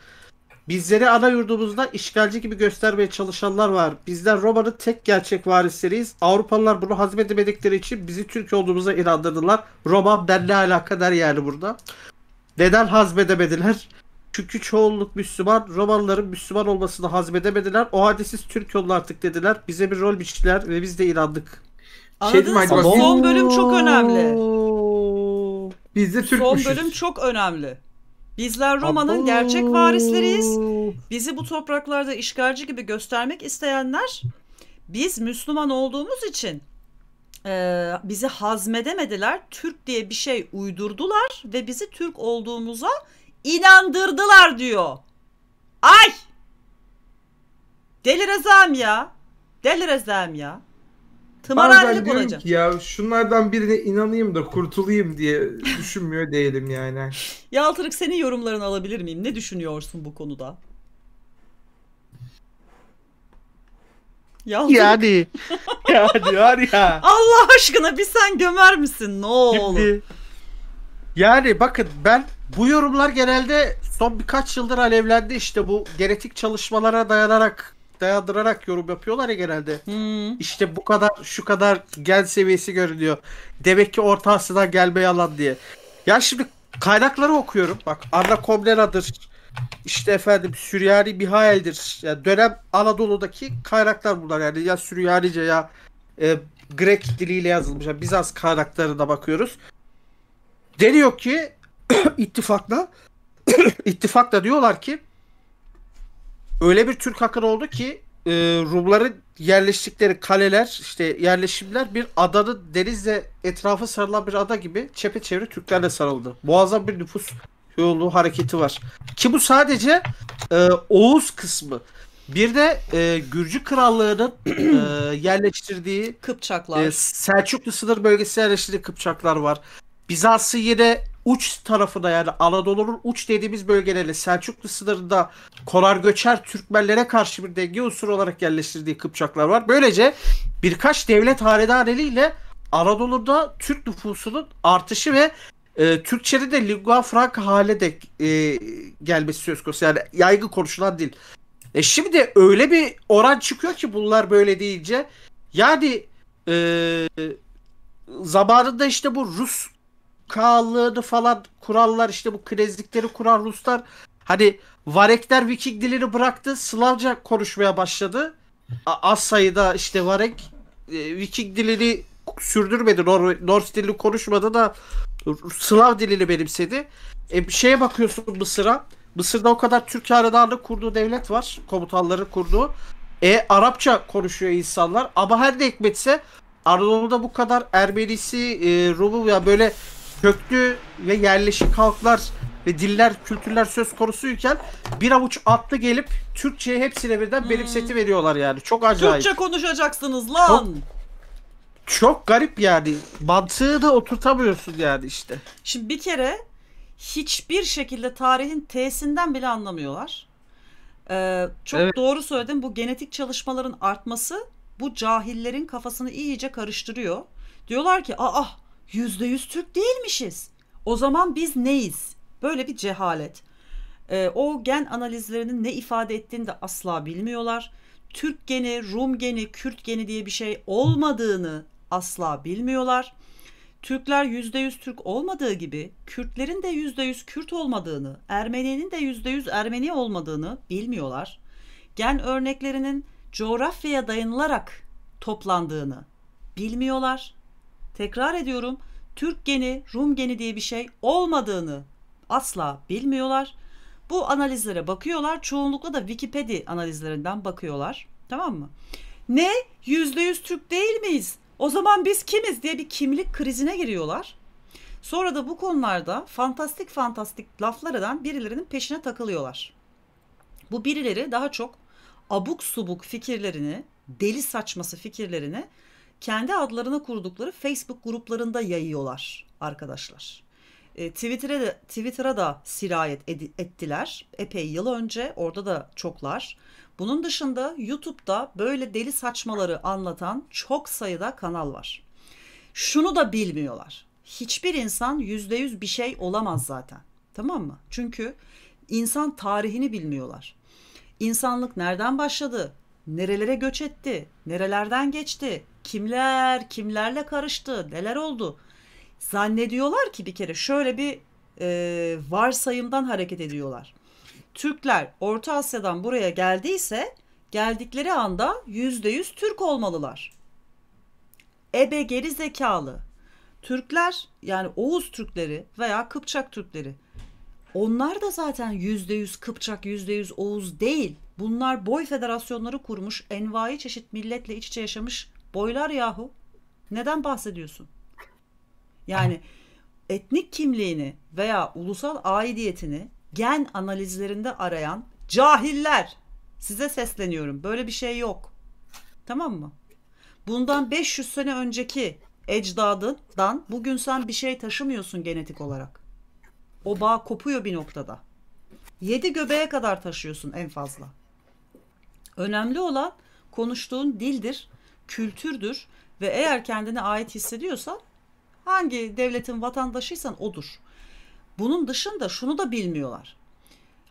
Bizleri ana yurdumuzda işgalci gibi göstermeye çalışanlar var. Bizler Roma'nın tek gerçek varisleriyiz. Avrupalılar bunu hazmedemedikleri için bizi Türk olduğumuza inandırdılar. Roma benle alakadar yani burada. Neden hazmedemediler? Çünkü çoğunluk Müslüman, Romalıların Müslüman olmasını hazmedemediler. O halde siz Türk olun artık dediler. Bize bir rol biçtiler ve biz de inandık. Anladınız şey mı? Son Son bölüm çok önemli. Biz de Son bölüm çok önemli. Bizler Roma'nın gerçek varisleriyiz. Bizi bu topraklarda işgalci gibi göstermek isteyenler biz Müslüman olduğumuz için e, bizi hazmedemediler. Türk diye bir şey uydurdular ve bizi Türk olduğumuza inandırdılar diyor. Ay! Deli Rezam ya. Deli Rezam ya. Tımarhanelik olacak. ya şunlardan birine inanayım da kurtulayım diye düşünmüyor değilim yani. Yaltırık senin yorumlarını alabilir miyim? Ne düşünüyorsun bu konuda? Yaltırık. Yani. yani var ya. Allah aşkına bir sen gömer misin? Ne olur. yani bakın ben bu yorumlar genelde son birkaç yıldır alevlendi işte bu genetik çalışmalara dayanarak dayandırarak yorum yapıyorlar ya genelde. Hmm. İşte bu kadar şu kadar gen seviyesi görünüyor. Demek ki Orta Asya'dan gelme yalan diye. Ya şimdi kaynakları okuyorum. Bak Arna Komnena'dır. İşte efendim Süryani Mihail'dir. Yani dönem Anadolu'daki kaynaklar bunlar yani. Ya Süryanice ya e, Grek diliyle yazılmış. Yani Bizans kaynaklarına bakıyoruz. Deniyor ki ittifakla ittifakla diyorlar ki öyle bir Türk akını oldu ki e, Rumların yerleştikleri kaleler işte yerleşimler bir adanın denizle etrafı sarılan bir ada gibi çepeçevre Türklerle sarıldı. Muazzam bir nüfus yolu hareketi var. Ki bu sadece e, Oğuz kısmı. Bir de e, Gürcü Krallığı'nın e, yerleştirdiği e, Kıpçaklar. E, Selçuklu sınır bölgesi yerleştirdiği Kıpçaklar var. Bizans'ı yine uç tarafına yani Anadolu'nun uç dediğimiz bölgelerle Selçuklu sınırında konar göçer Türkmenlere karşı bir denge unsuru olarak yerleştirdiği Kıpçaklar var. Böylece birkaç devlet hanedaneliğiyle Anadolu'da Türk nüfusunun artışı ve e, Türkçe'de de lingua franca hale de e, gelmesi söz konusu. Yani yaygın konuşulan dil. E şimdi öyle bir oran çıkıyor ki bunlar böyle deyince. Yani e, zamanında işte bu Rus krallığını falan kurallar işte bu krezlikleri kuran Ruslar hani Varekler Viking dilini bıraktı Slavca konuşmaya başladı. Az sayıda işte Varek e, Viking dilini sürdürmedi. Nor Norse dilini konuşmadı da Slav dilini benimsedi. E, bir şeye bakıyorsun Mısır'a. Mısır'da o kadar Türk hanedanlığı kurduğu devlet var. Komutanları kurduğu. E Arapça konuşuyor insanlar. Ama her ne hikmetse Anadolu'da bu kadar Ermenisi, e, Rumu ya böyle köklü ve yerleşik halklar ve diller, kültürler söz konusuyken bir avuç atlı gelip Türkçe'ye hepsine birden hmm. benim seti veriyorlar yani. Çok acayip. Türkçe konuşacaksınız lan. Çok, çok garip yani. Mantığı da oturtamıyorsun yani işte. Şimdi bir kere hiçbir şekilde tarihin T'sinden bile anlamıyorlar. Ee, çok evet. doğru söyledin. Bu genetik çalışmaların artması bu cahillerin kafasını iyice karıştırıyor. Diyorlar ki ah ah yüzde yüz Türk değilmişiz. O zaman biz neyiz? Böyle bir cehalet. E, o gen analizlerinin ne ifade ettiğini de asla bilmiyorlar. Türk geni, Rum geni, Kürt geni diye bir şey olmadığını asla bilmiyorlar. Türkler %100 Türk olmadığı gibi Kürtlerin de %100 Kürt olmadığını, Ermeni'nin de %100 Ermeni olmadığını bilmiyorlar. Gen örneklerinin coğrafyaya dayanılarak toplandığını bilmiyorlar tekrar ediyorum Türk geni, Rum geni diye bir şey olmadığını asla bilmiyorlar. Bu analizlere bakıyorlar. Çoğunlukla da Wikipedia analizlerinden bakıyorlar. Tamam mı? Ne? Yüzde yüz Türk değil miyiz? O zaman biz kimiz diye bir kimlik krizine giriyorlar. Sonra da bu konularda fantastik fantastik laflar eden birilerinin peşine takılıyorlar. Bu birileri daha çok abuk subuk fikirlerini, deli saçması fikirlerini kendi adlarına kurdukları Facebook gruplarında yayıyorlar arkadaşlar. E, Twitter'a da, Twitter'a da sirayet ed- ettiler epey yıl önce. Orada da çoklar. Bunun dışında YouTube'da böyle deli saçmaları anlatan çok sayıda kanal var. Şunu da bilmiyorlar. Hiçbir insan yüzde yüz bir şey olamaz zaten. Tamam mı? Çünkü insan tarihini bilmiyorlar. İnsanlık nereden başladı? Nerelere göç etti? Nerelerden geçti? Kimler kimlerle karıştı? Neler oldu? Zannediyorlar ki bir kere şöyle bir e, varsayımdan hareket ediyorlar. Türkler Orta Asya'dan buraya geldiyse geldikleri anda yüzde yüz Türk olmalılar. Ebe geri zekalı. Türkler yani Oğuz Türkleri veya Kıpçak Türkleri onlar da zaten yüzde yüz Kıpçak yüzde yüz Oğuz değil. Bunlar boy federasyonları kurmuş, envai çeşit milletle iç içe yaşamış boylar yahu. Neden bahsediyorsun? Yani etnik kimliğini veya ulusal aidiyetini gen analizlerinde arayan cahiller. Size sesleniyorum. Böyle bir şey yok. Tamam mı? Bundan 500 sene önceki ecdadından bugün sen bir şey taşımıyorsun genetik olarak. O bağ kopuyor bir noktada. Yedi göbeğe kadar taşıyorsun en fazla. Önemli olan konuştuğun dildir, kültürdür ve eğer kendine ait hissediyorsan hangi devletin vatandaşıysan odur. Bunun dışında şunu da bilmiyorlar.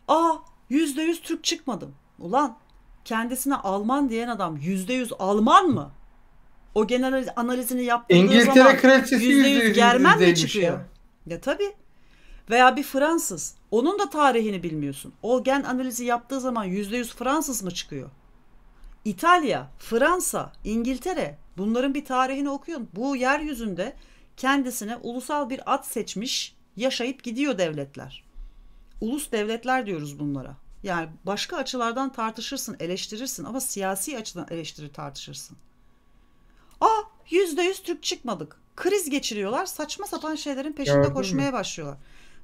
Aa yüzde yüz Türk çıkmadım. Ulan kendisine Alman diyen adam yüzde yüz Alman mı? O genel analizini yaptığı İngiltere zaman yüzde yüz germen mi çıkıyor? Ya, ya tabii. Veya bir Fransız. Onun da tarihini bilmiyorsun. O gen analizi yaptığı zaman yüzde yüz Fransız mı çıkıyor? İtalya, Fransa, İngiltere bunların bir tarihini okuyun. Bu yeryüzünde kendisine ulusal bir at seçmiş yaşayıp gidiyor devletler. Ulus devletler diyoruz bunlara. Yani başka açılardan tartışırsın, eleştirirsin ama siyasi açıdan eleştirir tartışırsın. Aa yüzde yüz Türk çıkmadık. Kriz geçiriyorlar. Saçma sapan şeylerin peşinde Gördün koşmaya mi? başlıyorlar.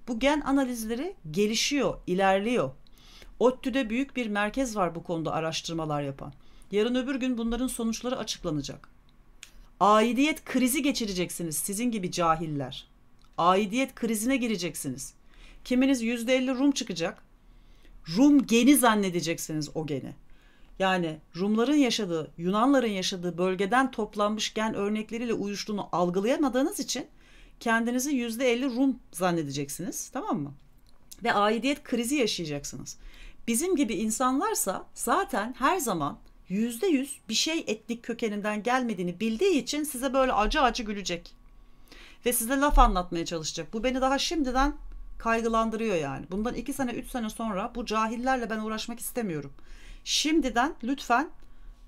Bu gen analizleri gelişiyor, ilerliyor. ODTÜ'de büyük bir merkez var bu konuda araştırmalar yapan. Yarın öbür gün bunların sonuçları açıklanacak. Aidiyet krizi geçireceksiniz sizin gibi cahiller. Aidiyet krizine gireceksiniz. Kiminiz %50 Rum çıkacak. Rum geni zannedeceksiniz o geni. Yani Rumların yaşadığı, Yunanların yaşadığı bölgeden toplanmış gen örnekleriyle uyuştuğunu algılayamadığınız için kendinizi %50 Rum zannedeceksiniz. Tamam mı? Ve aidiyet krizi yaşayacaksınız. Bizim gibi insanlarsa zaten her zaman yüzde yüz bir şey etnik kökeninden gelmediğini bildiği için size böyle acı acı gülecek. Ve size laf anlatmaya çalışacak. Bu beni daha şimdiden kaygılandırıyor yani. Bundan iki sene üç sene sonra bu cahillerle ben uğraşmak istemiyorum. Şimdiden lütfen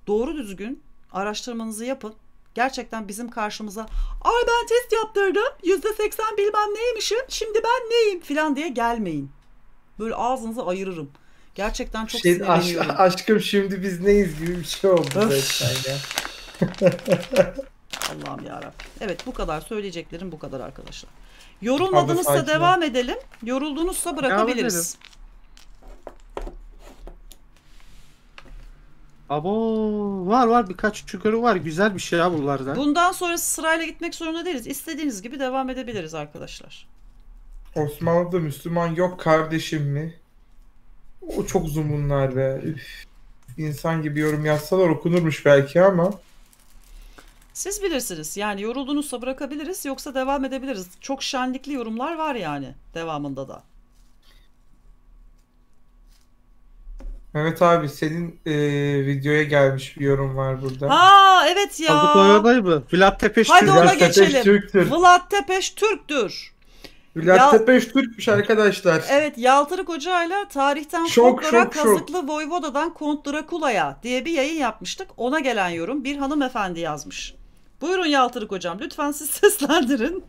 doğru düzgün araştırmanızı yapın. Gerçekten bizim karşımıza ay ben test yaptırdım yüzde seksen bilmem neymişim şimdi ben neyim filan diye gelmeyin. Böyle ağzınızı ayırırım. Gerçekten çok şey, sinirleniyorum. Aş, aşkım şimdi biz neyiz gibi bir şey oldu zaten ya. Allah'ım yarabbim. Evet bu kadar söyleyeceklerim bu kadar arkadaşlar. Yorulmadınızsa devam edelim. Yoruldunuzsa bırakabiliriz. Abo var var birkaç çukuru var. Güzel bir şey ya bunlardan. Bundan sonra sırayla gitmek zorunda değiliz. İstediğiniz gibi devam edebiliriz arkadaşlar. Osmanlı'da Müslüman yok kardeşim mi? O çok uzun bunlar be. Üf. İnsan gibi yorum yazsalar okunurmuş belki ama. Siz bilirsiniz. Yani yoruldunuzsa bırakabiliriz yoksa devam edebiliriz. Çok şenlikli yorumlar var yani devamında da. evet abi senin e, videoya gelmiş bir yorum var burada. Ha evet ya. Adı Vlad Tepeş Hadi Türk. ona Vlad geçelim. Tepeş Türktür. Vlad Tepeş Türktür. Bülent ya, Tepeş Türkmüş arkadaşlar. Evet Yaltırık ile tarihten şok, Kont şok, Kazıklı şok. Voyvoda'dan Kont Drakula'ya diye bir yayın yapmıştık. Ona gelen yorum bir hanımefendi yazmış. Buyurun Yaltırık Hocam lütfen siz seslendirin.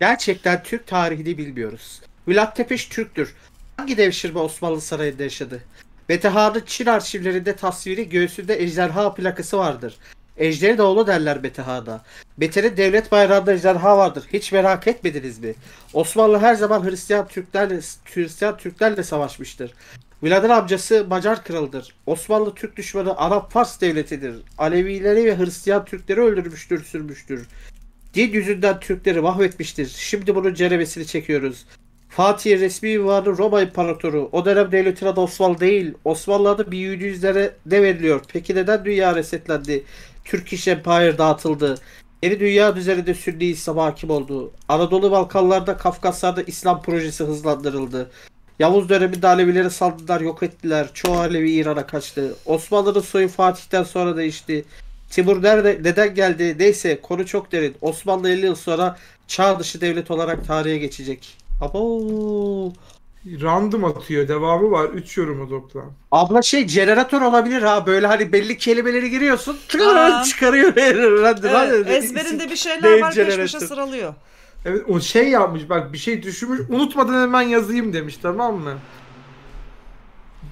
Gerçekten Türk tarihini bilmiyoruz. Bülent Tepeş Türktür. Hangi devşirme Osmanlı Sarayı'nda yaşadı? Betehan'ın Çin arşivlerinde tasviri göğsünde ejderha plakası vardır. Ejderi oğlu derler Beteha'da. Beter'in devlet bayrağında ejderha vardır. Hiç merak etmediniz mi? Osmanlı her zaman Hristiyan Türklerle, Hristiyan Türklerle savaşmıştır. Vladimir amcası Macar kralıdır. Osmanlı Türk düşmanı Arap Fars devletidir. Alevileri ve Hristiyan Türkleri öldürmüştür, sürmüştür. Din yüzünden Türkleri mahvetmiştir. Şimdi bunun ceremesini çekiyoruz. Fatih resmi vardı Roma İmparatoru. O dönem devletin adı Osmanlı değil. Osmanlı adı 1700'lere ne veriliyor? Peki neden dünya resetlendi? Turkish Empire dağıtıldı. Yeni dünya üzerinde Sünni İslam hakim oldu. Anadolu Balkanlarda, Kafkaslar'da İslam projesi hızlandırıldı. Yavuz döneminde Alevileri saldırdılar, yok ettiler. Çoğu Alevi İran'a kaçtı. Osmanlı'nın soyu Fatih'ten sonra değişti. Timur nerede, neden geldi? Neyse konu çok derin. Osmanlı 50 yıl sonra çağ dışı devlet olarak tarihe geçecek. Abo random atıyor. Devamı var. 3 yorumu toplam. Abla şey jeneratör olabilir ha. Böyle hani belli kelimeleri giriyorsun. Tıkırır çıkarıyor. evet, ezberinde bir şeyler var. Peş peşe sıralıyor. Evet o şey yapmış bak bir şey düşünmüş unutmadan hemen yazayım demiş tamam mı?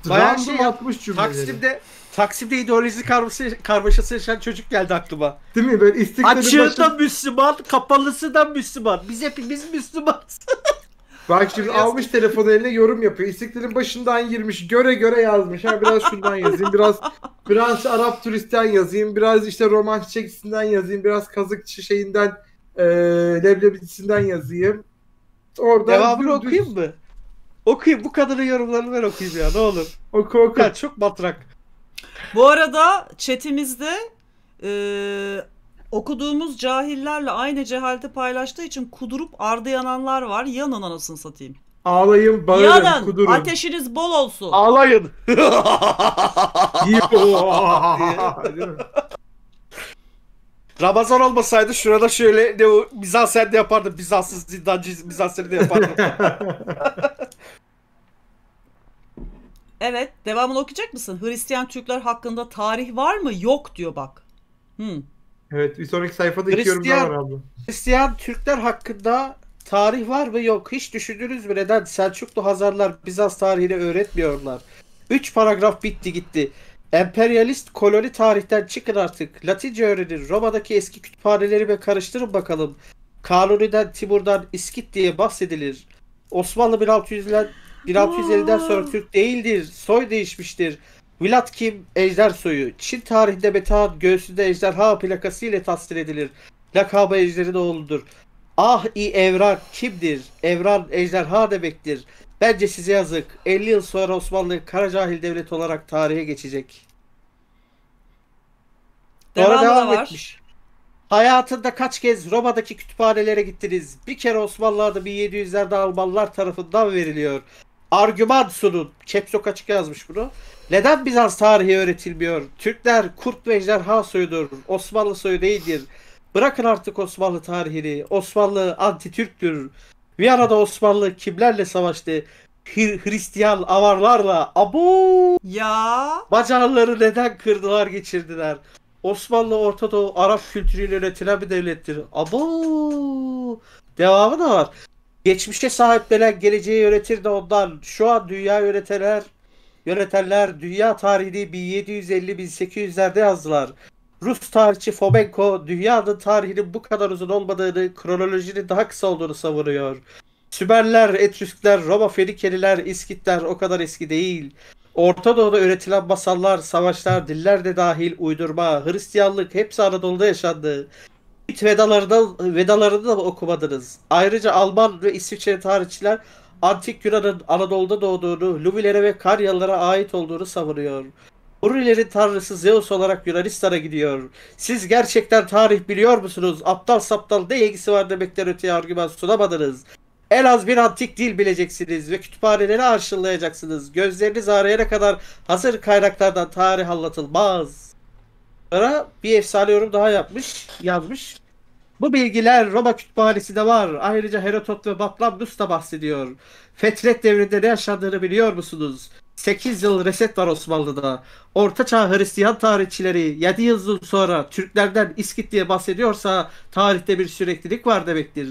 Bayağı random şey atmış cümleleri. Taksim'de Taksim'de ideoloji karmaşası, karmaşası yaşayan çocuk geldi aklıma. Değil mi? Böyle istiklalin Açığı başı... da Müslüman, kapalısı da Müslüman. Biz hepimiz Müslümanız. Bak şimdi almış telefonu eline yorum yapıyor. İstiklal'in başından girmiş. Göre göre yazmış. Ha biraz şundan yazayım. Biraz biraz Arap turistten yazayım. Biraz işte roman çiçekçisinden yazayım. Biraz kazıkçı şeyinden e, leblebicisinden yazayım. Oradan Devamını düz... okuyayım mı? Okuyayım. Bu kadının yorumlarını ben okuyayım ya. Ne olur. Oku oku. Ya, çok batrak. Bu arada chatimizde e, okuduğumuz cahillerle aynı cehaleti paylaştığı için kudurup ardı yananlar var. Yanın anasını satayım. Ağlayın, bağırın, Yanın, kudurun. ateşiniz bol olsun. Ağlayın. Ramazan olmasaydı şurada şöyle ne o Bizansen de yapardım. Bizanssız zindancı Bizansen'i de yapardım. evet devamını okuyacak mısın? Hristiyan Türkler hakkında tarih var mı? Yok diyor bak. Hmm. Evet bir sonraki sayfada Hristiyan, iki yorum daha var abla. Hristiyan Türkler hakkında tarih var mı yok hiç düşündünüz mü neden Selçuklu Hazarlar Bizans tarihini öğretmiyorlar. 3 paragraf bitti gitti. Emperyalist koloni tarihten çıkın artık. Latince öğrenin. Roma'daki eski kütüphaneleri ve karıştırın bakalım. Kanuni'den Timur'dan İskit diye bahsedilir. Osmanlı 1600'ler 1650'den sonra Türk değildir. Soy değişmiştir. Vilat kim? Ejder soyu. Çin tarihinde beta göğsünde ejderha plakası ile tasvir edilir. Lakabı ejderin oğludur. Ah i evran kimdir? Evran ejderha demektir. Bence size yazık. 50 yıl sonra Osmanlı Karacahil devlet olarak tarihe geçecek. Devamı devam da var. etmiş. Hayatında kaç kez Roma'daki kütüphanelere gittiniz? Bir kere Osmanlı adı 1700'lerde Almanlar tarafından veriliyor. Argüman sunun. Capsok açık yazmış bunu. Neden Bizans tarihi öğretilmiyor? Türkler kurt ve ejderha soyudur. Osmanlı soyu değildir. Bırakın artık Osmanlı tarihini. Osmanlı anti-Türktür. Viyana'da Osmanlı kimlerle savaştı? Hir- Hristiyan avarlarla. Abu, Ya! Bacarları neden kırdılar geçirdiler? Osmanlı Orta Doğu Arap kültürüyle yönetilen bir devlettir. Abu, Devamı da var. Geçmişe sahip gelen geleceği yönetir de ondan. Şu an dünya yönetenler yönetenler dünya tarihini 1750-1800'lerde yazdılar. Rus tarihçi Fomenko dünyanın tarihinin bu kadar uzun olmadığını, kronolojinin daha kısa olduğunu savunuyor. Sümerler, Etrüskler, Roma Fenikeliler, İskitler o kadar eski değil. Orta Doğu'da üretilen masallar, savaşlar, diller de dahil uydurma, Hristiyanlık hepsi Anadolu'da yaşandı. İt vedalarını, vedalarını da okumadınız. Ayrıca Alman ve İsviçre tarihçiler antik Yunan'ın Anadolu'da doğduğunu, Luvilere ve Karyalılara ait olduğunu savunuyor. Hurilerin tanrısı Zeus olarak Yunanistan'a gidiyor. Siz gerçekten tarih biliyor musunuz? Aptal saptal ne ilgisi var demekten öteye argüman sunamadınız. En az bir antik dil bileceksiniz ve kütüphaneleri arşınlayacaksınız. Gözleriniz ağrıyana kadar hazır kaynaklardan tarih anlatılmaz. Sonra bir efsane yorum daha yapmış, yazmış. Bu bilgiler Roma kütüphanesi de var. Ayrıca Herodot ve Batlamyus da bahsediyor. Fetret devrinde ne yaşandığını biliyor musunuz? 8 yıl reset var Osmanlı'da. Orta Çağ Hristiyan tarihçileri 7 yıl sonra Türklerden İskit diye bahsediyorsa tarihte bir süreklilik var demektir.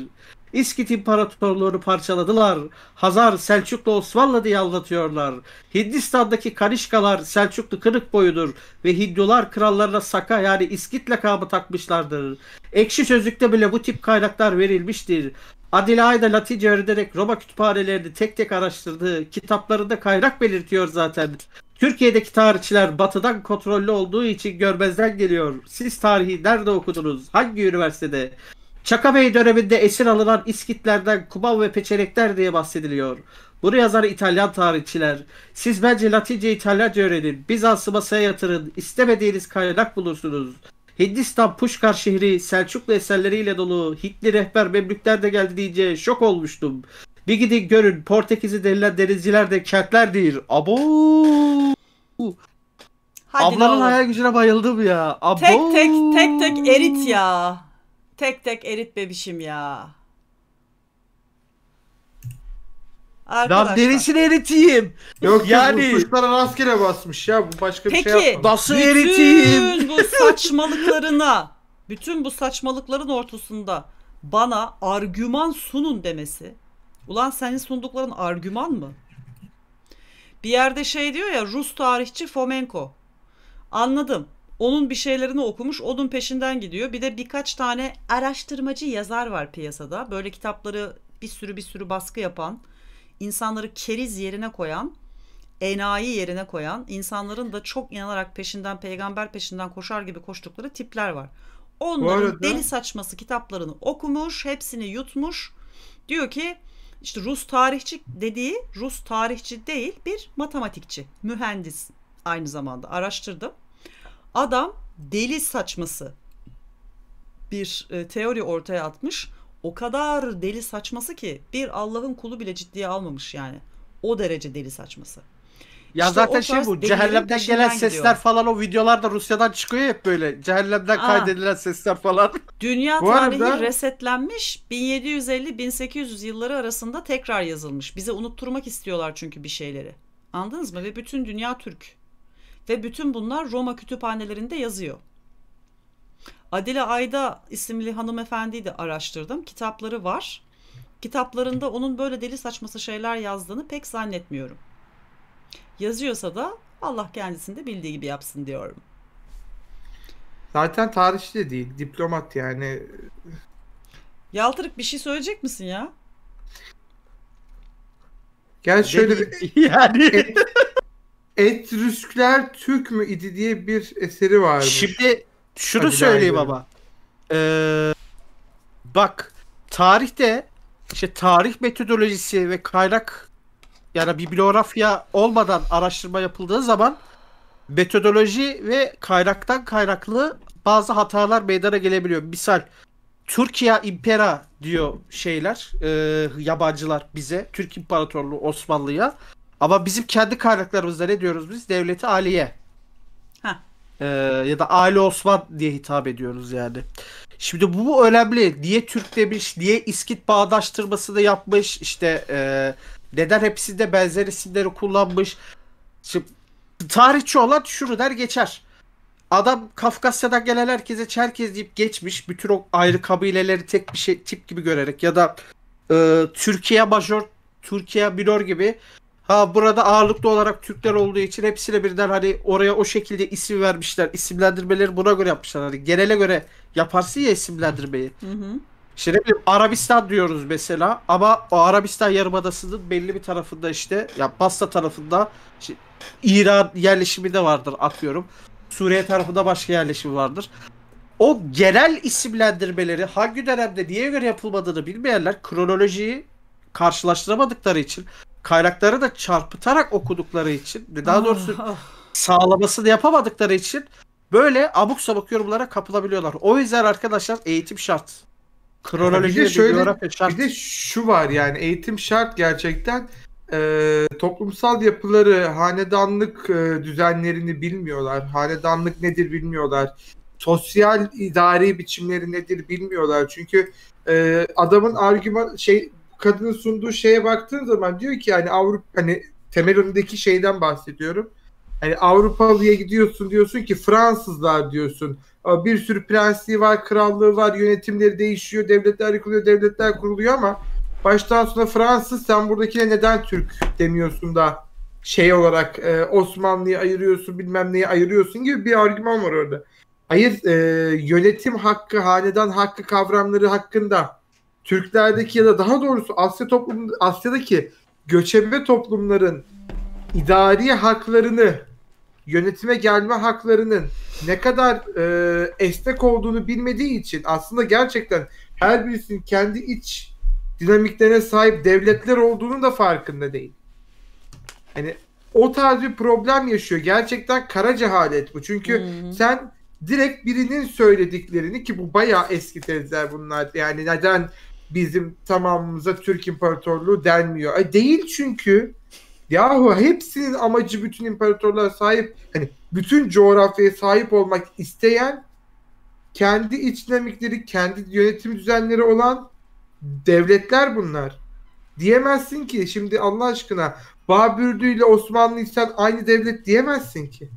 İskit imparatorluğunu parçaladılar. Hazar, Selçuklu, Osmanlı diye anlatıyorlar. Hindistan'daki Kanişkalar Selçuklu kırık boyudur ve Hindular krallarına Saka yani İskit lakabı takmışlardır. Ekşi Sözlük'te bile bu tip kaynaklar verilmiştir. Adelaide Latince öğrenerek Roma kütüphanelerini tek tek araştırdığı Kitaplarında kaynak belirtiyor zaten. Türkiye'deki tarihçiler batıdan kontrollü olduğu için görmezden geliyor. Siz tarihi nerede okudunuz? Hangi üniversitede? Çaka Bey döneminde esir alınan İskitlerden Kumav ve Peçenekler diye bahsediliyor. Bunu yazar İtalyan tarihçiler. Siz bence Latince İtalyanca öğrenin. Bizans'ı masaya yatırın. İstemediğiniz kaynak bulursunuz. Hindistan Puşkar şehri Selçuklu eserleriyle dolu. Hitli rehber Memlükler de geldi deyince şok olmuştum. Bir gidin görün Portekiz'i denilen denizciler de kentler değil. Abo. Hadi Ablanın hayal gücüne bayıldım ya. Abo. Tek tek tek tek erit ya. Tek tek erit bebişim ya. Arkadaşlar. Lan derisini eriteyim. Yok yani. Bu tuşlara rastgele basmış ya. Bu başka Peki, bir şey yapmadı. Nasıl bütün eriteyim? Bütün bu saçmalıklarına. bütün bu saçmalıkların ortasında bana argüman sunun demesi. Ulan senin sundukların argüman mı? Bir yerde şey diyor ya Rus tarihçi Fomenko. Anladım. Onun bir şeylerini okumuş, onun peşinden gidiyor. Bir de birkaç tane araştırmacı yazar var piyasada. Böyle kitapları bir sürü bir sürü baskı yapan, insanları keriz yerine koyan, enayi yerine koyan, insanların da çok inanarak peşinden, peygamber peşinden koşar gibi koştukları tipler var. Onların arada... deli saçması kitaplarını okumuş, hepsini yutmuş. Diyor ki işte Rus tarihçi dediği Rus tarihçi değil bir matematikçi, mühendis aynı zamanda araştırdım. Adam deli saçması bir e, teori ortaya atmış. O kadar deli saçması ki bir Allah'ın kulu bile ciddiye almamış yani. O derece deli saçması. Ya işte zaten şey bu cehennemden gelen sesler gidiyor. falan o videolarda Rusya'dan çıkıyor hep böyle. Cehennemden Aa, kaydedilen sesler falan. Dünya tarihi resetlenmiş 1750-1800 yılları arasında tekrar yazılmış. Bize unutturmak istiyorlar çünkü bir şeyleri. Anladınız mı? Ve bütün dünya Türk. Ve bütün bunlar Roma kütüphanelerinde yazıyor. Adile Ayda isimli hanımefendiyi de araştırdım. Kitapları var. Kitaplarında onun böyle deli saçması şeyler yazdığını pek zannetmiyorum. Yazıyorsa da Allah kendisinde bildiği gibi yapsın diyorum. Zaten tarihçi de değil, diplomat yani. Yaltırık bir şey söyleyecek misin ya? Gel şöyle bir... yani e, Etrüskler Türk mü idi diye bir eseri var. Şimdi şunu Hadi söyleyeyim gidelim. Ee, bak tarihte işte tarih metodolojisi ve kaynak yani bibliografya olmadan araştırma yapıldığı zaman metodoloji ve kaynaktan kaynaklı bazı hatalar meydana gelebiliyor. Misal Türkiye İmpera diyor şeyler, e, yabancılar bize, Türk İmparatorluğu Osmanlı'ya. Ama bizim kendi kaynaklarımızda ne diyoruz biz? Devleti Aliye. Ee, ya da Ali Osman diye hitap ediyoruz yani. Şimdi bu önemli. Niye Türk demiş, niye İskit bağdaştırması da yapmış, işte e, neden hepsinde benzer isimleri kullanmış. Şimdi tarihçi olan şunu der geçer. Adam Kafkasya'dan gelen herkese Çerkez deyip geçmiş. Bütün o ayrı kabileleri tek bir şey tip gibi görerek ya da e, Türkiye majör, Türkiye minor gibi Ha burada ağırlıklı olarak Türkler olduğu için hepsine birden hani oraya o şekilde isim vermişler. İsimlendirmeleri buna göre yapmışlar. Hani genele göre yaparsın ya isimlendirmeyi. Hı hı. İşte Arabistan diyoruz mesela ama o Arabistan Yarımadası'nın belli bir tarafında işte ya yani Basra tarafında işte İran yerleşimi de vardır atıyorum. Suriye tarafında başka yerleşimi vardır. O genel isimlendirmeleri hangi dönemde niye göre yapılmadığını bilmeyenler kronolojiyi karşılaştıramadıkları için kaynakları da çarpıtarak okudukları için daha ah. doğrusu sağlamasını yapamadıkları için böyle abuk sabuk yorumlara kapılabiliyorlar. O yüzden arkadaşlar eğitim şart. Kronoloji bir de şöyle bir, şart. bir de şu var yani eğitim şart gerçekten e, toplumsal yapıları hanedanlık e, düzenlerini bilmiyorlar. Hanedanlık nedir bilmiyorlar. Sosyal idari biçimleri nedir bilmiyorlar. Çünkü e, adamın argüman şey kadının sunduğu şeye baktığın zaman diyor ki hani Avrupa hani temel önündeki şeyden bahsediyorum. Hani Avrupalıya gidiyorsun diyorsun ki Fransızlar diyorsun. Bir sürü prensliği var, krallığı var, yönetimleri değişiyor, devletler yıkılıyor, devletler kuruluyor ama baştan sona Fransız sen buradakine neden Türk demiyorsun da şey olarak e, Osmanlı'yı ayırıyorsun bilmem neyi ayırıyorsun gibi bir argüman var orada. Hayır e, yönetim hakkı, hanedan hakkı kavramları hakkında Türklerdeki ya da daha doğrusu Asya toplum Asya'daki göçebe toplumların idari haklarını yönetime gelme haklarının ne kadar e, esnek olduğunu bilmediği için aslında gerçekten her birisinin kendi iç dinamiklerine sahip devletler olduğunu da farkında değil. Hani o tarz bir problem yaşıyor. Gerçekten kara cehalet bu. Çünkü hmm. sen direkt birinin söylediklerini ki bu bayağı eski tezler bunlar. Yani neden bizim tamamımıza Türk İmparatorluğu denmiyor. E, değil çünkü yahu hepsinin amacı bütün imparatorluğa sahip hani bütün coğrafyaya sahip olmak isteyen kendi iç dinamikleri, kendi yönetim düzenleri olan devletler bunlar. Diyemezsin ki şimdi Allah aşkına Babürdü ile Osmanlı Osmanlıysan aynı devlet diyemezsin ki.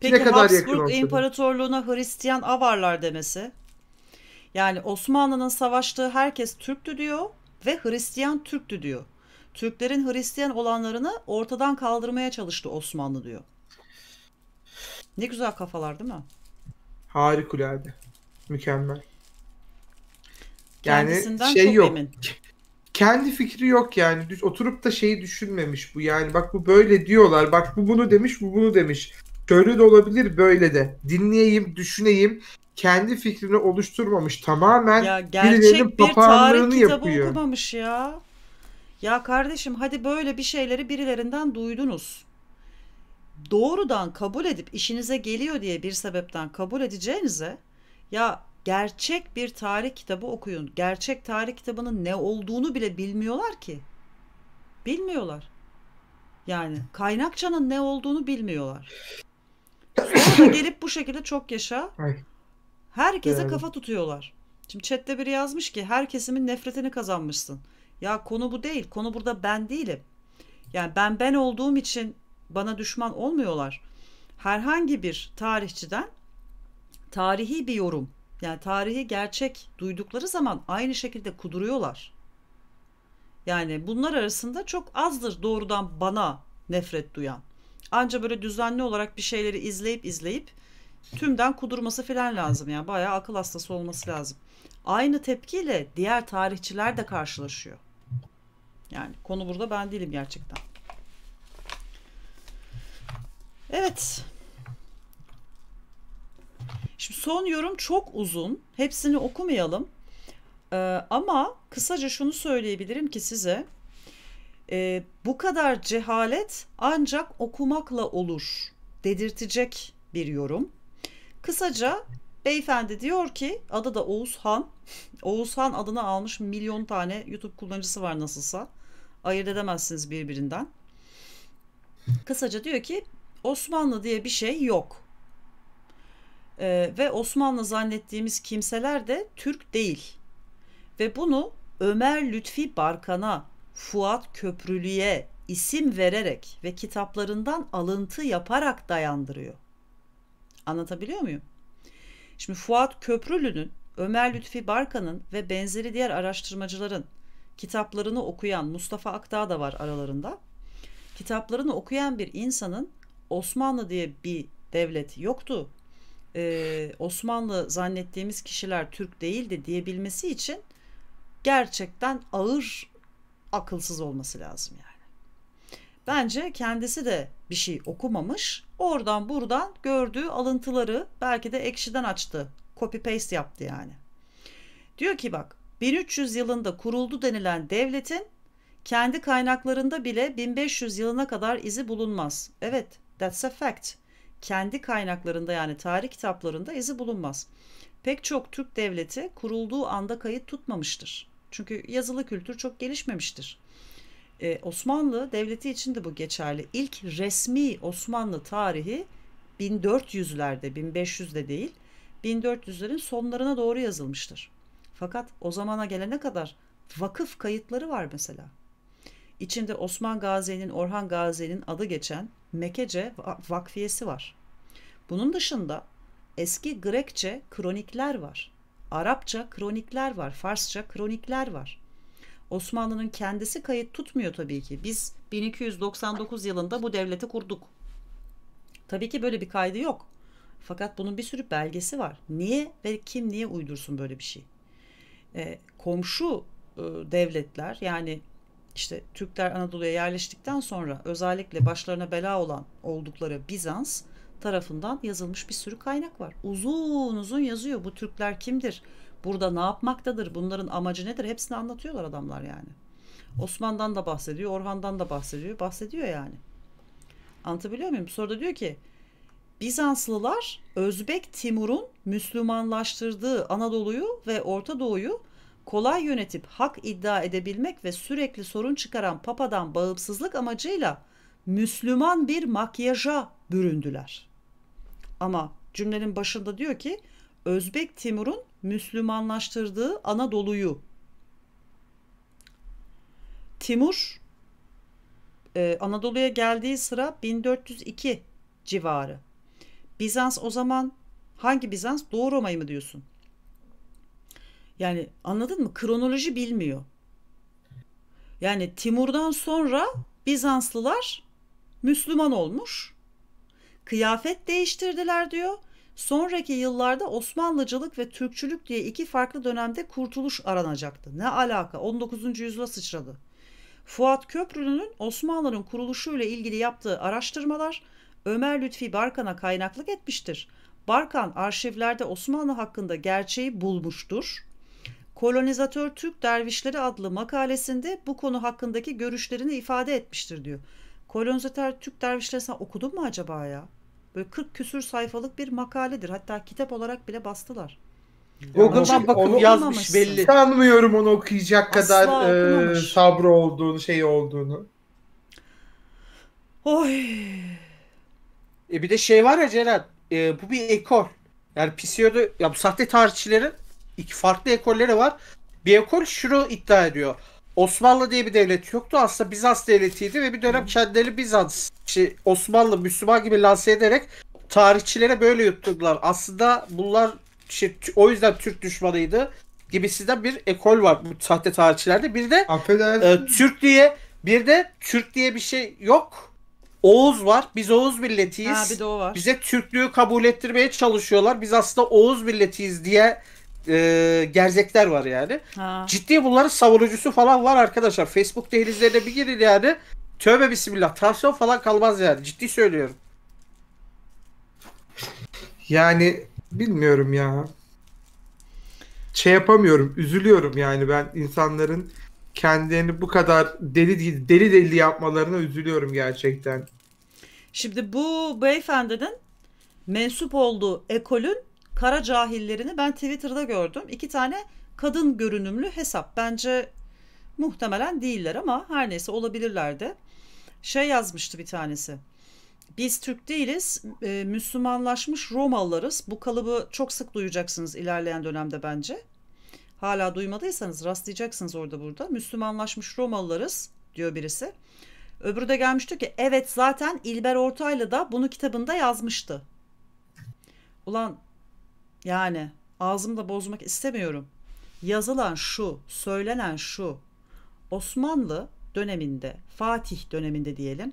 Peki ne kadar Habsburg İmparatorluğuna Hristiyan avarlar demesi? Yani Osmanlı'nın savaştığı herkes Türktü diyor ve Hristiyan Türktü diyor. Türklerin Hristiyan olanlarını ortadan kaldırmaya çalıştı Osmanlı diyor. Ne güzel kafalar değil mi? Harikulade. Mükemmel. Yani Kendisinden şey çok yok. emin. Kendi fikri yok yani. Düz oturup da şeyi düşünmemiş bu. Yani bak bu böyle diyorlar. Bak bu bunu demiş, bu bunu demiş. Şöyle de olabilir, böyle de. Dinleyeyim, düşüneyim kendi fikrini oluşturmamış. Tamamen ya gerçek bir tarih kitabı okumamış ya. Ya kardeşim hadi böyle bir şeyleri birilerinden duydunuz. Doğrudan kabul edip işinize geliyor diye bir sebepten kabul edeceğinize ya gerçek bir tarih kitabı okuyun. Gerçek tarih kitabının ne olduğunu bile bilmiyorlar ki. Bilmiyorlar. Yani kaynakçanın ne olduğunu bilmiyorlar. Sonra da gelip bu şekilde çok yaşa. Ay Herkese yani. kafa tutuyorlar. Şimdi chatte biri yazmış ki her kesimin nefretini kazanmışsın. Ya konu bu değil. Konu burada ben değilim. Yani ben ben olduğum için bana düşman olmuyorlar. Herhangi bir tarihçiden tarihi bir yorum yani tarihi gerçek duydukları zaman aynı şekilde kuduruyorlar. Yani bunlar arasında çok azdır doğrudan bana nefret duyan. Anca böyle düzenli olarak bir şeyleri izleyip izleyip tümden kudurması falan lazım yani bayağı akıl hastası olması lazım. Aynı tepkiyle diğer tarihçiler de karşılaşıyor. Yani konu burada ben değilim gerçekten. Evet. Şimdi son yorum çok uzun. Hepsini okumayalım. Ee, ama kısaca şunu söyleyebilirim ki size. E, bu kadar cehalet ancak okumakla olur dedirtecek bir yorum. Kısaca beyefendi diyor ki adı da Oğuzhan. Oğuzhan adını almış milyon tane YouTube kullanıcısı var nasılsa. Ayırt edemezsiniz birbirinden. Kısaca diyor ki Osmanlı diye bir şey yok. Ee, ve Osmanlı zannettiğimiz kimseler de Türk değil. Ve bunu Ömer Lütfi Barkan'a, Fuat Köprülü'ye isim vererek ve kitaplarından alıntı yaparak dayandırıyor. Anlatabiliyor muyum? Şimdi Fuat Köprülü'nün, Ömer Lütfi Barkan'ın ve benzeri diğer araştırmacıların kitaplarını okuyan Mustafa Akdağ da var aralarında. Kitaplarını okuyan bir insanın Osmanlı diye bir devlet yoktu. Ee, Osmanlı zannettiğimiz kişiler Türk değildi diyebilmesi için gerçekten ağır akılsız olması lazım yani. Bence kendisi de bir şey okumamış. Oradan buradan gördüğü alıntıları belki de ekşiden açtı. Copy paste yaptı yani. Diyor ki bak 1300 yılında kuruldu denilen devletin kendi kaynaklarında bile 1500 yılına kadar izi bulunmaz. Evet, that's a fact. Kendi kaynaklarında yani tarih kitaplarında izi bulunmaz. Pek çok Türk devleti kurulduğu anda kayıt tutmamıştır. Çünkü yazılı kültür çok gelişmemiştir e, Osmanlı Devleti için de bu geçerli. İlk resmi Osmanlı tarihi 1400'lerde, 1500'de değil, 1400'lerin sonlarına doğru yazılmıştır. Fakat o zamana gelene kadar vakıf kayıtları var mesela. İçinde Osman Gazi'nin, Orhan Gazi'nin adı geçen Mekece vakfiyesi var. Bunun dışında eski Grekçe kronikler var. Arapça kronikler var, Farsça kronikler var. Osmanlı'nın kendisi kayıt tutmuyor tabii ki. Biz 1299 yılında bu devleti kurduk. Tabii ki böyle bir kaydı yok. Fakat bunun bir sürü belgesi var. Niye ve kim niye uydursun böyle bir şey? E, komşu e, devletler yani işte Türkler Anadolu'ya yerleştikten sonra özellikle başlarına bela olan oldukları Bizans tarafından yazılmış bir sürü kaynak var. Uzun uzun yazıyor bu Türkler kimdir? burada ne yapmaktadır, bunların amacı nedir hepsini anlatıyorlar adamlar yani. Osman'dan da bahsediyor, Orhan'dan da bahsediyor, bahsediyor yani. Anlatabiliyor muyum? Soruda diyor ki Bizanslılar Özbek Timur'un Müslümanlaştırdığı Anadolu'yu ve Orta Doğu'yu kolay yönetip hak iddia edebilmek ve sürekli sorun çıkaran papadan bağımsızlık amacıyla Müslüman bir makyaja büründüler. Ama cümlenin başında diyor ki Özbek Timur'un Müslümanlaştırdığı Anadolu'yu Timur e, Anadolu'ya geldiği sıra 1402 civarı. Bizans o zaman hangi Bizans? Doğu Roma'yı mı diyorsun? Yani anladın mı? Kronoloji bilmiyor. Yani Timur'dan sonra Bizanslılar Müslüman olmuş. Kıyafet değiştirdiler diyor. Sonraki yıllarda Osmanlıcılık ve Türkçülük diye iki farklı dönemde kurtuluş aranacaktı. Ne alaka? 19. yüzyıla sıçradı. Fuat Köprülü'nün Osmanlı'nın kuruluşuyla ilgili yaptığı araştırmalar Ömer Lütfi Barkan'a kaynaklık etmiştir. Barkan arşivlerde Osmanlı hakkında gerçeği bulmuştur. Kolonizatör Türk Dervişleri adlı makalesinde bu konu hakkındaki görüşlerini ifade etmiştir diyor. Kolonizatör Türk Dervişleri sen okudun mu acaba ya? Böyle 40 küsür sayfalık bir makaledir. Hatta kitap olarak bile bastılar. Google'dan şey, bakıp onu yazmış belli. Sanmıyorum onu okuyacak Asla kadar okumamış. e, sabrı olduğunu, şey olduğunu. Oy. E bir de şey var ya Ceren, e, bu bir ekol. Yani PCO'da ya bu sahte tarihçilerin iki farklı ekolleri var. Bir ekol şunu iddia ediyor. Osmanlı diye bir devlet yoktu. Aslında Bizans devletiydi ve bir dönem kendileri Bizans, şey, Osmanlı, Müslüman gibi lanse ederek tarihçilere böyle yutturdular. Aslında bunlar şey o yüzden Türk düşmanıydı gibisinden bir ekol var bu sahte tarihçilerde. Bir de e, Türk diye bir de Türk diye bir şey yok. Oğuz var. Biz Oğuz milletiyiz. Ha, bir de o var. Bize Türklüğü kabul ettirmeye çalışıyorlar. Biz aslında Oğuz milletiyiz diye e, gerzekler var yani. Ha. Ciddi bunların savunucusu falan var arkadaşlar. Facebook dehlizlerine bir girin yani. Tövbe bismillah. Tavsiye falan kalmaz yani. Ciddi söylüyorum. Yani bilmiyorum ya. Şey yapamıyorum. Üzülüyorum yani ben insanların kendilerini bu kadar deli deli deli yapmalarına üzülüyorum gerçekten. Şimdi bu beyefendinin mensup olduğu ekolün kara cahillerini ben Twitter'da gördüm. İki tane kadın görünümlü hesap. Bence muhtemelen değiller ama her neyse olabilirler de. Şey yazmıştı bir tanesi. Biz Türk değiliz, e, Müslümanlaşmış Romalılarız. Bu kalıbı çok sık duyacaksınız ilerleyen dönemde bence. Hala duymadıysanız rastlayacaksınız orada burada. Müslümanlaşmış Romalılarız diyor birisi. Öbürü de gelmişti ki evet zaten İlber Ortaylı da bunu kitabında yazmıştı. Ulan yani ağzımı da bozmak istemiyorum. Yazılan şu, söylenen şu. Osmanlı döneminde, Fatih döneminde diyelim.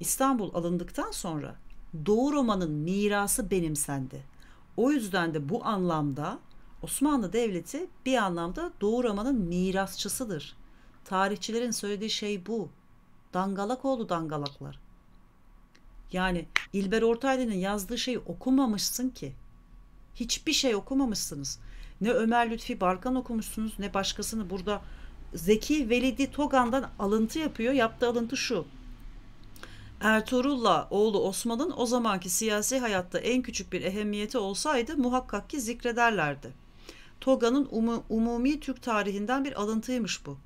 İstanbul alındıktan sonra Doğu Roma'nın mirası benimsendi. O yüzden de bu anlamda Osmanlı Devleti bir anlamda Doğu Roma'nın mirasçısıdır. Tarihçilerin söylediği şey bu. Dangalak oldu dangalaklar. Yani İlber Ortaylı'nın yazdığı şeyi okumamışsın ki. Hiçbir şey okumamışsınız. Ne Ömer Lütfi Barkan okumuşsunuz ne başkasını burada Zeki Velidi Togan'dan alıntı yapıyor. Yaptığı alıntı şu. Ertuğrul'la oğlu Osman'ın o zamanki siyasi hayatta en küçük bir ehemmiyeti olsaydı muhakkak ki zikrederlerdi. Toga'nın um umumi Türk tarihinden bir alıntıymış bu.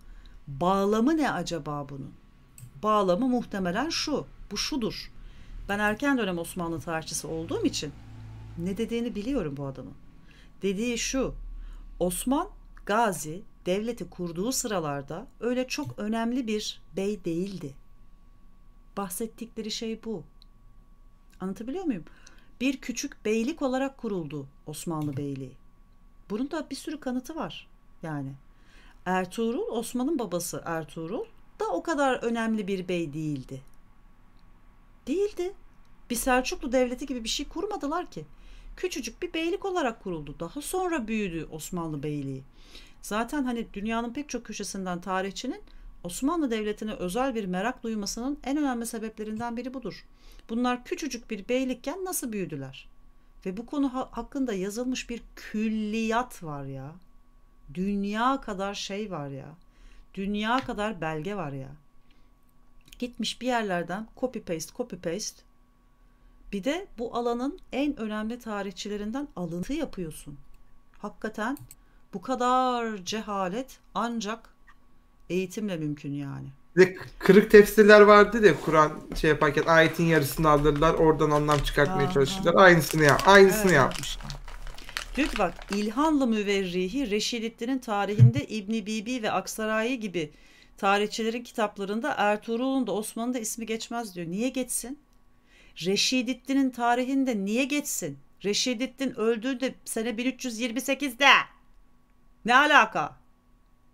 Bağlamı ne acaba bunun? Bağlamı muhtemelen şu. Bu şudur. Ben erken dönem Osmanlı tarihçisi olduğum için ne dediğini biliyorum bu adamın. Dediği şu. Osman Gazi devleti kurduğu sıralarda öyle çok önemli bir bey değildi. Bahsettikleri şey bu. Anlatabiliyor muyum? Bir küçük beylik olarak kuruldu Osmanlı Beyliği. Bunun da bir sürü kanıtı var yani. Ertuğrul, Osman'ın babası Ertuğrul da o kadar önemli bir bey değildi. Değildi. Bir Selçuklu devleti gibi bir şey kurmadılar ki küçücük bir beylik olarak kuruldu. Daha sonra büyüdü Osmanlı Beyliği. Zaten hani dünyanın pek çok köşesinden tarihçinin Osmanlı Devleti'ne özel bir merak duymasının en önemli sebeplerinden biri budur. Bunlar küçücük bir beylikken nasıl büyüdüler? Ve bu konu hakkında yazılmış bir külliyat var ya. Dünya kadar şey var ya. Dünya kadar belge var ya. Gitmiş bir yerlerden copy paste copy paste bir de bu alanın en önemli tarihçilerinden alıntı yapıyorsun. Hakikaten bu kadar cehalet ancak eğitimle mümkün yani. Bir de kırık tefsirler vardı ya Kur'an şey yaparken ayetin yarısını alırlar oradan anlam çıkartmaya ha, çalışırlar. Aynısını yap, aynısını evet. yapmışlar. Diyor ki bak İlhanlı Müverrihi Reşidittin'in tarihinde İbni Bibi ve Aksarayi gibi tarihçilerin kitaplarında Ertuğrul'un da Osman'ın da ismi geçmez diyor. Niye geçsin? Reşidettin'in tarihinde niye geçsin? Reşidettin öldü de sene 1328'de. Ne alaka?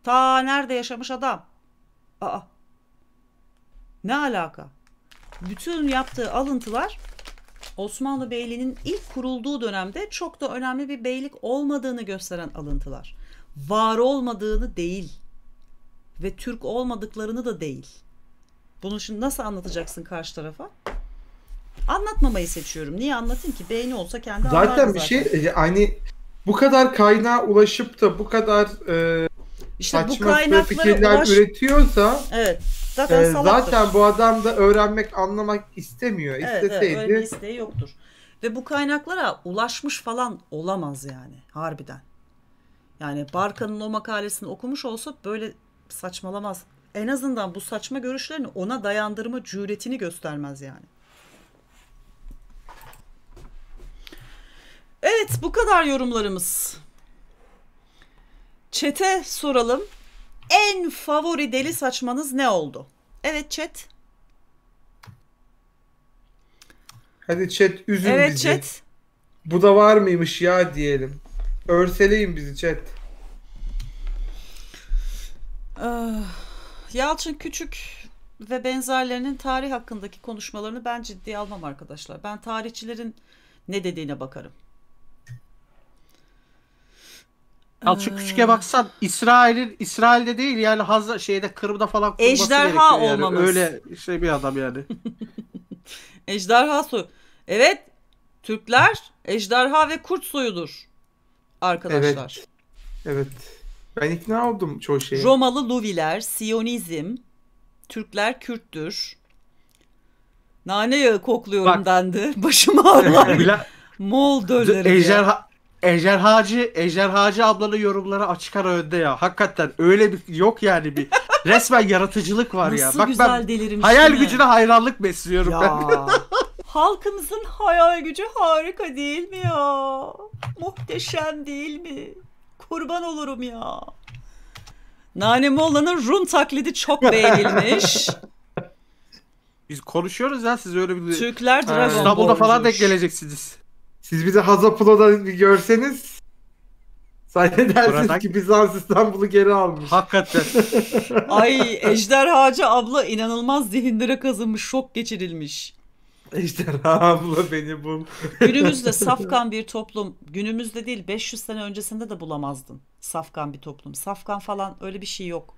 Ta nerede yaşamış adam? Aa. Ne alaka? Bütün yaptığı alıntılar Osmanlı Beyliği'nin ilk kurulduğu dönemde çok da önemli bir beylik olmadığını gösteren alıntılar. Var olmadığını değil ve Türk olmadıklarını da değil. Bunu şimdi nasıl anlatacaksın karşı tarafa? Anlatmamayı seçiyorum. Niye anlatayım ki? Beyni olsa kendi zaten zaten. bir şey yani e, bu kadar kaynağa ulaşıp da bu kadar e, İşte bu saçma sapan kaynaklara fikirler ulaş... üretiyorsa Evet. Zaten e, zaten bu adam da öğrenmek anlamak istemiyor. Evet, evet, öyle bir İsteseydi isteği yoktur. Ve bu kaynaklara ulaşmış falan olamaz yani harbiden. Yani Barka'nın o makalesini okumuş olsa böyle saçmalamaz. En azından bu saçma görüşlerini ona dayandırma cüretini göstermez yani. Evet bu kadar yorumlarımız. Çete soralım. En favori deli saçmanız ne oldu? Evet chat. Hadi chat üzün evet, bizi. chat. Bu da var mıymış ya diyelim. Örseleyin bizi chat. Ah, Yalçın Küçük ve benzerlerinin tarih hakkındaki konuşmalarını ben ciddiye almam arkadaşlar. Ben tarihçilerin ne dediğine bakarım. Al şu küçüke ee. baksan İsrail'in İsrail'de değil yani Hazra şeyde Kırım'da falan kurması Ejderha gerekiyor olmamız. Öyle şey bir adam yani. ejderha soyu. Evet. Türkler ejderha ve kurt soyudur. Arkadaşlar. Evet. Evet. Ben ikna oldum çoğu şeye. Romalı Luviler, Siyonizm, Türkler Kürttür. Nane yağı kokluyorum Bak, dendi. Başım ağrıyor. Mol dölleri. Ejderha, Ejderhacı, Ejderhacı ablanın yorumları açık ara önde ya. Hakikaten öyle bir yok yani bir resmen yaratıcılık var Nasıl ya. Bak güzel ben delirmiş hayal mi? gücüne hayranlık besliyorum ya. ben. Halkımızın hayal gücü harika değil mi ya? Muhteşem değil mi? Kurban olurum ya. Nane Molla'nın Rum taklidi çok beğenilmiş. Biz konuşuyoruz ya siz öyle bir... Türkler Dragon Ball. İstanbul'da falan denk geleceksiniz. Siz bizi Hazapulo'da bir görseniz zannedersiniz Buradan... ki Bizans İstanbul'u geri almış. Hakikaten. Ay Ejderhacı abla inanılmaz zihinlere kazınmış, şok geçirilmiş. Ejderha abla beni bul. Günümüzde safkan bir toplum, günümüzde değil 500 sene öncesinde de bulamazdın safkan bir toplum. Safkan falan öyle bir şey yok.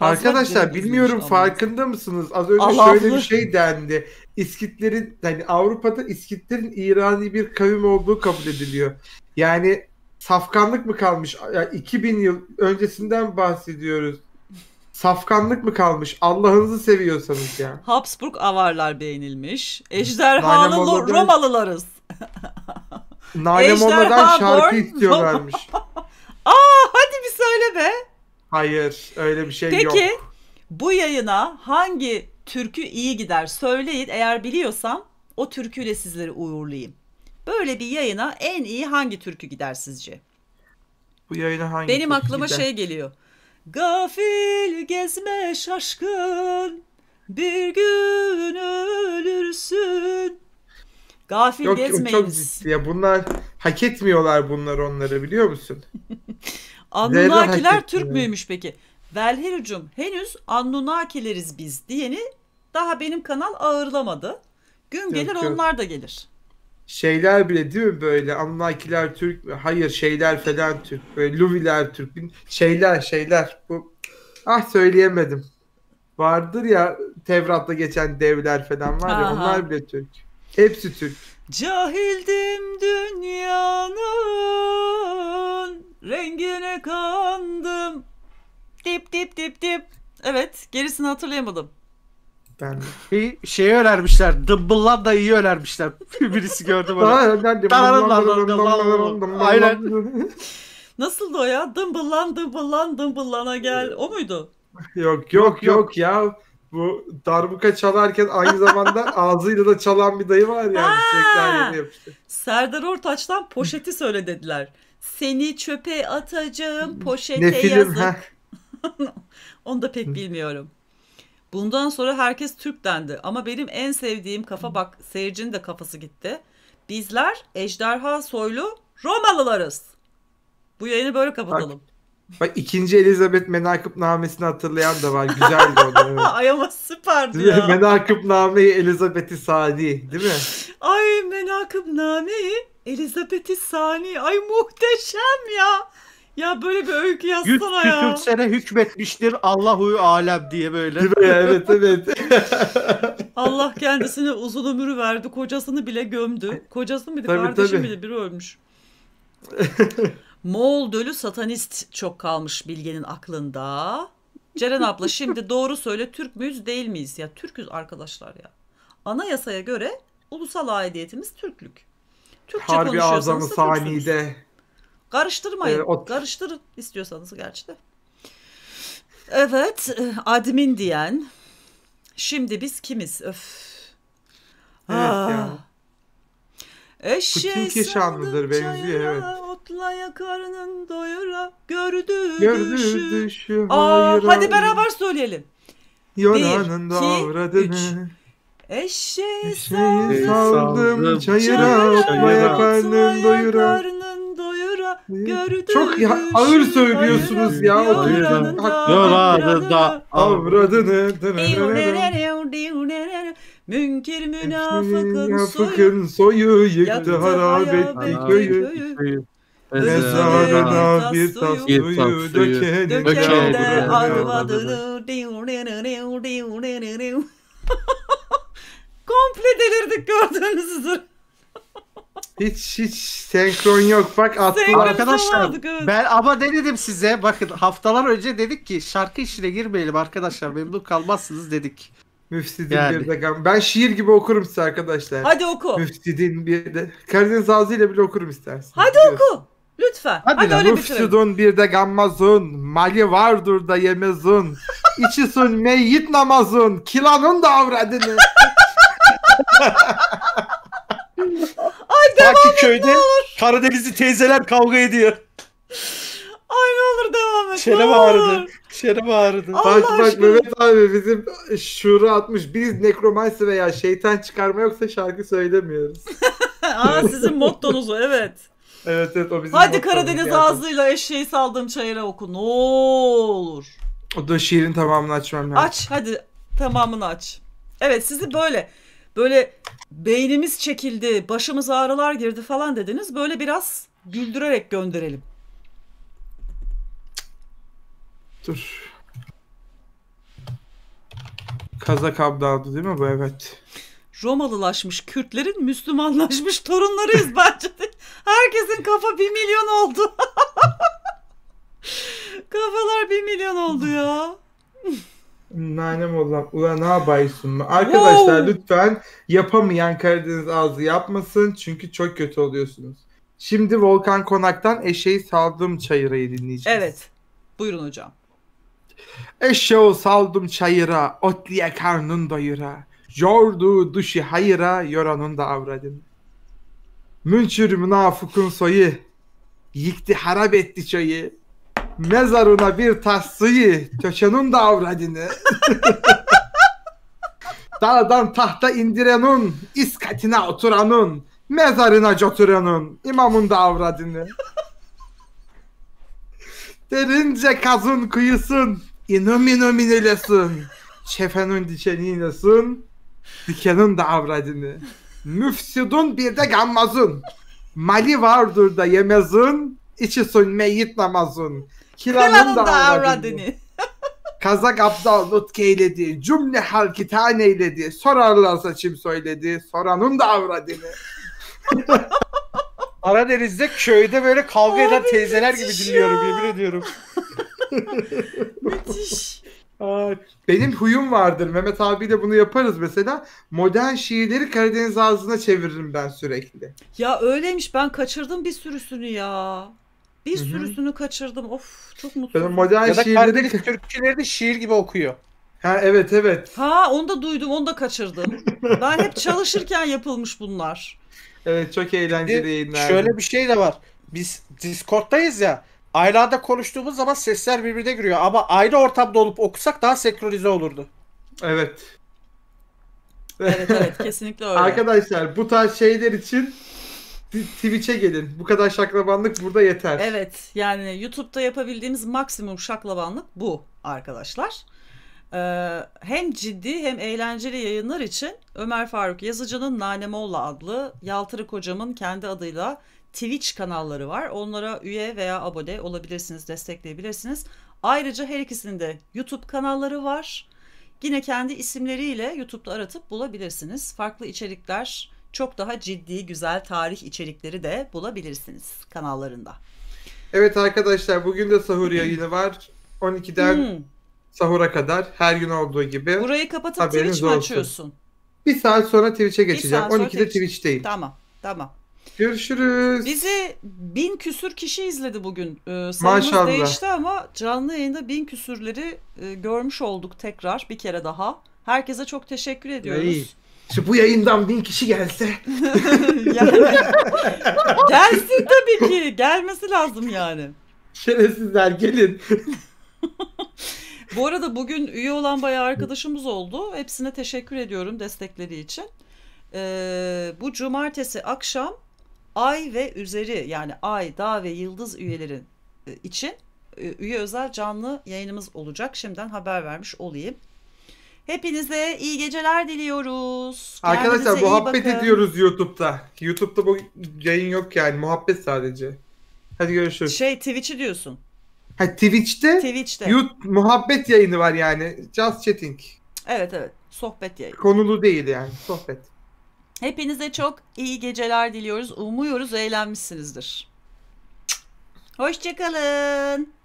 Arkadaşlar bilmiyorum ama. farkında mısınız? Az önce Allah şöyle Allah. bir şey dendi. İskitlerin hani Avrupa'da İskitlerin İran'lı bir kavim olduğu kabul ediliyor. Yani safkanlık mı kalmış? Ya 2000 yıl öncesinden bahsediyoruz. Safkanlık mı kalmış? Allah'ınızı seviyorsanız ya. Habsburg avarlar beğenilmiş. Ejderhalı Nanemolla'dan... Romalılarız. Nanemolla'dan şarkı istiyorlarmış. Aa hadi bir söyle be. Hayır öyle bir şey Peki, yok. Peki bu yayına hangi türkü iyi gider söyleyin eğer biliyorsam o türküyle sizleri uğurlayayım. Böyle bir yayına en iyi hangi türkü gider sizce? Bu yayına hangi Benim aklıma gider? şey geliyor. Gafil gezme şaşkın bir gün ölürsün. Gafil Yok, gezmeyiniz. Çok ciddi ya bunlar hak etmiyorlar bunlar onları biliyor musun? Anunnakiler Türk müymüş peki? Velherucum henüz Anunnakileriz biz diyeni daha benim kanal ağırlamadı. Gün gelir yok, onlar da gelir. Şeyler bile değil mi böyle Anunnakiler Türk hayır şeyler falan Türk böyle Luviler Türk şeyler şeyler bu ah söyleyemedim. Vardır ya Tevrat'ta geçen devler falan var ya Aha. onlar bile Türk. Hepsi Türk. Cahildim dünyanın rengine kandım. Dip dip dip dip. Evet gerisini hatırlayamadım. Ben bir şey önermişler. The Blood'a iyi önermişler. Birisi gördü bana. Aynen. Nasıldı o ya? Dımbıllan dımbıllan dımbıllana gel. O muydu? Yok yok yok ya bu darbuka çalarken aynı zamanda ağzıyla da çalan bir dayı var yani. Ha! Serdar Ortaç'tan poşeti söyle dediler. Seni çöpe atacağım hmm. poşete film, yazık. Onu da pek hmm. bilmiyorum. Bundan sonra herkes Türk dendi. Ama benim en sevdiğim kafa hmm. bak seyircinin de kafası gitti. Bizler ejderha soylu Romalılarız. Bu yayını böyle kapatalım. Bak. Bak ikinci Elizabeth namesini hatırlayan da var. Güzeldi o da. Evet. Ay ama süperdi değil ya. Menakıbnameyi Elizabeth-i Sani değil mi? Ay menakıbnameyi nameyi Elizabeth'i Sani. Ay muhteşem ya. Ya böyle bir öykü yazsana ya. Yüz sene hükmetmiştir Allahu alem diye böyle. Evet evet. Allah kendisine uzun ömür verdi. Kocasını bile gömdü. Kocası mıydı tabii, kardeşi tabii. miydi biri ölmüş. Moğol dölü satanist çok kalmış Bilge'nin aklında. Ceren abla şimdi doğru söyle Türk müyüz değil miyiz? Ya Türküz arkadaşlar ya. Anayasaya göre ulusal aidiyetimiz Türklük. Türkçe Harbi Azamı Sani'de. Karıştırmayın. Ee, o... Karıştırın istiyorsanız gerçi de. Evet admin diyen. Şimdi biz kimiz? Öf. Evet Aa. ya. Ah. Eşeği Putin Keşanlı'dır benziyor evet. Kutlaya karının doyura gördü Gördüğü düşü. düşü Aa, hadi beraber söyleyelim. Yoranın da iki, avradını. üç. Eşeği Şeyi saldım çayıra, çayıra. çayıra. doyura. karının doyura gördüğü Çok ya- ağır söylüyorsunuz ya, doyura. o Türkçe. Yoranın Hak- da Avradını. Münkir münafıkın soyu Münafıkın soyu yıktı Yaktı harap etti köyü. köyü. Mezarına bir tas suyu dökene dökene arvadını Komple delirdik gördüğünüz üzere. Hiç hiç senkron yok. Bak attılar arkadaşlar. Evet. Ben ama ne size? Bakın haftalar önce dedik ki şarkı işine girmeyelim arkadaşlar. Memnun kalmazsınız dedik. Müfsidin yani. bir de Ben şiir gibi okurum size arkadaşlar. Hadi oku. Müfsidin bir de. Karadeniz ağzıyla bile okurum istersen. Hadi Biliyorsun. oku. Lütfen. Hadi, Hadi lan öyle ufşudun bir de gammazun. Mali vardır da yemezun. İçisun meyyit namazun. Kilanın da avradını. Ay devam Taki et köyde ne olur. Karadenizli teyzeler kavga ediyor. Ay ne olur devam et. Şere bağırdı. Şere bağırdı. Bak bak Mehmet abi bizim şuuru atmış. Biz nekromansi veya şeytan çıkarma yoksa şarkı söylemiyoruz. Aa sizin mottonuz o evet. Evet evet o bizim Hadi Karadeniz geldi. ağzıyla eşeği saldım çayıra oku. Ne olur. O da şiirin tamamını açmam lazım. Aç hadi tamamını aç. Evet sizi böyle böyle beynimiz çekildi, başımız ağrılar girdi falan dediniz. Böyle biraz güldürerek gönderelim. Dur. Kazak abdaldı değil mi bu? Evet. Romalılaşmış Kürtlerin Müslümanlaşmış torunlarıyız bence. Herkesin kafa bir milyon oldu. Kafalar bir milyon oldu ya. Nanem olan Ulan ne yapıyorsun? Arkadaşlar wow. lütfen yapamayan Karadeniz ağzı yapmasın çünkü çok kötü oluyorsunuz. Şimdi Volkan Konak'tan eşeği saldım çayırayı dinleyeceğiz. Evet. Buyurun hocam. Eşeği saldım çayıra, otliye karnın doyura. Yordu duşi hayıra, yoranın da avradını. Münçür münafıkın soyu, yıktı harap etti çayı, mezarına bir tas suyu, töçenun da avradını. Dağdan tahta indirenun, iskatine oturanun, mezarına götürenun, imamın da avradını. Derince kazın kıyısın, inum inum inilesin, çefenun dikeni inesin, dikenin de avradını. Müfsidun bir de gammazın. Mali vardır da yemezin. İçisun meyyit namazın. Kilanın da avradını. Kazak abdal nutk eyledi. Cümle halki tane eyledi. Sorarlarsa kim söyledi. Soranın da avradını. Karadeniz'de köyde böyle kavga Abi eden teyzeler gibi dinliyorum ya. yemin ediyorum. müthiş. Benim huyum vardır. Mehmet abiyle bunu yaparız mesela. Modern şiirleri Karadeniz ağzına çeviririm ben sürekli. Ya öyleymiş. Ben kaçırdım bir sürüsünü ya. Bir Hı-hı. sürüsünü kaçırdım. Of çok mutluyum. Ben modern ya da şiirleri... Karadeniz türküleri de şiir gibi okuyor. Ha evet evet. Ha onu da duydum onu da kaçırdım. ben hep çalışırken yapılmış bunlar. Evet çok eğlenceli yayınlar. Şöyle bir şey de var. Biz Discord'dayız ya. Aylarda konuştuğumuz zaman sesler birbirine giriyor ama ayrı ortamda olup okusak daha senkronize olurdu. Evet. Evet evet kesinlikle öyle. Arkadaşlar bu tarz şeyler için Twitch'e gelin. Bu kadar şaklabanlık burada yeter. Evet yani YouTube'da yapabildiğimiz maksimum şaklabanlık bu arkadaşlar. Ee, hem ciddi hem eğlenceli yayınlar için Ömer Faruk Yazıcı'nın Nane Molla adlı Yaltırık Hocam'ın kendi adıyla Twitch kanalları var. Onlara üye veya abone olabilirsiniz, destekleyebilirsiniz. Ayrıca her ikisinin de YouTube kanalları var. Yine kendi isimleriyle YouTube'da aratıp bulabilirsiniz. Farklı içerikler, çok daha ciddi, güzel tarih içerikleri de bulabilirsiniz kanallarında. Evet arkadaşlar bugün de sahur yayını var. 12'den hmm. sahura kadar her gün olduğu gibi. Burayı kapatıp Twitch mi açıyorsun? Bir saat sonra Twitch'e geçeceğim. 12'de Twitch. Twitch'teyim. Tamam, tamam. Görüşürüz. Bizi bin küsür kişi izledi bugün. Ee, sayımız Maşallah. değişti ama canlı yayında bin küsürleri e, görmüş olduk tekrar bir kere daha. Herkese çok teşekkür ediyoruz. İyi. Şu bu yayından bin kişi gelse. yani, gelsin tabii ki. Gelmesi lazım yani. Şerefsizler gelin. bu arada bugün üye olan bayağı arkadaşımız oldu. Hepsine teşekkür ediyorum destekleri için. Ee, bu cumartesi akşam ay ve üzeri yani ay, dağ ve yıldız üyelerin e, için e, üye özel canlı yayınımız olacak. Şimdiden haber vermiş olayım. Hepinize iyi geceler diliyoruz. Arkadaşlar Kendinize muhabbet bakın. ediyoruz YouTube'da. YouTube'da bu yayın yok yani muhabbet sadece. Hadi görüşürüz. Şey Twitch'i diyorsun. Ha Twitch'te, Twitch'te. YouTube, muhabbet yayını var yani. Just chatting. Evet evet. Sohbet yayını. Konulu değil yani. Sohbet. Hepinize çok iyi geceler diliyoruz. Umuyoruz eğlenmişsinizdir. Hoşçakalın.